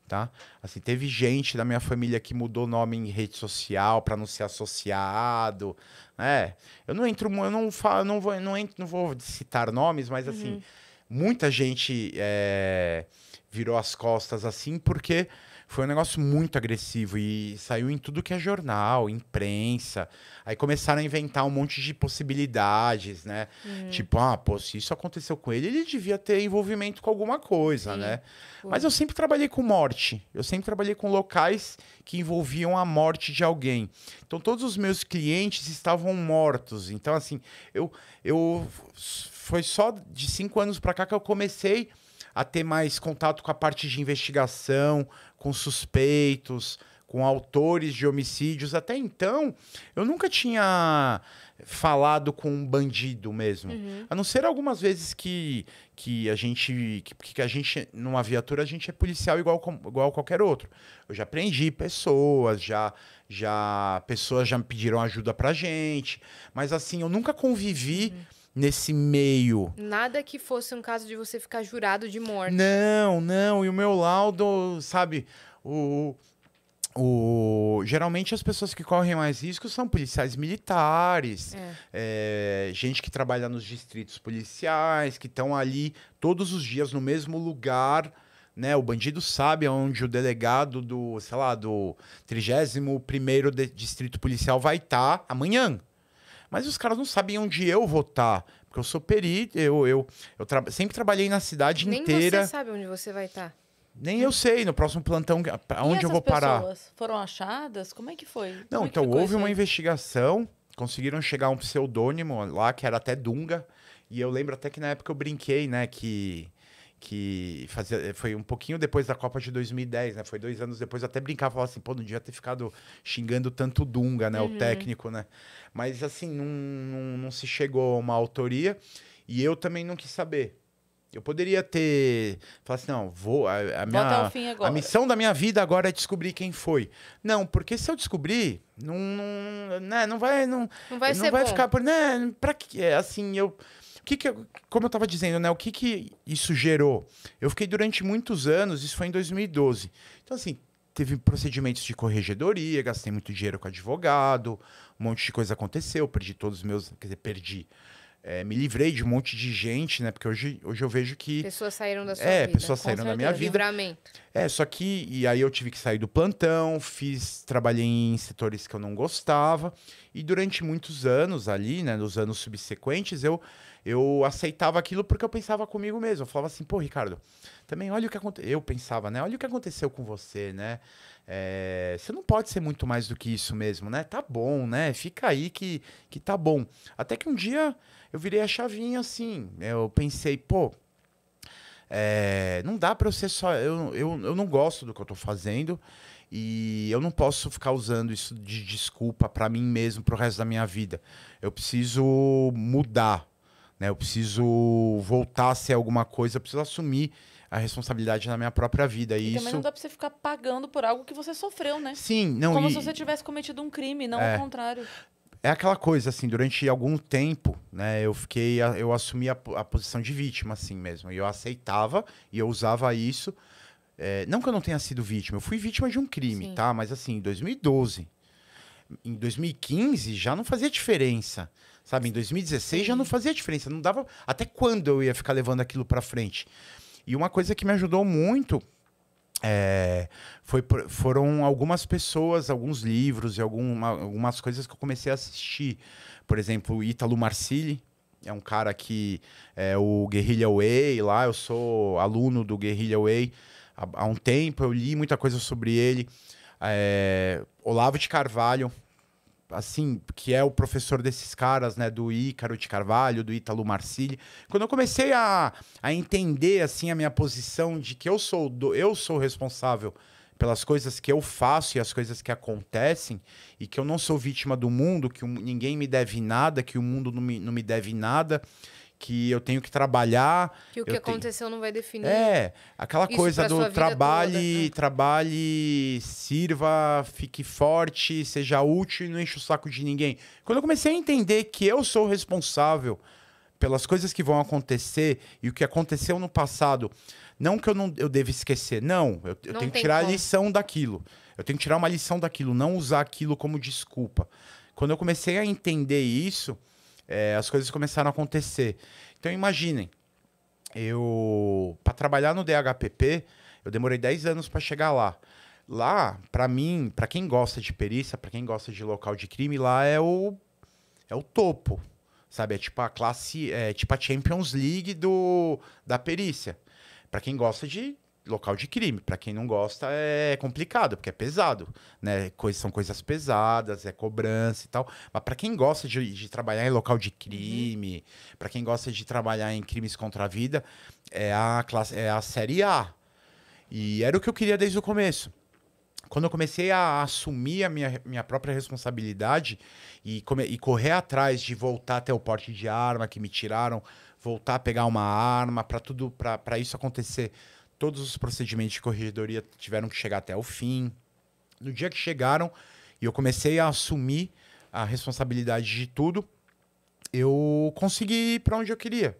tá? Assim, teve gente da minha família que mudou nome em rede social para não ser associado, né? Eu não entro, eu não falo, não vou, não, entro, não vou citar nomes, mas assim, uhum. assim, muita gente é, virou as costas assim porque foi um negócio muito agressivo e saiu em tudo que é jornal, imprensa. Aí começaram a inventar um monte de possibilidades, né? Uhum. Tipo, ah, pô, se isso aconteceu com ele, ele devia ter envolvimento com alguma coisa, Sim. né? Uhum. Mas eu sempre trabalhei com morte. Eu sempre trabalhei com locais que envolviam a morte de alguém. Então todos os meus clientes estavam mortos. Então assim, eu eu foi só de cinco anos para cá que eu comecei a ter mais contato com a parte de investigação, com suspeitos, com autores de homicídios. Até então, eu nunca tinha falado com um bandido mesmo. Uhum. A não ser algumas vezes que, que a gente. Que, que a gente, numa viatura, a gente é policial igual, igual qualquer outro. Eu já prendi pessoas, já. já pessoas já me pediram ajuda pra gente. Mas assim, eu nunca convivi. Uhum nesse meio. Nada que fosse um caso de você ficar jurado de morte. Não, não. E o meu laudo, sabe, o. O, geralmente as pessoas que correm mais risco são policiais militares, é. É, gente que trabalha nos distritos policiais, que estão ali todos os dias no mesmo lugar, né? O bandido sabe onde o delegado do, sei lá, do 31 de, distrito policial vai estar tá amanhã. Mas os caras não sabem onde eu votar. Porque eu sou perito, eu, eu, eu tra sempre trabalhei na cidade Nem inteira. Nem você sabe onde você vai estar. Tá. Nem eu sei, no próximo plantão, aonde eu vou parar. Pessoas foram achadas? Como é que foi? Não, Como é então houve uma investigação, conseguiram chegar a um pseudônimo lá, que era até Dunga. E eu lembro até que na época eu brinquei, né, que que fazia, eh, foi um pouquinho depois da Copa de 2010, né? Foi dois anos depois, eu até brincava, falava assim, pô, não devia ter ficado xingando tanto o Dunga, né? Uhum. O técnico, né? Mas, assim, não, não, não se chegou a uma autoria e eu também não quis saber. Eu poderia ter. Falar assim, não, vou. A, a minha, A missão da minha vida agora é descobrir quem foi. Não, porque se eu descobrir, não. Não, né, não vai. Não, não vai, não vai bom. ficar por. Né, pra que. É, assim, eu que, que como eu estava dizendo, né? O que, que isso gerou? Eu fiquei durante muitos anos, isso foi em 2012. Então, assim, teve procedimentos de corregedoria, gastei muito dinheiro com advogado, um monte de coisa aconteceu, perdi todos os meus, quer dizer, perdi. É, me livrei de um monte de gente, né? Porque hoje, hoje eu vejo que. Pessoas saíram da sua é, vida. É, pessoas saíram certeza. da minha vida. Livramento. É, só que. E aí eu tive que sair do plantão, fiz. Trabalhei em setores que eu não gostava. E durante muitos anos ali, né? Nos anos subsequentes, eu eu aceitava aquilo porque eu pensava comigo mesmo. Eu falava assim, pô, Ricardo, também olha o que aconteceu. Eu pensava, né? Olha o que aconteceu com você, né? É, você não pode ser muito mais do que isso mesmo, né? Tá bom, né? Fica aí que, que tá bom. Até que um dia eu virei a chavinha assim. Eu pensei, pô, é, não dá pra eu ser só. Eu, eu, eu não gosto do que eu tô fazendo. E eu não posso ficar usando isso de desculpa para mim mesmo pro resto da minha vida. Eu preciso mudar, né? Eu preciso voltar a ser alguma coisa, eu preciso assumir a responsabilidade na minha própria vida. E, e isso... não dá pra você ficar pagando por algo que você sofreu, né? Sim, não. Como e... se você tivesse cometido um crime, não é... ao contrário. É aquela coisa, assim, durante algum tempo, né, eu fiquei, eu assumi a, a posição de vítima, assim mesmo. E eu aceitava e eu usava isso. É, não que eu não tenha sido vítima, eu fui vítima de um crime, Sim. tá? Mas assim, em 2012. Em 2015 já não fazia diferença. Sabe, em 2016 já não fazia diferença, não dava até quando eu ia ficar levando aquilo para frente. E uma coisa que me ajudou muito é, foi, foram algumas pessoas, alguns livros e alguma, algumas coisas que eu comecei a assistir. Por exemplo, Ítalo Marcilli, é um cara que é o Guerrilla Way lá, eu sou aluno do Guerrilla Way há, há um tempo, eu li muita coisa sobre ele. É, Olavo de Carvalho, assim, que é o professor desses caras, né, do Ícaro de Carvalho, do Ítalo Marcilli. Quando eu comecei a, a entender assim a minha posição de que eu sou do, eu sou responsável pelas coisas que eu faço e as coisas que acontecem, e que eu não sou vítima do mundo, que ninguém me deve nada, que o mundo não me, não me deve nada, que eu tenho que trabalhar. Que o que aconteceu não vai definir. É, aquela coisa do trabalhe, toda, né? trabalhe, sirva, fique forte, seja útil e não enche o saco de ninguém. Quando eu comecei a entender que eu sou responsável pelas coisas que vão acontecer e o que aconteceu no passado, não que eu não eu deva esquecer, não, eu, eu não tenho que tirar como. a lição daquilo. Eu tenho que tirar uma lição daquilo, não usar aquilo como desculpa. Quando eu comecei a entender isso, é, as coisas começaram a acontecer. Então imaginem, eu para trabalhar no DHPP, eu demorei 10 anos para chegar lá. Lá, para mim, para quem gosta de perícia, para quem gosta de local de crime, lá é o é o topo, sabe? É tipo a classe, é tipo a Champions League do da perícia. Para quem gosta de local de crime. Para quem não gosta, é complicado, porque é pesado, né? Coisas são coisas pesadas, é cobrança e tal. Mas para quem gosta de, de, trabalhar em local de crime, uhum. para quem gosta de trabalhar em crimes contra a vida, é a classe, é a série A. E era o que eu queria desde o começo. Quando eu comecei a assumir a minha, minha própria responsabilidade e, come, e correr atrás de voltar até o porte de arma que me tiraram, voltar a pegar uma arma, para tudo, para isso acontecer todos os procedimentos de corregedoria tiveram que chegar até o fim. No dia que chegaram e eu comecei a assumir a responsabilidade de tudo, eu consegui ir para onde eu queria.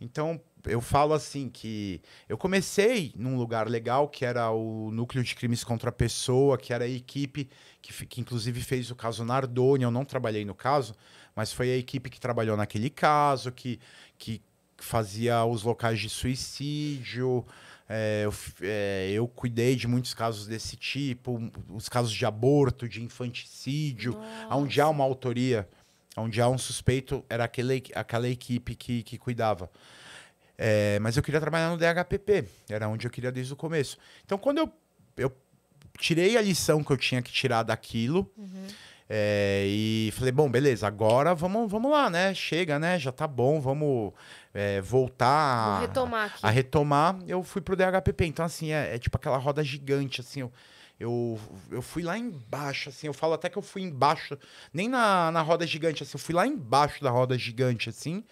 Então, eu falo assim que eu comecei num lugar legal que era o núcleo de crimes contra a pessoa, que era a equipe que, que inclusive fez o caso Nardônia, Eu não trabalhei no caso, mas foi a equipe que trabalhou naquele caso, que, que fazia os locais de suicídio, é, eu, é, eu, cuidei de muitos casos desse tipo, os casos de aborto, de infanticídio, Nossa. onde há uma autoria, onde há um suspeito, era aquele, aquela equipe que, que cuidava. É, mas eu queria trabalhar no DHPP, era onde eu queria desde o começo. Então, quando eu, eu tirei a lição que eu tinha que tirar daquilo, uhum. É, e falei, bom, beleza, agora vamos, vamos lá, né? Chega, né? Já tá bom, vamos é, voltar retomar a, a, retomar. Eu fui pro DHPP. Então, assim, é, é tipo aquela roda gigante, assim. Eu, eu, eu fui lá embaixo, assim. Eu falo até que eu fui embaixo, nem na, na roda gigante, assim. Eu fui lá embaixo da roda gigante, assim.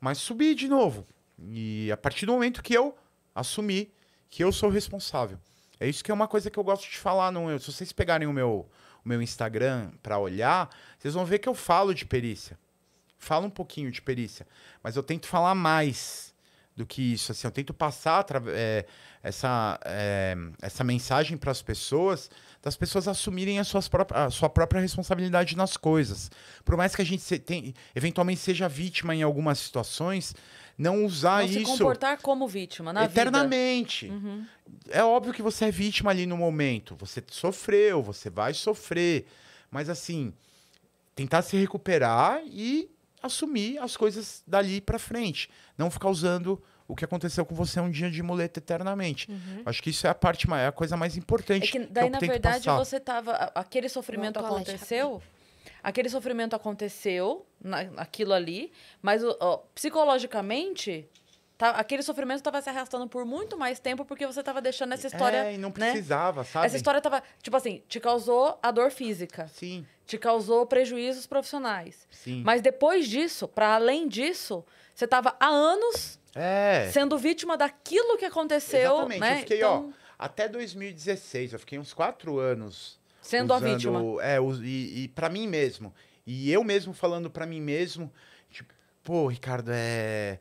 Mas subi de novo. E a partir do momento que eu assumi que eu sou responsável. É isso que é uma coisa que eu gosto de falar. Não, se vocês pegarem o meu o meu Instagram para olhar, vocês vão ver que eu falo de perícia. Falo um pouquinho de perícia, mas eu tento falar mais do que isso. Assim, eu tento passar é, essa, é, essa mensagem para as pessoas, das pessoas assumirem a, suas próp a sua própria responsabilidade nas coisas. Por mais que a gente se, tem, eventualmente seja vítima em algumas situações, não usar não isso. Se comportar como vítima, na Eternamente. Vida. Uhum. É óbvio que você é vítima ali no momento. Você sofreu, você vai sofrer. Mas assim, tentar se recuperar e assumir as coisas dali para frente. Não ficar usando o que aconteceu com você um dia de muleta eternamente. Uhum. Acho que isso é a parte maior, é a coisa mais importante. É que daí, que na verdade, você tava. Aquele sofrimento aconteceu aquele sofrimento aconteceu, aquilo ali, mas ó, psicologicamente tá, aquele sofrimento estava se arrastando por muito mais tempo porque você estava deixando essa história. É, e não né? precisava, né? sabe? Essa história estava. Tipo assim, te causou a dor física. Sim. Te causou prejuízos profissionais. Sim. Mas depois disso, para além disso, você estava há anos é. sendo vítima daquilo que aconteceu. Exatamente. Né? Eu fiquei, então... ó, até 2016, eu fiquei uns quatro anos Sendo usando, a vítima. É, e, e para mim mesmo. E eu mesmo falando para mim mesmo, tipo, pô, Ricardo, é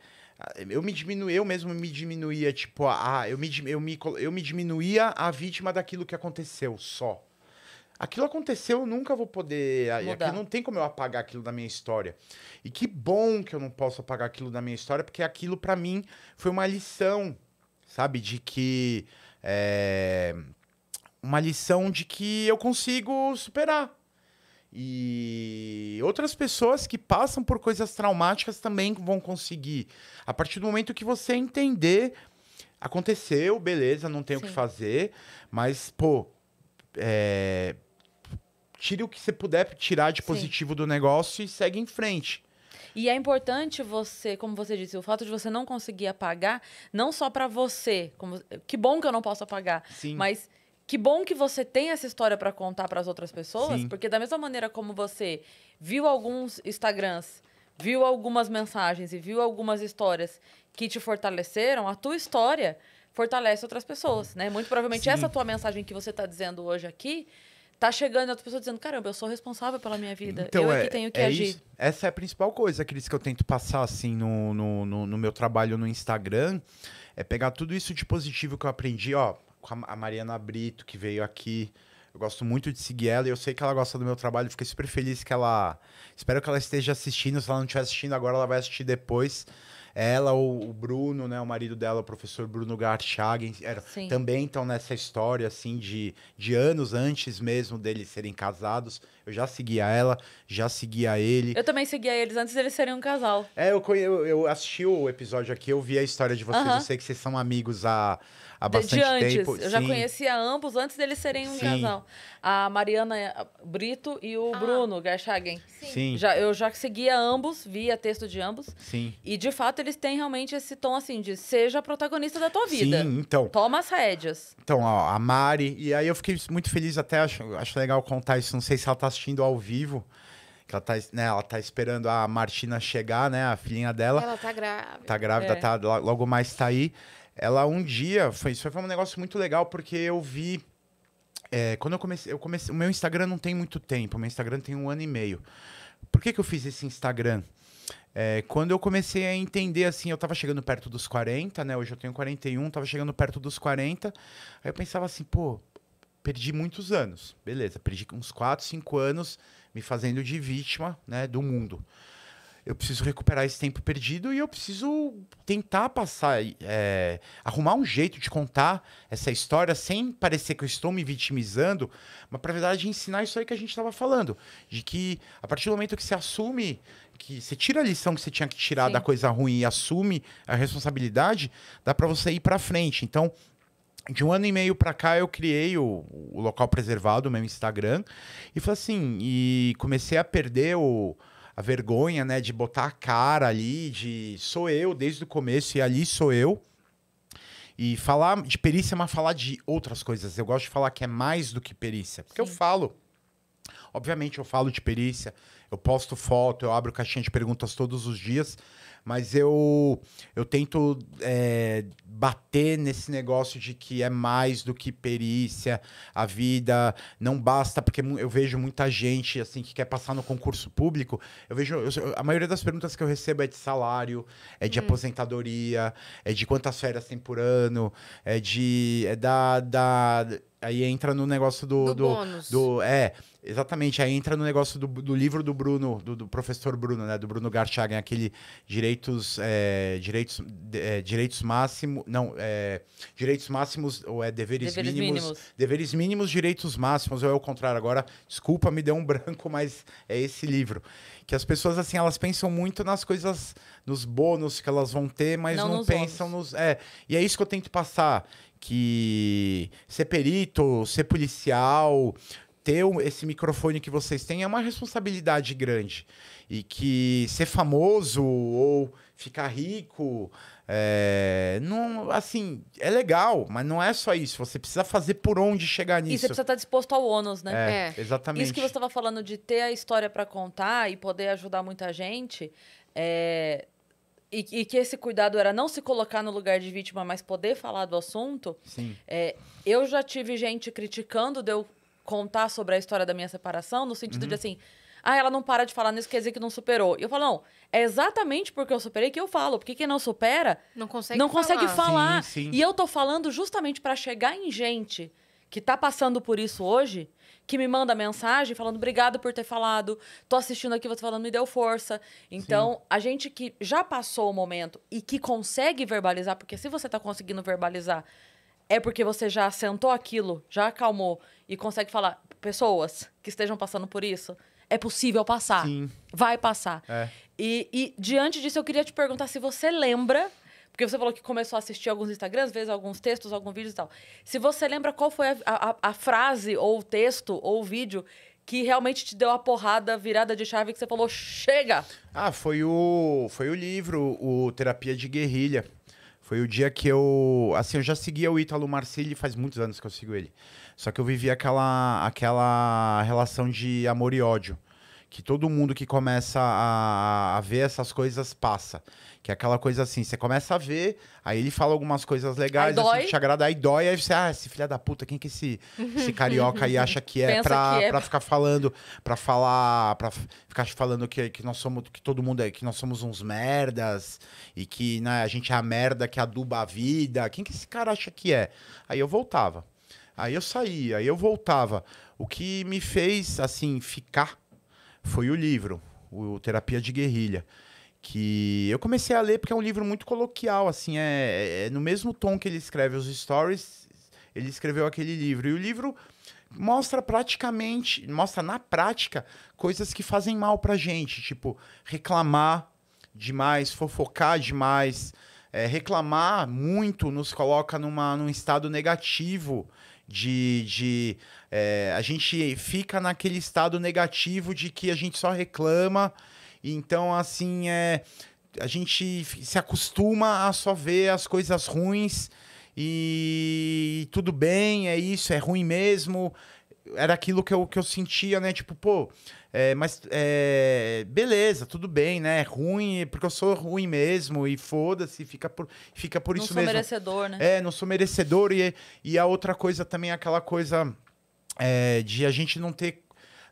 eu me diminuía, eu mesmo me diminuía, tipo, ah, eu me, eu, me, eu me diminuía a vítima daquilo que aconteceu só. Aquilo aconteceu, eu nunca vou poder. Aqui é, é não tem como eu apagar aquilo da minha história. E que bom que eu não posso apagar aquilo da minha história, porque aquilo para mim foi uma lição, sabe? De que. É uma lição de que eu consigo superar. E outras pessoas que passam por coisas traumáticas também vão conseguir. A partir do momento que você entender, aconteceu, beleza, não tem o que fazer, mas, pô, é, tire o que você puder tirar de positivo Sim. do negócio e segue em frente. E é importante você, como você disse, o fato de você não conseguir apagar, não só para você, como, que bom que eu não posso apagar, Sim. mas que bom que você tem essa história para contar para as outras pessoas, Sim. porque da mesma maneira como você viu alguns Instagrams, viu algumas mensagens e viu algumas histórias que te fortaleceram, a tua história fortalece outras pessoas, né? Muito provavelmente Sim. essa tua mensagem que você está dizendo hoje aqui tá chegando outra pessoa dizendo, caramba, eu sou responsável pela minha vida, então, eu é, é que tenho que é agir. Isso. Essa é a principal coisa, Cris, que eu tento passar assim no, no, no, no meu trabalho no Instagram, é pegar tudo isso de positivo que eu aprendi, ó, com a Mariana Brito, que veio aqui. Eu gosto muito de seguir ela e eu sei que ela gosta do meu trabalho. Fiquei super feliz que ela. Espero que ela esteja assistindo. Se ela não estiver assistindo agora, ela vai assistir depois. Ela, o, Bruno, né, o marido dela, o professor Bruno Garchagen, era, Sim. também estão nessa história assim de, de anos antes mesmo deles serem casados. Eu já seguia ela, já seguia ele. Eu também seguia eles antes eles serem um casal. É, eu, eu, eu assisti o episódio aqui, eu vi a história de vocês. Uh -huh. Eu sei que vocês são amigos há, há bastante de antes. tempo. Eu Sim. já conhecia ambos antes deles serem um Sim. casal. A Mariana eh, Brito e o ah. Bruno Gershagin. Sim. Sim. Já, eu já seguia ambos, via texto de ambos. Sim. E de fato eles têm realmente esse tom assim de seja protagonista da tua vida. Sim, então. Toma as rédeas. Então, ó, a Mari. E aí eu fiquei muito feliz até, acho, acho legal contar isso. Não sei se ela tá assistindo ao vivo. Que ela tá, né, ela tá esperando a Martina chegar, né? A filhinha dela. Ela tá grávida. Tá grávida, é. tá, logo mais tá aí. Ela um dia, foi, isso foi um negócio muito legal, porque eu vi. É, quando eu comecei, eu comecei. O meu Instagram não tem muito tempo, o meu Instagram tem um ano e meio. Por que, que eu fiz esse Instagram? É, quando eu comecei a entender, assim, eu tava chegando perto dos 40, né? Hoje eu tenho 41, tava chegando perto dos 40. Aí eu pensava assim, pô, perdi muitos anos. Beleza, perdi uns 4, 5 anos me fazendo de vítima né, do mundo. Eu preciso recuperar esse tempo perdido e eu preciso tentar passar, é, arrumar um jeito de contar essa história sem parecer que eu estou me vitimizando, mas para verdade ensinar isso aí que a gente estava falando, de que a partir do momento que você assume, que você tira a lição que você tinha que tirar Sim. da coisa ruim e assume a responsabilidade, dá para você ir para frente. Então de um ano e meio para cá eu criei o, o, local preservado, o meu Instagram, e foi assim, e comecei a perder o, a vergonha, né, de botar a cara ali, de sou eu desde o começo e ali sou eu. E falar de perícia, é mas falar de outras coisas. Eu gosto de falar que é mais do que perícia, porque Sim. eu falo Obviamente eu falo de perícia, eu posto foto, eu abro caixinha de perguntas todos os dias, mas eu, eu tento é, bater nesse negócio de que é mais do que perícia, a vida não basta, porque eu vejo muita gente assim que quer passar no concurso público. Eu vejo. Eu, a maioria das perguntas que eu recebo é de salário, é de hum. aposentadoria, é de quantas férias tem por ano, é de. É da. da aí entra no negócio do. Do, do, do é Exatamente, aí entra no negócio do, do livro do Bruno, do, do, professor Bruno, né? Do Bruno Garchagen, aquele direitos, é, direitos, é, direitos máximos, não, é, direitos máximos ou é deveres, deveres mínimos, mínimos, deveres mínimos, direitos máximos, ou é o contrário agora. Desculpa, me deu um branco, mas é esse livro que as pessoas assim elas pensam muito nas coisas, nos bônus que elas vão ter, mas não, não nos pensam bônus. nos, é, e é isso que eu tento passar que ser perito, ser policial, ter esse microfone que vocês têm é uma responsabilidade grande. E que ser famoso ou ficar rico, é, não, assim, é legal, mas não é só isso. Você precisa fazer por onde chegar nisso. E você precisa estar tá disposto ao ônus, né? É, é. Exatamente. Isso que você estava falando de ter a história para contar e poder ajudar muita gente. É, e, e, que esse cuidado era não se colocar no lugar de vítima, mas poder falar do assunto. Sim. É, eu já tive gente criticando, deu contar sobre a história da minha separação, no sentido uhum. de assim, ah, ela não para de falar nisso, quer dizer que não superou. E eu falo, não, é exatamente porque eu superei que eu falo, porque quem não supera não consegue não falar. Consegue falar. Sim, sim. E eu tô falando justamente para chegar em gente que tá passando por isso hoje, que me manda mensagem falando obrigado por ter falado, tô assistindo aqui você falando me deu força. Então, Sim. a gente que já passou o momento e que consegue verbalizar, porque se você tá conseguindo verbalizar é porque você já assentou aquilo, já acalmou e consegue falar, pessoas que estejam passando por isso, é possível passar. Sim. Vai passar. É. E, e diante disso, eu queria te perguntar se você lembra. Porque você falou que começou a assistir alguns Instagrams, vezes alguns textos, alguns vídeos e tal. Se você lembra qual foi a, a, a frase, ou o texto, ou o vídeo que realmente te deu a porrada, virada de chave que você falou, chega! Ah, foi o, foi o livro, o Terapia de Guerrilha. Foi o dia que eu. Assim, eu já seguia o Ítalo Marcilli faz muitos anos que eu sigo ele. Só que eu vivi aquela, aquela relação de amor e ódio que todo mundo que começa a, a, ver essas coisas passa. Que é aquela coisa assim, você começa a ver, aí ele fala algumas coisas legais, aí assim, te agrada, aí dói, aí você, ah, esse filho da puta, quem que esse, esse *laughs* carioca aí acha que é, pra, que é pra, ficar falando, pra falar, pra ficar falando que, que nós somos, que todo mundo é, que nós somos uns merdas, e que né, a gente é a merda que aduba a vida, quem que esse cara acha que é? Aí eu voltava. Aí eu saía, aí eu voltava. O que me fez, assim, ficar foi o livro, o Terapia de Guerrilha que eu comecei a ler porque é um livro muito coloquial, assim, é, é, é, no mesmo tom que ele escreve os stories, ele escreveu aquele livro. E o livro mostra praticamente, mostra na prática coisas que fazem mal pra gente, tipo reclamar demais, fofocar demais, é, reclamar muito nos coloca numa, num estado negativo de, de é, a gente fica naquele estado negativo de que a gente só reclama. Então, assim, é, a gente se acostuma a só ver as coisas ruins e tudo bem, é isso, é ruim mesmo. Era aquilo que eu, que eu sentia, né? Tipo, pô, é, mas é, beleza, tudo bem, né? É ruim, porque eu sou ruim mesmo, e foda-se, fica por, fica por não isso mesmo. Não sou merecedor, né? É, não sou merecedor, e, e a outra coisa também é aquela coisa é, de a gente não ter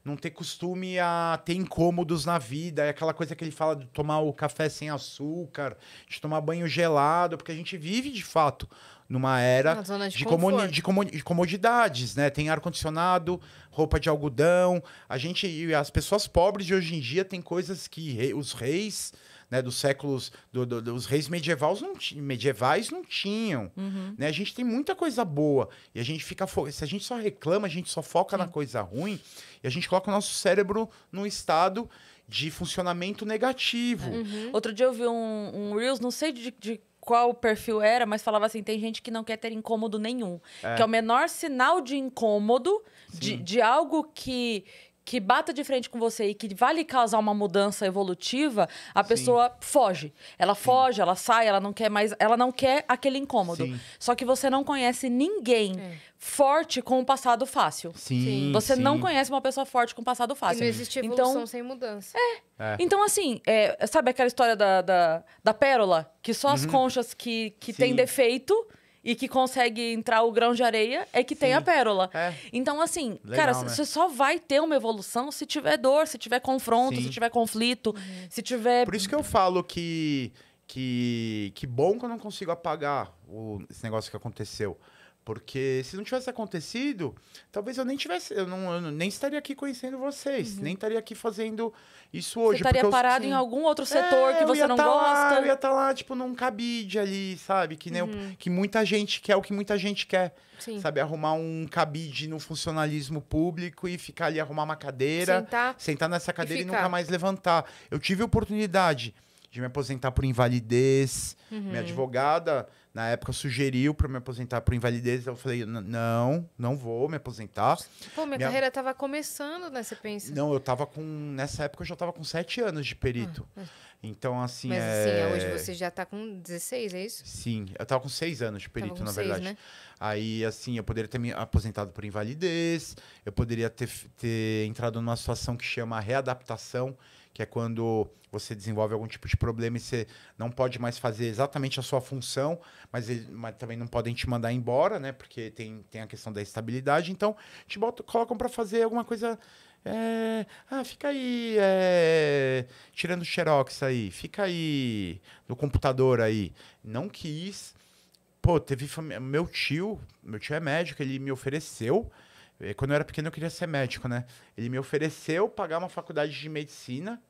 não ter costume a ter incômodos na vida, é aquela coisa que ele fala de tomar o café sem açúcar, de tomar banho gelado, porque a gente vive de fato numa era de, de, comuni de, comuni de, comodidades, né? Tem ar-condicionado, roupa de algodão. A gente as pessoas pobres de hoje em dia têm coisas que rei, os reis né, dos séculos do, do, dos reis medievais não, medievais não tinham. Uhum. Né? A gente tem muita coisa boa e a gente fica fo... se a gente só reclama, a gente só foca Sim. na coisa ruim e a gente coloca o nosso cérebro num estado de funcionamento negativo. É. Uhum. Outro dia eu vi um, um reels, não sei de, de qual perfil era, mas falava assim: tem gente que não quer ter incômodo nenhum. É. Que é o menor sinal de incômodo, de, de algo que, que bata de frente com você e que vai lhe causar uma mudança evolutiva, a pessoa foge. Ela Sim. foge, ela sai, ela não quer mais, ela não quer aquele incômodo. Sim. Só que você não conhece ninguém é. forte com o passado fácil. Sim. Você não conhece uma pessoa forte com o passado fácil. E não existe então, evolução então, sem mudança. É. é. Então, assim, é, sabe aquela história da, da, da pérola? Que só as uhum. conchas que, que têm defeito e que consegue entrar o grão de areia é que Sim. tem a pérola. É. Então, assim, Legal, cara, né? você né? só vai ter uma evolução se tiver dor, se tiver confronto, Sim. se tiver conflito, uhum. se tiver. Por isso que eu falo que. Que, que bom que eu não consigo apagar o, esse negócio que aconteceu. Porque se não tivesse acontecido, talvez eu nem tivesse, eu não, eu nem estaria aqui conhecendo vocês, uhum. nem estaria aqui fazendo isso hoje. Você estaria parado eu, em algum outro setor é, que você não tá gosta. Lá, eu ia estar tá lá, tipo, num cabide ali, sabe? Que, nem uhum. eu, que muita gente quer o que muita gente quer. Sim. Sabe, arrumar um cabide no funcionalismo público e ficar ali arrumar uma cadeira, sentar, sentar nessa cadeira e, e nunca mais levantar. Eu tive oportunidade de me aposentar por invalidez. Uhum. Minha advogada, na época, sugeriu para me aposentar por invalidez. Eu falei, não, não vou me aposentar. Pô, minha, minha... carreira estava começando, né? Você pensa? Não, eu estava com. Nessa época eu já estava com sete anos de perito. Ah, é. então, assim. Mas é... assim, hoje você já está com 16, é isso? Sim, eu estava com seis anos de perito, na seis, verdade. Né? Aí, assim, eu poderia ter me aposentado por invalidez, eu poderia ter, ter entrado numa situação que chama readaptação que é quando você desenvolve algum tipo de problema e você não pode mais fazer exatamente a sua função, mas, ele, mas também não podem te mandar embora, né? Porque tem, tem a questão da estabilidade. Então, te botam, colocam para fazer alguma coisa. É, ah, fica aí é, tirando xerox aí, fica aí no computador aí. Não quis. Pô, teve meu tio, meu tio é médico, ele me ofereceu é, quando eu era pequeno, eu queria ser médico, né? Ele me ofereceu pagar uma faculdade de medicina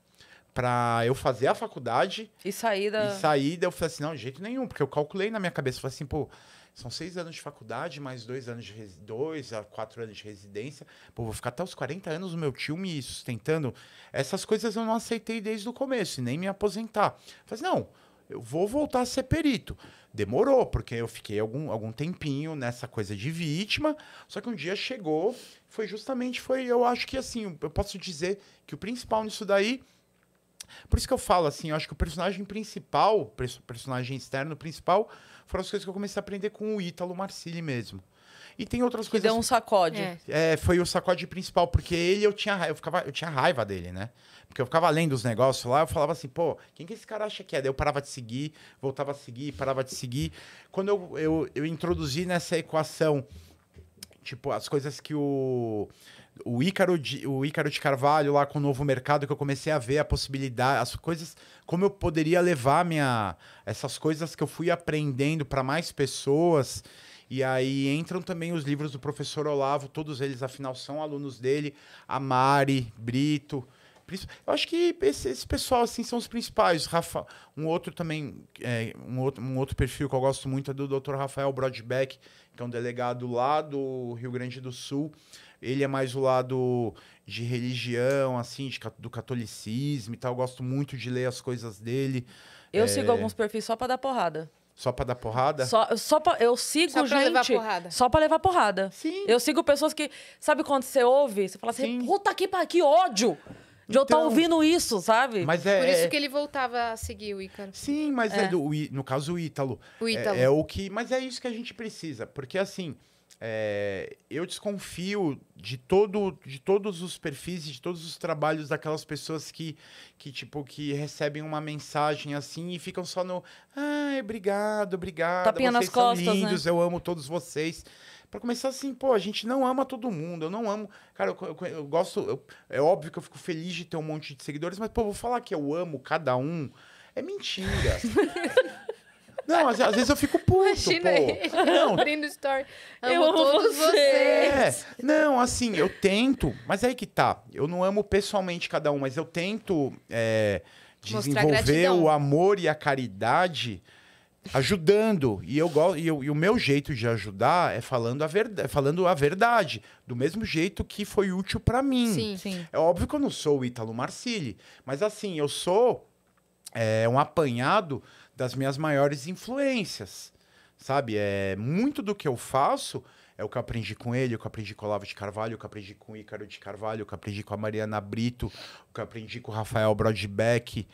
para eu fazer a faculdade. E saída. E saída, eu falei assim, não, de jeito nenhum, porque eu calculei na minha cabeça, eu falei assim, pô, são seis anos de faculdade, mais dois anos de resi... dois a quatro anos de residência. Pô, vou ficar até os 40 anos o meu tio me sustentando. Essas coisas eu não aceitei desde o começo, nem me aposentar. Eu falei, assim, não, eu vou voltar a ser perito. Demorou, porque eu fiquei algum, algum tempinho nessa coisa de vítima. Só que um dia chegou, foi justamente, foi, eu acho que assim, eu posso dizer que o principal nisso daí. Por isso que eu falo assim, eu acho que o personagem principal, personagem externo principal, foram as coisas que eu comecei a aprender com o Ítalo Marcilli mesmo. E tem outras que coisas. Que deu um sacode. É. é. foi o sacode principal, porque ele eu tinha raiva, eu, ficava, eu tinha raiva dele, né? Porque eu ficava lendo os negócios lá, eu falava assim, pô, quem que esse cara acha que é? Daí eu parava de seguir, voltava a seguir, parava de seguir. Quando eu, eu, eu introduzi nessa equação, tipo, as coisas que o o Ícaro, de, o Ícaro de Carvalho lá com o Novo Mercado, que eu comecei a ver a possibilidade, as coisas, como eu poderia levar minha, essas coisas que eu fui aprendendo para mais pessoas e aí entram também os livros do professor Olavo, todos eles, afinal, são alunos dele, a Mari, Brito. Eu acho que esse, esse pessoal assim são os principais. Rafa, um outro também, é, um, outro, um outro perfil que eu gosto muito é do Dr. Rafael Brodbeck, que é um delegado lá do Rio Grande do Sul. Ele é mais o lado de religião, assim, de, do catolicismo e tal. Eu gosto muito de ler as coisas dele. Eu é... sigo alguns perfis só para dar porrada. Só pra dar porrada? Só, só pra, eu sigo só gente. Só pra levar porrada. Só pra levar porrada. Sim. Eu sigo pessoas que. Sabe quando você ouve? Você fala assim, Sim. puta que, que ódio! De tá então, eu estar tá ouvindo isso, sabe? Mas é, Por isso é que ele voltava a seguir o Ícaro. Sim, mas é, é do, no caso o Ítalo. O é, Ítalo. É, é, o que. Mas é isso que a gente precisa. Porque assim, é, eu desconfio de todo, de todos os perfis, de todos os trabalhos daquelas pessoas que, que tipo que recebem uma mensagem assim e ficam só no, ai, obrigado, obrigado, Tapinha vocês nas são costas, né? lindos, né? eu amo todos vocês. Para começar assim, pô, a gente não ama todo mundo, eu não amo, cara, eu, eu, eu gosto, eu, é óbvio que eu fico feliz de ter um monte de seguidores, mas pô, vou falar que eu amo cada um, é mentira. *laughs* Não, às, às, vezes eu fico puto, pô. Não. Abrindo story. Amo eu amo todos vocês. vocês. É. Não, assim, eu tento, mas aí que tá. Eu não amo pessoalmente cada um, mas eu tento é, desenvolver o amor e a caridade ajudando. E eu gosto e, e, o meu jeito de ajudar é falando a verdade, é falando a verdade, do mesmo jeito que foi útil para mim. Sim, sim. É óbvio que eu não sou o Ítalo Marcilli, mas assim, eu sou é, um apanhado das minhas maiores influências, sabe? É muito do que eu faço é o que eu aprendi com ele, o que eu aprendi com o Olavo de Carvalho, o que eu aprendi com o Ícaro de Carvalho, o que eu aprendi com a Mariana Brito, o que eu aprendi com o Rafael Brodbeck.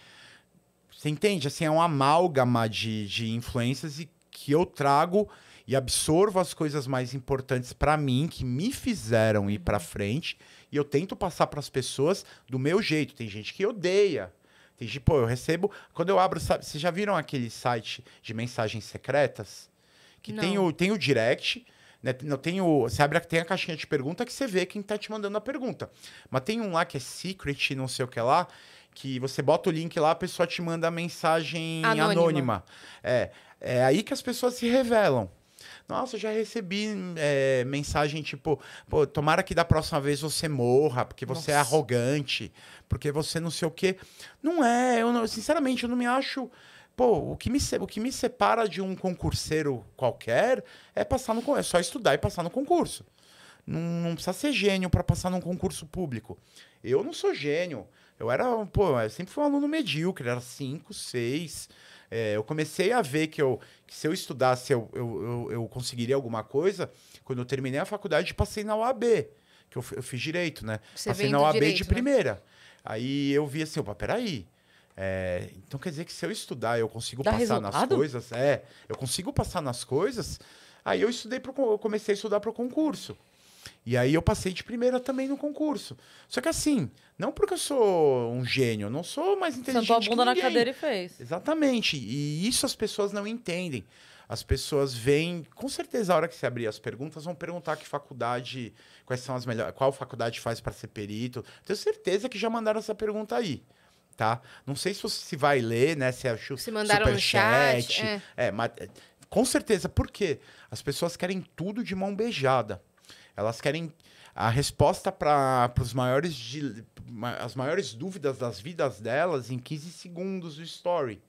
Você entende? Assim, é uma amálgama de, de influências e que eu trago e absorvo as coisas mais importantes para mim, que me fizeram ir para uhum. frente, e eu tento passar para as pessoas do meu jeito. Tem gente que odeia tem pô, eu recebo. Quando eu abro, sabe, vocês já viram aquele site de mensagens secretas? Que tem o, tem o direct. Né, não tem o, você abre tem a caixinha de pergunta que você vê quem tá te mandando a pergunta. Mas tem um lá que é secret, não sei o que lá, que você bota o link lá, a pessoa te manda a mensagem anônima. anônima. É, é aí que as pessoas se revelam. Nossa, já recebi é, mensagem tipo, pô, tomara que da próxima vez você morra, porque você é Nossa. é arrogante, porque você não sei o quê. Não é, eu não, sinceramente, eu não me acho. Pô, o que, me, o que me separa de um concurseiro qualquer é passar no é só estudar e passar no concurso. Não, não precisa ser gênio para passar num concurso público. Eu não sou gênio. Eu era, pô, eu sempre fui um aluno medíocre, era 5, 6. Seis é, eu comecei a ver que, eu, que se eu estudasse eu, eu, eu, eu, conseguiria alguma coisa. Quando eu terminei a faculdade, passei na UAB, que eu, eu fiz direito, né? Você passei na UAB direito, de né? primeira. Aí eu vi assim, opa, peraí. É, então quer dizer que se eu estudar, eu consigo Dá passar resultado? nas coisas. É, eu consigo passar nas coisas. Aí eu estudei pro, eu comecei a estudar para o concurso. E aí eu passei de primeira também no concurso. Só que assim, não porque eu sou um gênio, eu não sou mais inteligente. Sentou a bunda na cadeira e fez. Exatamente. E isso as pessoas não entendem. As pessoas vêm, com certeza, a hora que se abrir as perguntas, vão perguntar que faculdade, quais são as melhores, qual faculdade faz para ser perito. Tenho certeza que já mandaram essa pergunta aí tá? Não sei se você vai ler, né? Se achou se mandaram no chat. É. é, mas é, com certeza, porque as pessoas querem tudo de mão beijada. Elas querem a resposta para os maiores as maiores dúvidas das vidas delas em 15 segundos do story.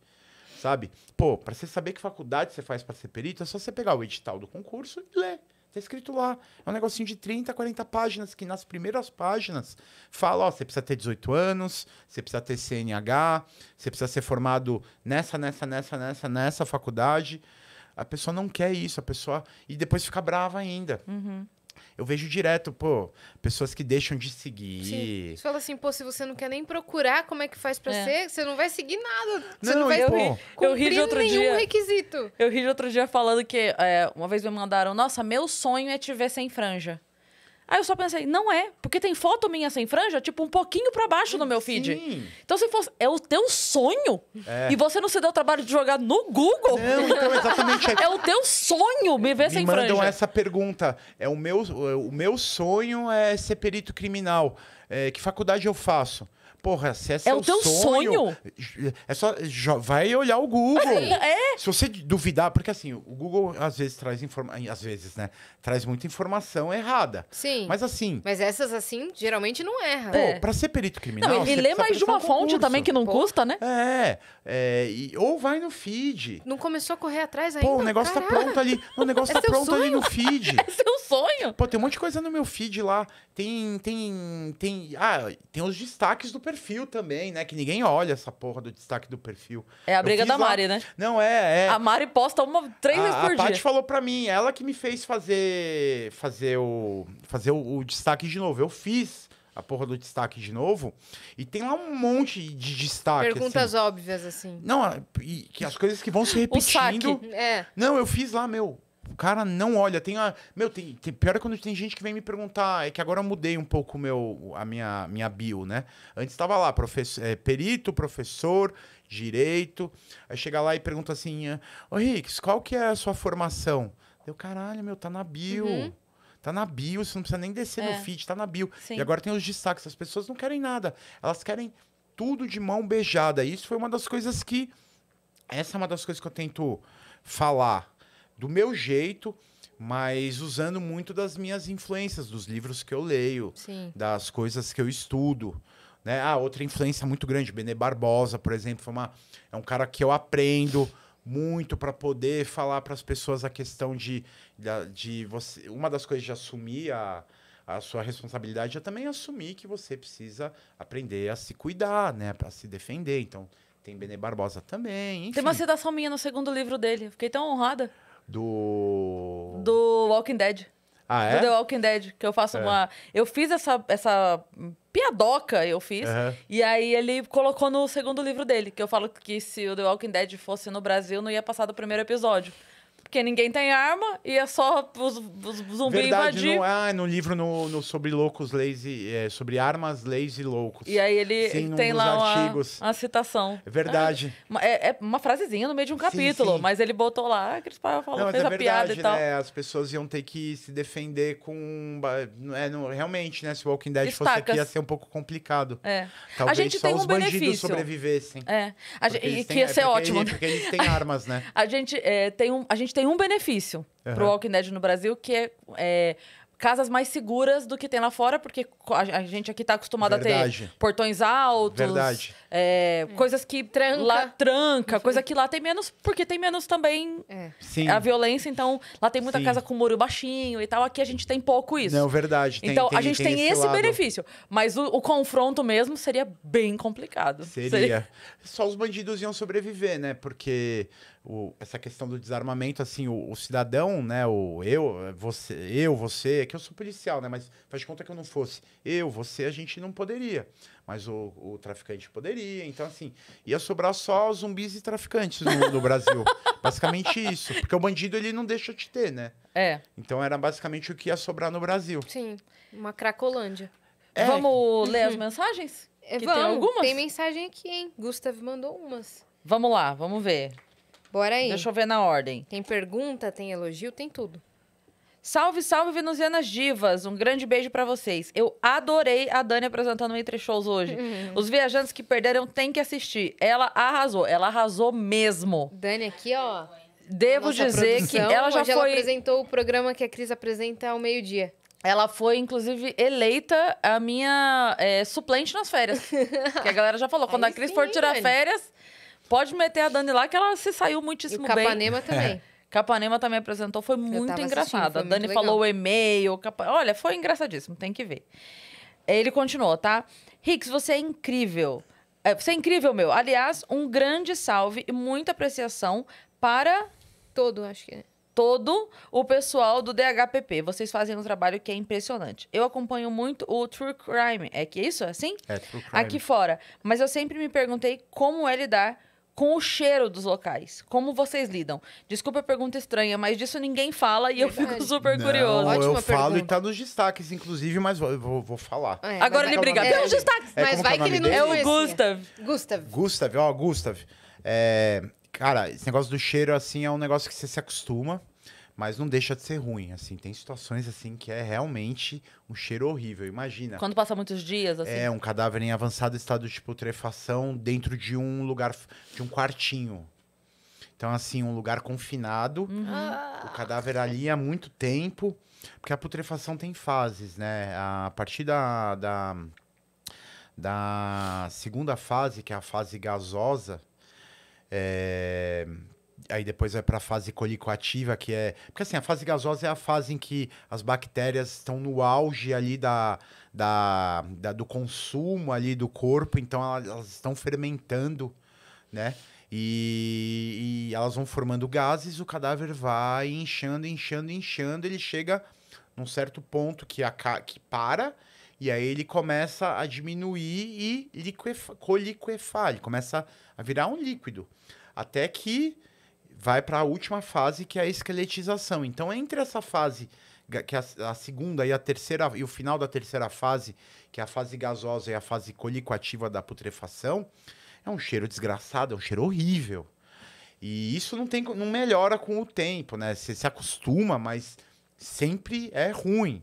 Sabe? Pô, para você saber que faculdade você faz para ser perito, é só você pegar o edital do concurso e ler. Tá escrito lá. É um negocinho de 30, 40 páginas, que nas primeiras páginas fala, ó, você precisa ter 18 anos, você precisa ter CNH, você precisa ser formado nessa, nessa, nessa, nessa, nessa faculdade. A pessoa não quer isso, a pessoa... E depois fica brava ainda. Uhum. Eu vejo direto, pô, pessoas que deixam de seguir. Sim. Você fala assim, pô, se você não quer nem procurar como é que faz pra é. ser, você não vai seguir nada. Não, você não vai eu eu ri outro nenhum dia, requisito. Eu ri de outro dia falando que é, uma vez me mandaram, nossa, meu sonho é te ver sem franja. Aí eu só pensei, não é, porque tem foto minha sem franja, tipo, um pouquinho para baixo no meu feed. Sim. Então, se fosse. É o teu sonho. É. E você não se deu o trabalho de jogar no Google. Não, então, exatamente. é, *laughs* é o teu sonho me ver me sem franja. mandam essa pergunta. É o meu, o meu sonho é ser perito criminal. É, que faculdade eu faço? Porra, se é, é o teu sonho, sonho, É só. vai olhar o Google. *laughs* É. Se você duvidar, porque assim, o Google às vezes traz informação. Às vezes, né? Traz muita informação errada. Sim. Mas assim. Mas essas, assim, geralmente não erra. Pô, é. pra ser perito criminal. Não, e lê mais de uma um fonte também que não Pô. custa, né? É. é. é e, ou vai no feed. Não começou a correr atrás ainda. Pô, o negócio tá Caraca. tá pronto ali. O negócio *laughs* é tá pronto sonho? ali no feed. *laughs* É seu sonho. Pô, tem um monte de coisa no meu feed lá. Tem. Tem. Tem. Ah, tem os destaques do perfil perfil também, né? Que ninguém olha essa porra do destaque do perfil. É a briga da Mari, né? Não, é, é, A Mari posta uma, três a, vezes por a dia. A Paty falou pra mim, ela que me fez fazer, fazer, o, fazer o, o destaque de novo. Eu fiz a porra do destaque de novo. E tem lá um monte de destaque. Perguntas assim. óbvias, assim. Não, e, que as coisas que vão se repetindo. O saque. É. Não, eu fiz lá, meu. O cara não olha. Tem a. Meu, tem, tem, pior é quando tem gente que vem me perguntar. É que agora eu mudei um pouco meu, a minha, minha bio, né? Antes estava lá, professor, é, perito, professor, direito. Aí chega lá e pergunta assim: Ô Ricks, qual que é a sua formação? Eu, caralho, meu, tá na bio. Uhum. Tá na bio, você não precisa nem descer é. no feed, tá na bio. Sim. E agora tem os destaques. As pessoas não querem nada. Elas querem tudo de mão beijada. E isso foi uma das coisas que. Essa é uma das coisas que eu tento falar do meu jeito, mas usando muito das minhas influências, dos livros que eu leio, Sim. das coisas que eu estudo. Né? Ah, outra influência muito grande, Benê Barbosa, por exemplo, foi uma, é um cara que eu aprendo muito para poder falar para as pessoas a questão de, de, de, você. Uma das coisas de assumir a, a sua responsabilidade é também assumir que você precisa aprender a se cuidar, né? Para se defender. Então, tem Benê Barbosa também. Enfim. Tem uma citação minha no segundo livro dele. Fiquei tão honrada. Do. Do Walking Dead. Ah, é? Do The Walking Dead, que eu faço é. uma. Eu fiz essa, essa piadoca, eu fiz. Uhum. E aí ele colocou no segundo livro dele, que eu falo que se o The Walking Dead fosse no Brasil, não ia passar do primeiro episódio. Porque ninguém tem arma e é só os, os zumbi Verdade, invadir. É, ah, no livro no, no sobre loucos, lazy É, sobre armas, leis e loucos. E aí ele sim, tem lá uma, uma citação. É verdade. Ah, é, é, uma frasezinha no meio de um capítulo, sim, sim. mas ele botou lá, que eles falou, não, fez é a verdade, piada e tal. Né? As pessoas iam ter que se defender com... É, realmente, né? Se o Walking Dead Estacas. fosse aqui, ia ser um pouco complicado. É. Talvez a gente só tem um os benefício. bandidos sobrevivessem. É. A gente, e que ia é ser ótimo. porque porque eles têm né? armas, né? *laughs* A gente, é, tem um, a gente tem um benefício uhum. pro Walking Dead no Brasil, que é, é casas mais seguras do que tem lá fora, porque a gente aqui está acostumado Verdade. a ter portões altos. Verdade. É, é. Coisas que tranca. lá tranca, Sim. Uhum. coisa que lá tem menos, porque tem menos também é. a violência. Então, lá tem muita Sim. casa com muro baixinho e tal. Aqui a gente tem pouco isso. Não, verdade. Tem, então, tem, a gente tem, tem esse, esse benefício. Mas o, o, confronto mesmo seria bem complicado. Seria. seria. Só os bandidos iam sobreviver, né? Porque o, essa questão do desarmamento, assim, o, o, cidadão, né? O eu, você, eu, você, é que eu sou policial, né? Mas faz de conta que eu não fosse. Eu, você, a gente não poderia. Mas o, o traficante poderia. Então, assim, ia sobrar só zumbis e traficantes no, no Brasil. *laughs* basicamente isso. Porque o bandido, ele não deixa te ter, né? É. Então era basicamente o que ia sobrar no Brasil. Sim, uma cracolândia. É. Vamos uhum. ler as mensagens? É, vamos, tem, tem mensagem aqui, hein? Gustavo mandou umas. Vamos lá, vamos ver. Bora aí. Deixa eu ver na ordem. Tem pergunta, tem elogio, tem tudo. Salve, salve, venusianas divas. Um grande beijo para vocês. Eu adorei a Dani apresentando o Entre Shows hoje. Uhum. Os viajantes que perderam têm que assistir. Ela arrasou. Ela arrasou mesmo. Dani aqui, ó. Devo dizer produção, que ela já foi... Ela apresentou o programa que a Cris apresenta ao meio-dia. Ela foi, inclusive, eleita a minha é, suplente nas férias. *laughs* que a galera já falou. Quando Aí a Cris sim, for tirar Dani. férias... Pode meter a Dani lá, que ela se saiu muitíssimo e o bem. Capanema também. É. Capanema também apresentou, foi muito engraçada. A Dani falou o e-mail. Capa... Olha, foi engraçadíssimo, tem que ver. Ele continuou, tá? Ricks, você é incrível. É, você é incrível, meu. Aliás, um grande salve e muita apreciação para. Todo, acho que é. Todo o pessoal do DHPP. Vocês fazem um trabalho que é impressionante. Eu acompanho muito o True Crime. É que isso? É assim? É, True Crime. Aqui fora. Mas eu sempre me perguntei como é lidar com o cheiro dos locais. Como vocês lidam? Desculpa a pergunta estranha, mas disso ninguém fala e Verdade. eu fico super não, curioso. Ótima eu pergunta. falo e tá nos destaques, inclusive, mas vou, vou, vou falar. É, Agora ele briga. É, Pelos destaques! É, mas é vai que, que ele não É o Gustav. Gustav. Gustav, ó, Gustav. É, cara, esse negócio do cheiro, assim, é um negócio que você se acostuma mas não deixa de ser ruim, assim. Tem situações, assim, que é realmente um cheiro horrível, imagina. Quando passa muitos dias, assim? É, um cadáver em avançado estado de putrefação dentro de um lugar, de um quartinho. Então, assim, um lugar confinado, uhum. Ah. o cadáver ali há muito tempo, porque a putrefação tem fases, né? A partir da, da, da segunda fase, que é a fase gasosa, é, aí depois vai para a fase colicoativa, que é. Porque assim, a fase gasosa é a fase em que as bactérias estão no auge ali da, da, da do consumo ali do corpo, então elas estão fermentando, né? E, e, elas vão formando gases, o cadáver vai inchando, inchando, inchando, ele chega num certo ponto que, a, que para, e aí ele começa a diminuir e liquefa, coliquefar, ele começa a virar um líquido. Até que vai para a última fase, que é a esqueletização. Então, entre essa fase, que é a, segunda e a terceira, e o final da terceira fase, que é a fase gasosa e a fase colicoativa da putrefação, é um cheiro desgraçado, é um cheiro horrível. E isso não, tem, não melhora com o tempo, né? Você se acostuma, mas sempre é ruim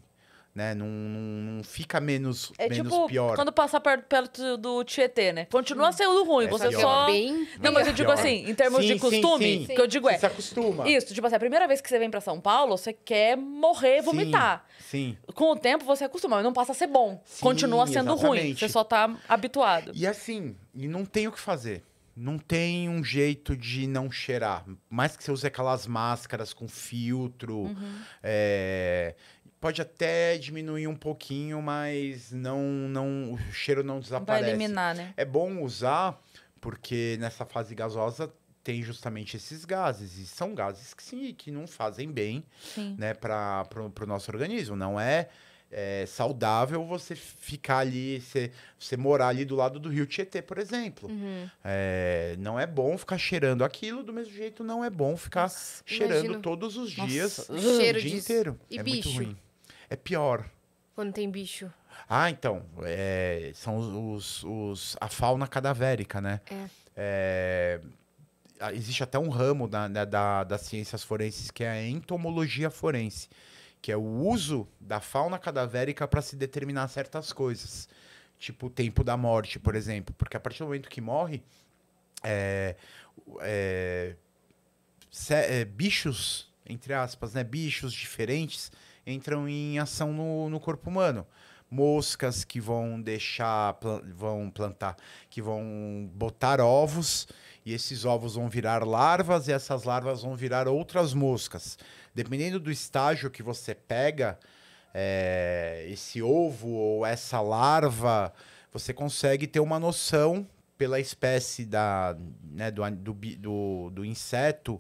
né? Não, não, não fica menos, é menos tipo, pior. Quando passar perto, perto do Tietê, né? Continua sendo ruim, é você pior. só. É bem... Não, mas eu digo assim, em termos sim, de costume, o que eu digo é. Você se acostuma. Isso, tipo assim, a primeira vez que você vem pra São Paulo, você quer morrer, vomitar. Sim. sim. Com o tempo você acostuma, mas não passa a ser bom. Sim, Continua sendo exatamente. ruim. Você só tá habituado. E assim, e não tem o que fazer. Não tem um jeito de não cheirar. Mais que você use aquelas máscaras com filtro. Uhum. É pode até diminuir um pouquinho, mas não, não, o cheiro não desaparece. Vai eliminar, né? É bom usar, porque nessa fase gasosa tem justamente esses gases e são gases que sim que não fazem bem né para o nosso organismo não é, é, saudável você ficar ali você, você morar ali do lado do rio Tietê por exemplo uhum. é, não é bom ficar cheirando aquilo do mesmo jeito não é bom ficar Nossa, cheirando imagino. todos os dias Nossa, o, dia disso. inteiro e é bicho. muito ruim é pior. Quando tem bicho. Ah, então. É, são os, os, os, a fauna cadavérica, né? É. é existe até um ramo da, né, da, das ciências forenses que é a entomologia forense, que é o uso da fauna cadavérica para se determinar certas coisas. Tipo o tempo da morte, por exemplo. Porque a partir do momento que morre, é, é, é bichos, entre aspas, né? Bichos diferentes entram em ação no, no corpo humano. Moscas que vão deixar, vão plantar, que vão botar ovos, e esses ovos vão virar larvas, e essas larvas vão virar outras moscas. Dependendo do estágio que você pega, é, esse ovo ou essa larva, você consegue ter uma noção pela espécie da, né, do, do, do, do inseto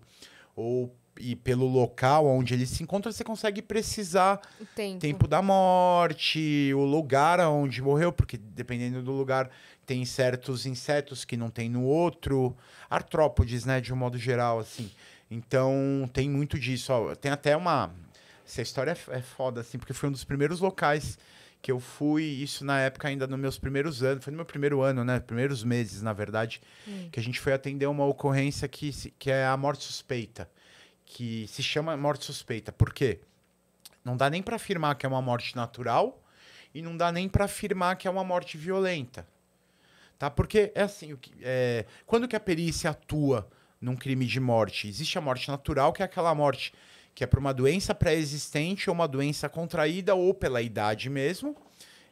ou e pelo local onde ele se encontra, você consegue precisar o tempo. tempo. da morte, o lugar onde morreu, porque dependendo do lugar tem certos insetos que não tem no outro, artrópodes, né, de um modo geral, assim. Então tem muito disso. Ó, tem até uma. Essa história é, é foda, assim, porque foi um dos primeiros locais que eu fui, isso na época ainda nos meus primeiros anos, foi no meu primeiro ano, né? Primeiros meses, na verdade, hum. que a gente foi atender uma ocorrência que, que é a morte suspeita que se chama morte suspeita. Por quê? Não dá nem para afirmar que é uma morte natural e não dá nem para afirmar que é uma morte violenta. Tá? Porque é assim, o que, é, quando que a perícia atua num crime de morte? Existe a morte natural, que é aquela morte que é por uma doença pré-existente ou uma doença contraída ou pela idade mesmo.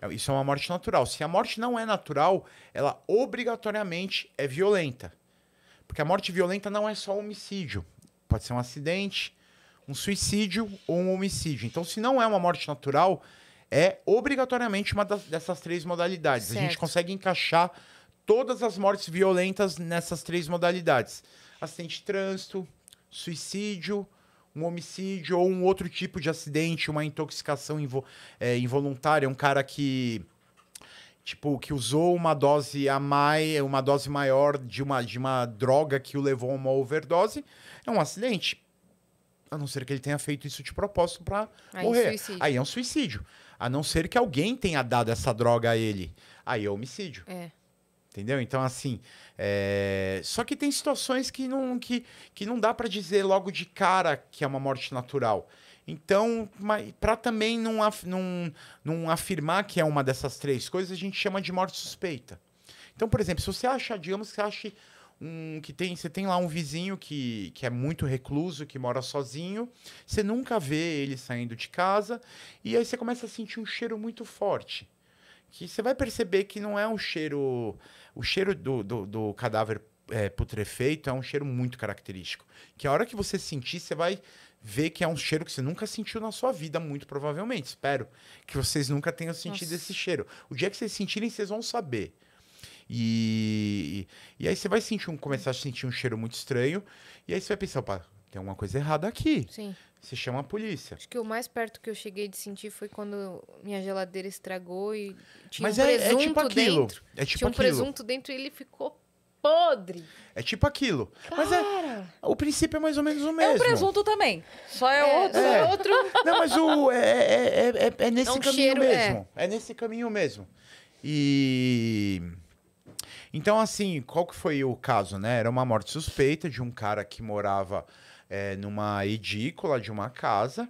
É, isso é uma morte natural. Se a morte não é natural, ela obrigatoriamente é violenta. Porque a morte violenta não é só homicídio pode ser um acidente, um suicídio ou um homicídio. Então, se não é uma morte natural, é obrigatoriamente uma das, dessas três modalidades. Certo. A gente consegue encaixar todas as mortes violentas nessas três modalidades: acidente de trânsito, suicídio, um homicídio ou um outro tipo de acidente, uma intoxicação invo é, involuntária, um cara que tipo que usou uma dose a mais, uma dose maior de uma, de uma droga que o levou a uma overdose é um acidente? A não ser que ele tenha feito isso de propósito para é morrer. Suicídio. Aí é um suicídio. A não ser que alguém tenha dado essa droga a ele. Aí é homicídio. É. Entendeu? Então, assim. É... Só que tem situações que não, que, que não dá para dizer logo de cara que é uma morte natural. Então, para também não, af não, não afirmar que é uma dessas três coisas, a gente chama de morte suspeita. Então, por exemplo, se você acha, digamos que você acha um que tem, você tem lá um vizinho que, que é muito recluso, que mora sozinho, você nunca vê ele saindo de casa, e aí você começa a sentir um cheiro muito forte. Que você vai perceber que não é um cheiro. O cheiro do, do, do cadáver é, putrefeito é um cheiro muito característico. Que a hora que você sentir, você vai ver que é um cheiro que você nunca sentiu na sua vida, muito provavelmente. Espero que vocês nunca tenham sentido Nossa. esse cheiro. O dia que vocês sentirem, vocês vão saber. E, e, aí você vai sentir um, começar a sentir um cheiro muito estranho. E aí você vai pensar, opa, tem alguma coisa errada aqui. Sim. Você chama a polícia. Acho que o mais perto que eu cheguei de sentir foi quando minha geladeira estragou e tinha Mas um é, é presunto é tipo aquilo. dentro. É tipo tinha um aquilo. presunto dentro e ele ficou podre. É tipo aquilo. Cara. Mas é, o princípio é mais ou menos o é mesmo. É o presunto também. Só é, é outro. É. é. outro. *laughs* Não, mas o, é, é, é, é nesse um caminho cheiro, mesmo. É. nesse caminho mesmo. E... Então, assim, qual que foi o caso, né? Era uma morte suspeita de um cara que morava é, numa edícula de uma casa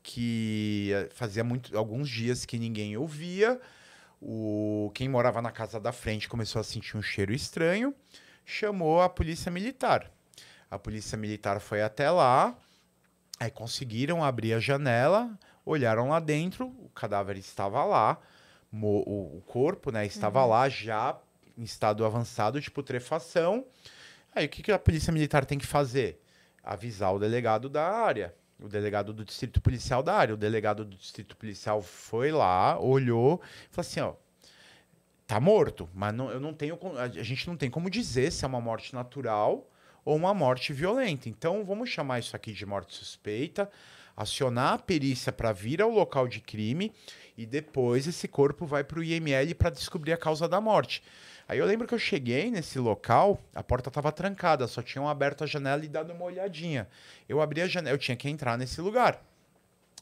que é, fazia muito, alguns dias que ninguém ouvia. O, quem morava na casa da frente começou a sentir um cheiro estranho, chamou a polícia militar. A polícia militar foi até lá, aí é, conseguiram abrir a janela, olharam lá dentro, o cadáver estava lá, o, o corpo né, estava uhum. lá já em estado avançado de putrefação. Aí o que, que a polícia militar tem que fazer? Avisar o delegado da área, o delegado do distrito policial da área. O delegado do distrito policial foi lá, olhou, falou assim: ó, tá morto, mas não, eu não tenho, a gente não tem como dizer se é uma morte natural ou uma morte violenta. Então vamos chamar isso aqui de morte suspeita, acionar a perícia para vir ao local de crime e depois esse corpo vai para o IML para descobrir a causa da morte. Aí eu lembro que eu cheguei nesse local, a porta estava trancada, só tinham aberto a janela e dado uma olhadinha. Eu abri a janela, eu tinha que entrar nesse lugar.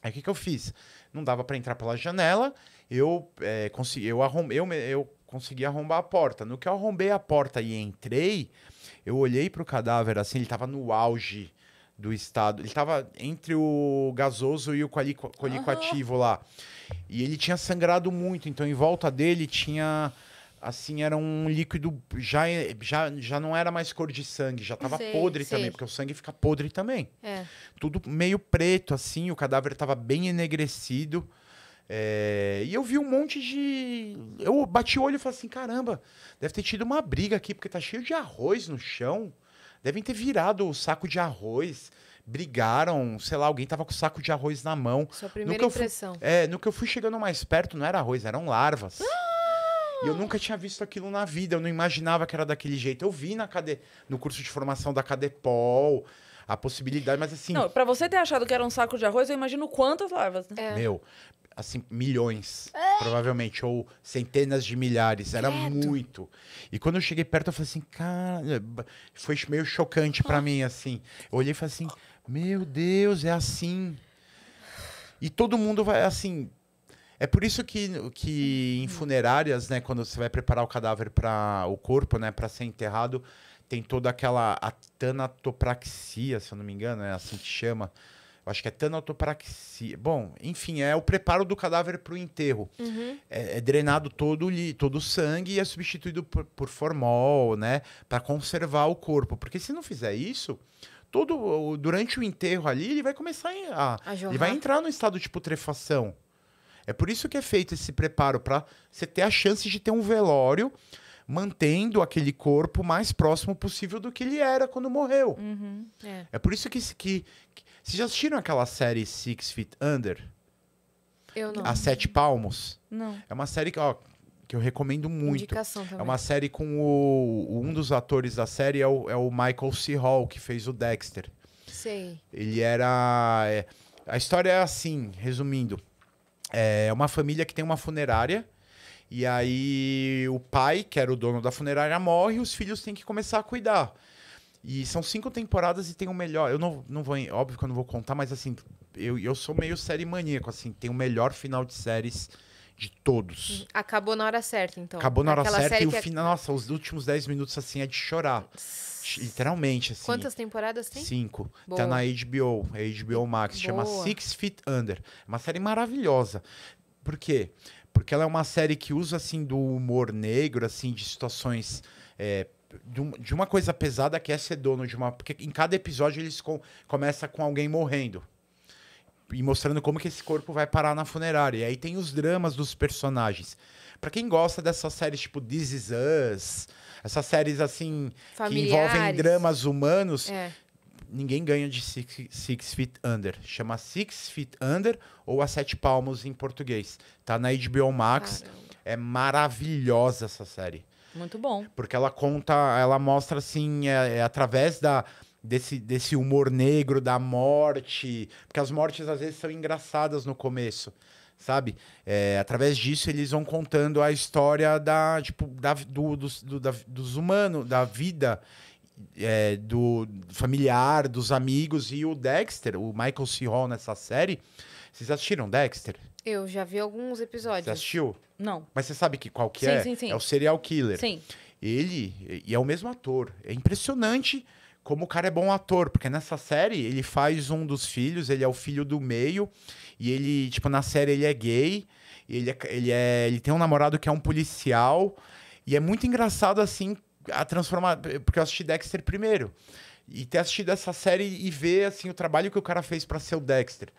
Aí o que, que eu fiz? Não dava para entrar pela janela, eu, é, consegui, eu, eu, eu consegui arrombar a porta. No que eu arrombei a porta e entrei, eu olhei para o cadáver assim, ele estava no auge do estado. Ele estava entre o gasoso e o colico, colicoativo uhum. lá. E ele tinha sangrado muito, então em volta dele tinha assim, era um líquido. Já, já, já não era mais cor de sangue, já estava podre sei. também, porque o sangue fica podre também. É. Tudo meio preto, assim, o cadáver estava bem enegrecido. É, e eu vi um monte de. Eu bati o olho e falei assim: caramba, deve ter tido uma briga aqui, porque tá cheio de arroz no chão. Devem ter virado o saco de arroz brigaram, sei lá, alguém tava com o saco de arroz na mão. Sua primeira no impressão. Fui, é, no que eu fui chegando mais perto, não era arroz, eram larvas. Ah! *gasps* *laughs* E eu nunca tinha visto aquilo na vida, eu não imaginava que era daquele jeito. Eu vi na cade... no curso de formação da Cadepol a possibilidade, mas assim. Não, pra você ter achado que era um saco de arroz, eu imagino quantas larvas. Né? É. Meu, assim, milhões, é. provavelmente, ou centenas de milhares, era muito. E quando eu cheguei perto, eu falei assim, cara, foi meio chocante para ah. mim, assim. Eu olhei e falei assim, meu Deus, é assim. E todo mundo vai, assim, é por isso que, que em uhum. funerárias, né, quando você vai preparar o cadáver para o corpo, né, para ser enterrado, tem toda aquela a tanatopraxia, se eu não me engano, é assim que chama. Eu acho que é tanatopraxia. Bom, enfim, é o preparo do cadáver para o enterro. Uhum. É, é, drenado todo, todo o sangue e é substituído por, por formol, né, para conservar o corpo. Porque se não fizer isso, todo durante o enterro ali, ele vai começar a, a ele vai entrar no estado de putrefação. É por isso que é feito esse preparo para você ter a chance de ter um velório mantendo aquele corpo mais próximo possível do que ele era quando morreu. Uhum, é. é. por isso que, que, que vocês já assistiram aquela série Six Feet Under? Eu não. A Sete Palmos? Não. É uma série que, ó, que eu recomendo muito. Indicação é também. É uma série com o, um dos atores da série é o, é o Michael C. Hall, que fez o Dexter. Sei. Ele era. É, a história é assim, resumindo é uma família que tem uma funerária. E aí o pai, que era o dono da funerária, morre e os filhos têm que começar a cuidar. E são cinco temporadas e tem o melhor. Eu não, não vou. Óbvio que eu não vou contar, mas assim, eu, eu sou meio série maníaco, assim, tem o melhor final de séries de todos. Uhum. Acabou na hora certa, então. Acabou na hora Aquela certa e o final. É... Nossa, os últimos dez minutos assim é de chorar. S Literalmente, assim. Quantas temporadas tem? Cinco. Tá Boa. Tá na HBO, HBO Max. Boa. Chama Six Feet Under. É uma série maravilhosa. Por quê? Porque ela é uma série que usa, assim, do humor negro, assim, de situações... É, de uma coisa pesada que é ser dono de uma... Porque em cada episódio eles com, começa com alguém morrendo e mostrando como que esse corpo vai parar na funerária. E aí tem os dramas dos personagens. Para quem gosta dessas séries tipo This Is Us, essas séries assim Familiares. que envolvem dramas humanos. É. Ninguém ganha de six, six, Feet Under. Chama Six Feet Under ou A Sete Palmos em português. Tá na HBO Max. Caramba. É maravilhosa essa série. Muito bom. Porque ela conta, ela mostra assim, é, é através da, desse, desse humor negro, da morte. Porque as mortes às vezes são engraçadas no começo sabe? É, através disso eles vão contando a história da, tipo, da, do, do, do da, dos humanos, da vida é, do familiar, dos amigos e o Dexter, o Michael C. Hall nessa série. Vocês assistiram Dexter? Eu já vi alguns episódios. Você assistiu? Não. Mas você sabe que qual que sim, é? Sim, sim. É o serial killer. Sim. Ele e é o mesmo ator. É impressionante como o cara é bom ator, porque nessa série ele faz um dos filhos, ele é o filho do meio e ele, tipo, na série ele é gay, ele, é, ele, é, ele tem um namorado que é um policial. E é muito engraçado, assim, a transformar. Porque eu assisti Dexter primeiro. E ter assistido essa série e ver, assim, o trabalho que o cara fez para ser o Dexter.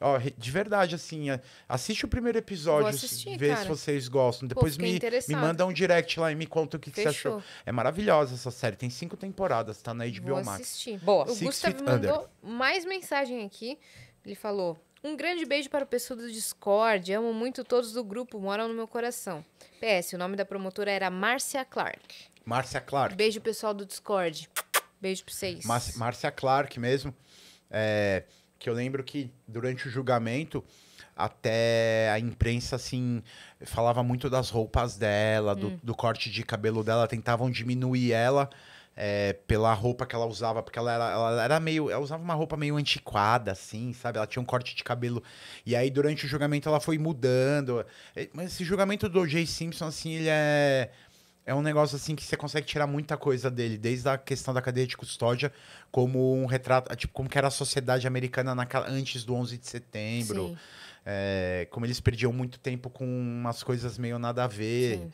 Ó, de verdade, assim, é, assiste o primeiro episódio, assistir, vê cara. se vocês gostam. Depois Pô, me, me manda um direct lá e me conta o que, que você achou. É maravilhosa essa série, tem cinco temporadas, tá na HBO Vou Max. Assistir. Boa. O Gustavo mandou Under. mais mensagem aqui. Ele falou: um grande beijo para o pessoal do Discord. Amo muito todos do grupo, moram no meu coração. PS, o nome da promotora era Márcia Clark. Márcia Clark. Beijo, pessoal do Discord. Beijo pra vocês. Márcia Clark mesmo. É, que eu lembro que durante o julgamento até a imprensa, assim, falava muito das roupas dela, do, hum. do corte de cabelo dela, tentavam diminuir ela é, pela roupa que ela usava, porque ela era, ela era meio. Ela usava uma roupa meio antiquada, assim, sabe? Ela tinha um corte de cabelo. E aí, durante o julgamento, ela foi mudando. É, mas esse julgamento do Jay Simpson, assim, ele é. É um negócio assim que você consegue tirar muita coisa dele, desde a questão da cadeia de custódia, como um retrato, é, tipo, como que era a sociedade americana naquela, antes do 11 de setembro. É, como eles perdiam muito tempo com umas coisas meio nada a ver. Sim.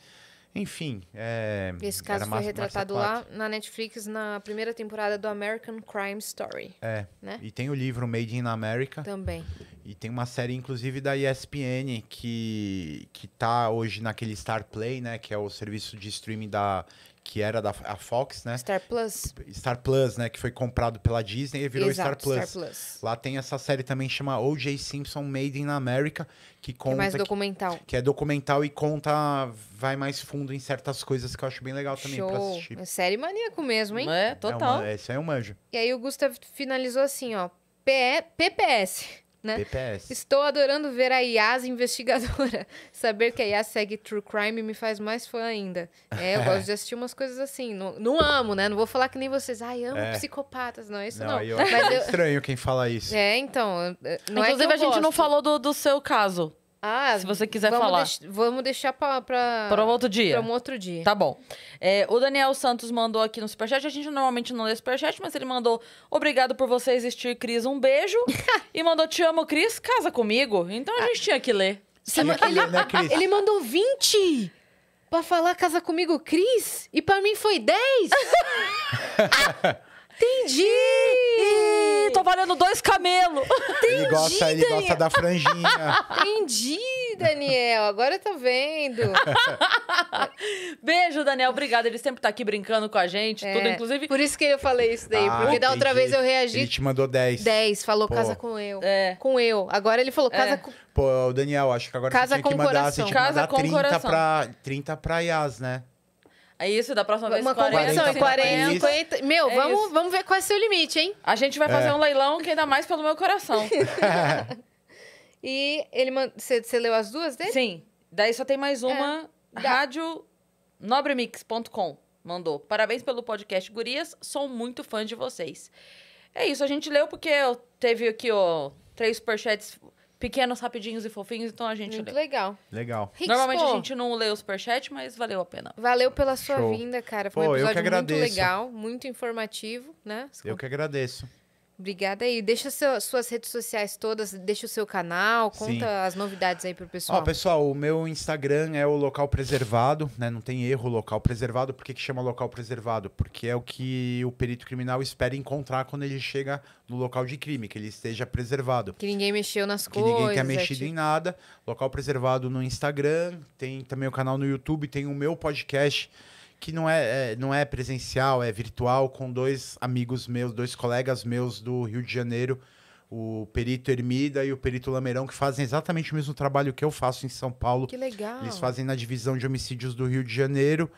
Enfim. É, Esse caso foi retratado lá na Netflix na primeira temporada do American Crime Story. É. Né? E tem o livro Made in America. Também. E tem uma série, inclusive, da ESPN, que, que tá hoje naquele Star Play, né? Que é o serviço de streaming da que era da a Fox, né? Star Plus. Star Plus, né? Que foi comprado pela Disney e virou Exato, Star, Plus. Star, Plus. Lá tem essa série também chama O.J. Simpson Made in America, que conta. É mais documental. Que, que, é documental e conta, vai mais fundo em certas coisas que eu acho bem legal também Show. pra assistir. É série maníaco mesmo, hein? É, total. É uma, esse é, aí é um manjo. E aí o Gustav finalizou assim, ó. PPS né? BPS. Estou adorando ver a Yas *laughs* investigadora. Saber que a Yas segue True Crime me faz mais fã ainda. É, eu *laughs* gosto de assistir umas coisas assim. Não, não amo, né? Não vou falar que nem vocês. Ai, amo é. psicopatas. Não, isso não. não. Eu... Mas eu... É estranho quem fala isso. É, então. Não Inclusive, é que a gente não falou do, do seu caso. Ah, se você quiser vamos falar. Deix vamos deixar pra, pra... Para um outro dia. Para um outro dia. Tá bom. É, o Daniel Santos mandou aqui no Superchat. A gente normalmente não lê Superchat, mas ele mandou Obrigado por você existir, Cris. Um beijo. *laughs* e mandou Te amo, Cris. Casa comigo. Então a ah. gente tinha que ler. Sim, ele, né, ele mandou 20 pra falar Casa comigo, Cris. E para mim foi 10. *laughs* Entendi! E... Tô valendo dois camelos. Entendi, ele gosta, ele gosta da franjinha. Entendi, Daniel. Agora eu tô vendo. *laughs* Beijo, Daniel. Obrigada. Ele sempre tá aqui brincando com a gente. É, tudo, inclusive. Por isso que eu falei isso daí. Ah, porque entendi. da outra vez eu reagi. Ele te mandou 10. 10. Falou Pô. casa com eu. É. Com eu. Agora ele falou é. casa é. com. Pô, Daniel, acho que agora casa você tinha com que mandar, coração. você tinha que casa mandar 30 coração. pra, 30 pra Yas, né? É Isso, da próxima vez, Uma 40. Uma convenção 40, 40. Meu, é vamos, vamos ver qual é o seu limite, hein? A gente vai é. fazer um leilão que ainda mais pelo meu coração. *laughs* *laughs* e ele... Você leu as duas dele? Sim. Daí só tem mais é. uma. É. Rádio nobremix.com mandou. Parabéns pelo podcast, gurias. Sou muito fã de vocês. É isso, a gente leu porque eu teve aqui, ó, três superchats pequenos, rapidinhos e fofinhos, então a gente Muito lê. legal. Legal. Normalmente a gente não lê o superchat, mas valeu a pena. Valeu pela sua Show. vinda, cara. Foi um que episódio muito legal, muito informativo, né? Desculpa. Eu que agradeço. Obrigada aí. Deixa seu, suas redes sociais todas, deixa o seu canal, conta Sim. as novidades aí pro pessoal. Ó, pessoal, o meu Instagram é o local preservado, né? Não tem erro local preservado. Por que, que chama local preservado? Porque é o que o perito criminal espera encontrar quando ele chega no local de crime, que ele esteja preservado. Que ninguém mexeu nas que coisas. Que ninguém tenha mexido é, em nada. Local preservado no Instagram, tem também o canal no YouTube, tem o meu podcast que não é, é, não é presencial, é virtual, com dois amigos meus, dois colegas meus do Rio de Janeiro, o Perito Ermida e o Perito Lameirão, que fazem exatamente o mesmo trabalho que eu faço em São Paulo. Que legal! Eles fazem na divisão de homicídios do Rio de Janeiro.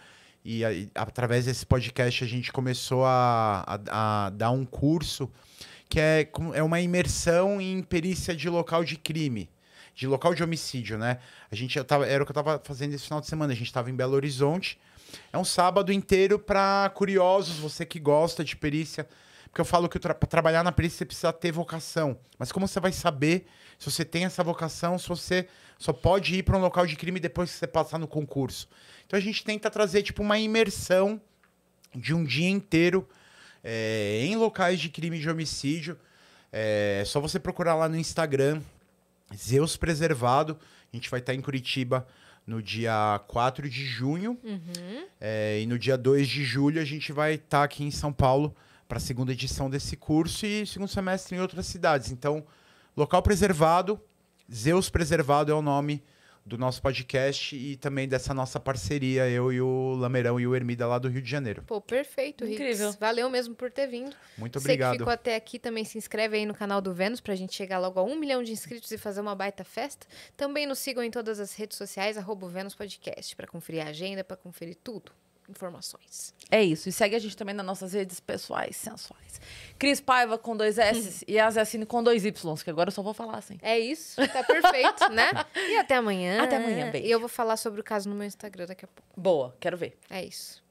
E, através desse podcast a gente começou a, a, a dar um curso que é, é uma imersão em perícia de local de crime de local de homicídio, né? A gente tava, era o que eu estava fazendo esse final de semana. A gente estava em Belo Horizonte é um sábado inteiro para curiosos, você que gosta de perícia. Porque eu falo que para trabalhar na perícia você precisa ter vocação. Mas como você vai saber se você tem essa vocação, se você só pode ir para um local de crime depois que você passar no concurso? Então a gente tenta trazer tipo uma imersão de um dia inteiro é, em locais de crime de homicídio. É só você procurar lá no Instagram, Zeus Preservado. A gente vai estar tá em Curitiba no dia 4 de junho. Uhum. É, e no dia 2 de julho a gente vai estar tá aqui em São Paulo para a segunda edição desse curso e segundo semestre em outras cidades. Então, local preservado, Zeus Preservado é o nome do nosso podcast e também dessa nossa parceria, eu e o Lameirão e o Ermida lá do Rio de Janeiro. Pô, perfeito, Rick. Incrível. Valeu mesmo por ter vindo. Muito obrigado. Você que ficou até aqui também se inscreve aí no canal do Vênus pra gente chegar logo a um milhão de inscritos e fazer uma baita festa. Também nos sigam em todas as redes sociais, arroba Vênus Podcast, pra conferir a agenda, pra conferir tudo informações. É isso. E segue a gente também nas nossas redes pessoais sensuais. Cris Paiva com dois S *laughs* e Azessine com dois Y, que agora eu só vou falar assim. É isso. Tá perfeito, né? *laughs* E até amanhã. Até amanhã, bem. E eu vou falar sobre o caso no meu Instagram daqui a pouco. Boa, quero ver. É isso.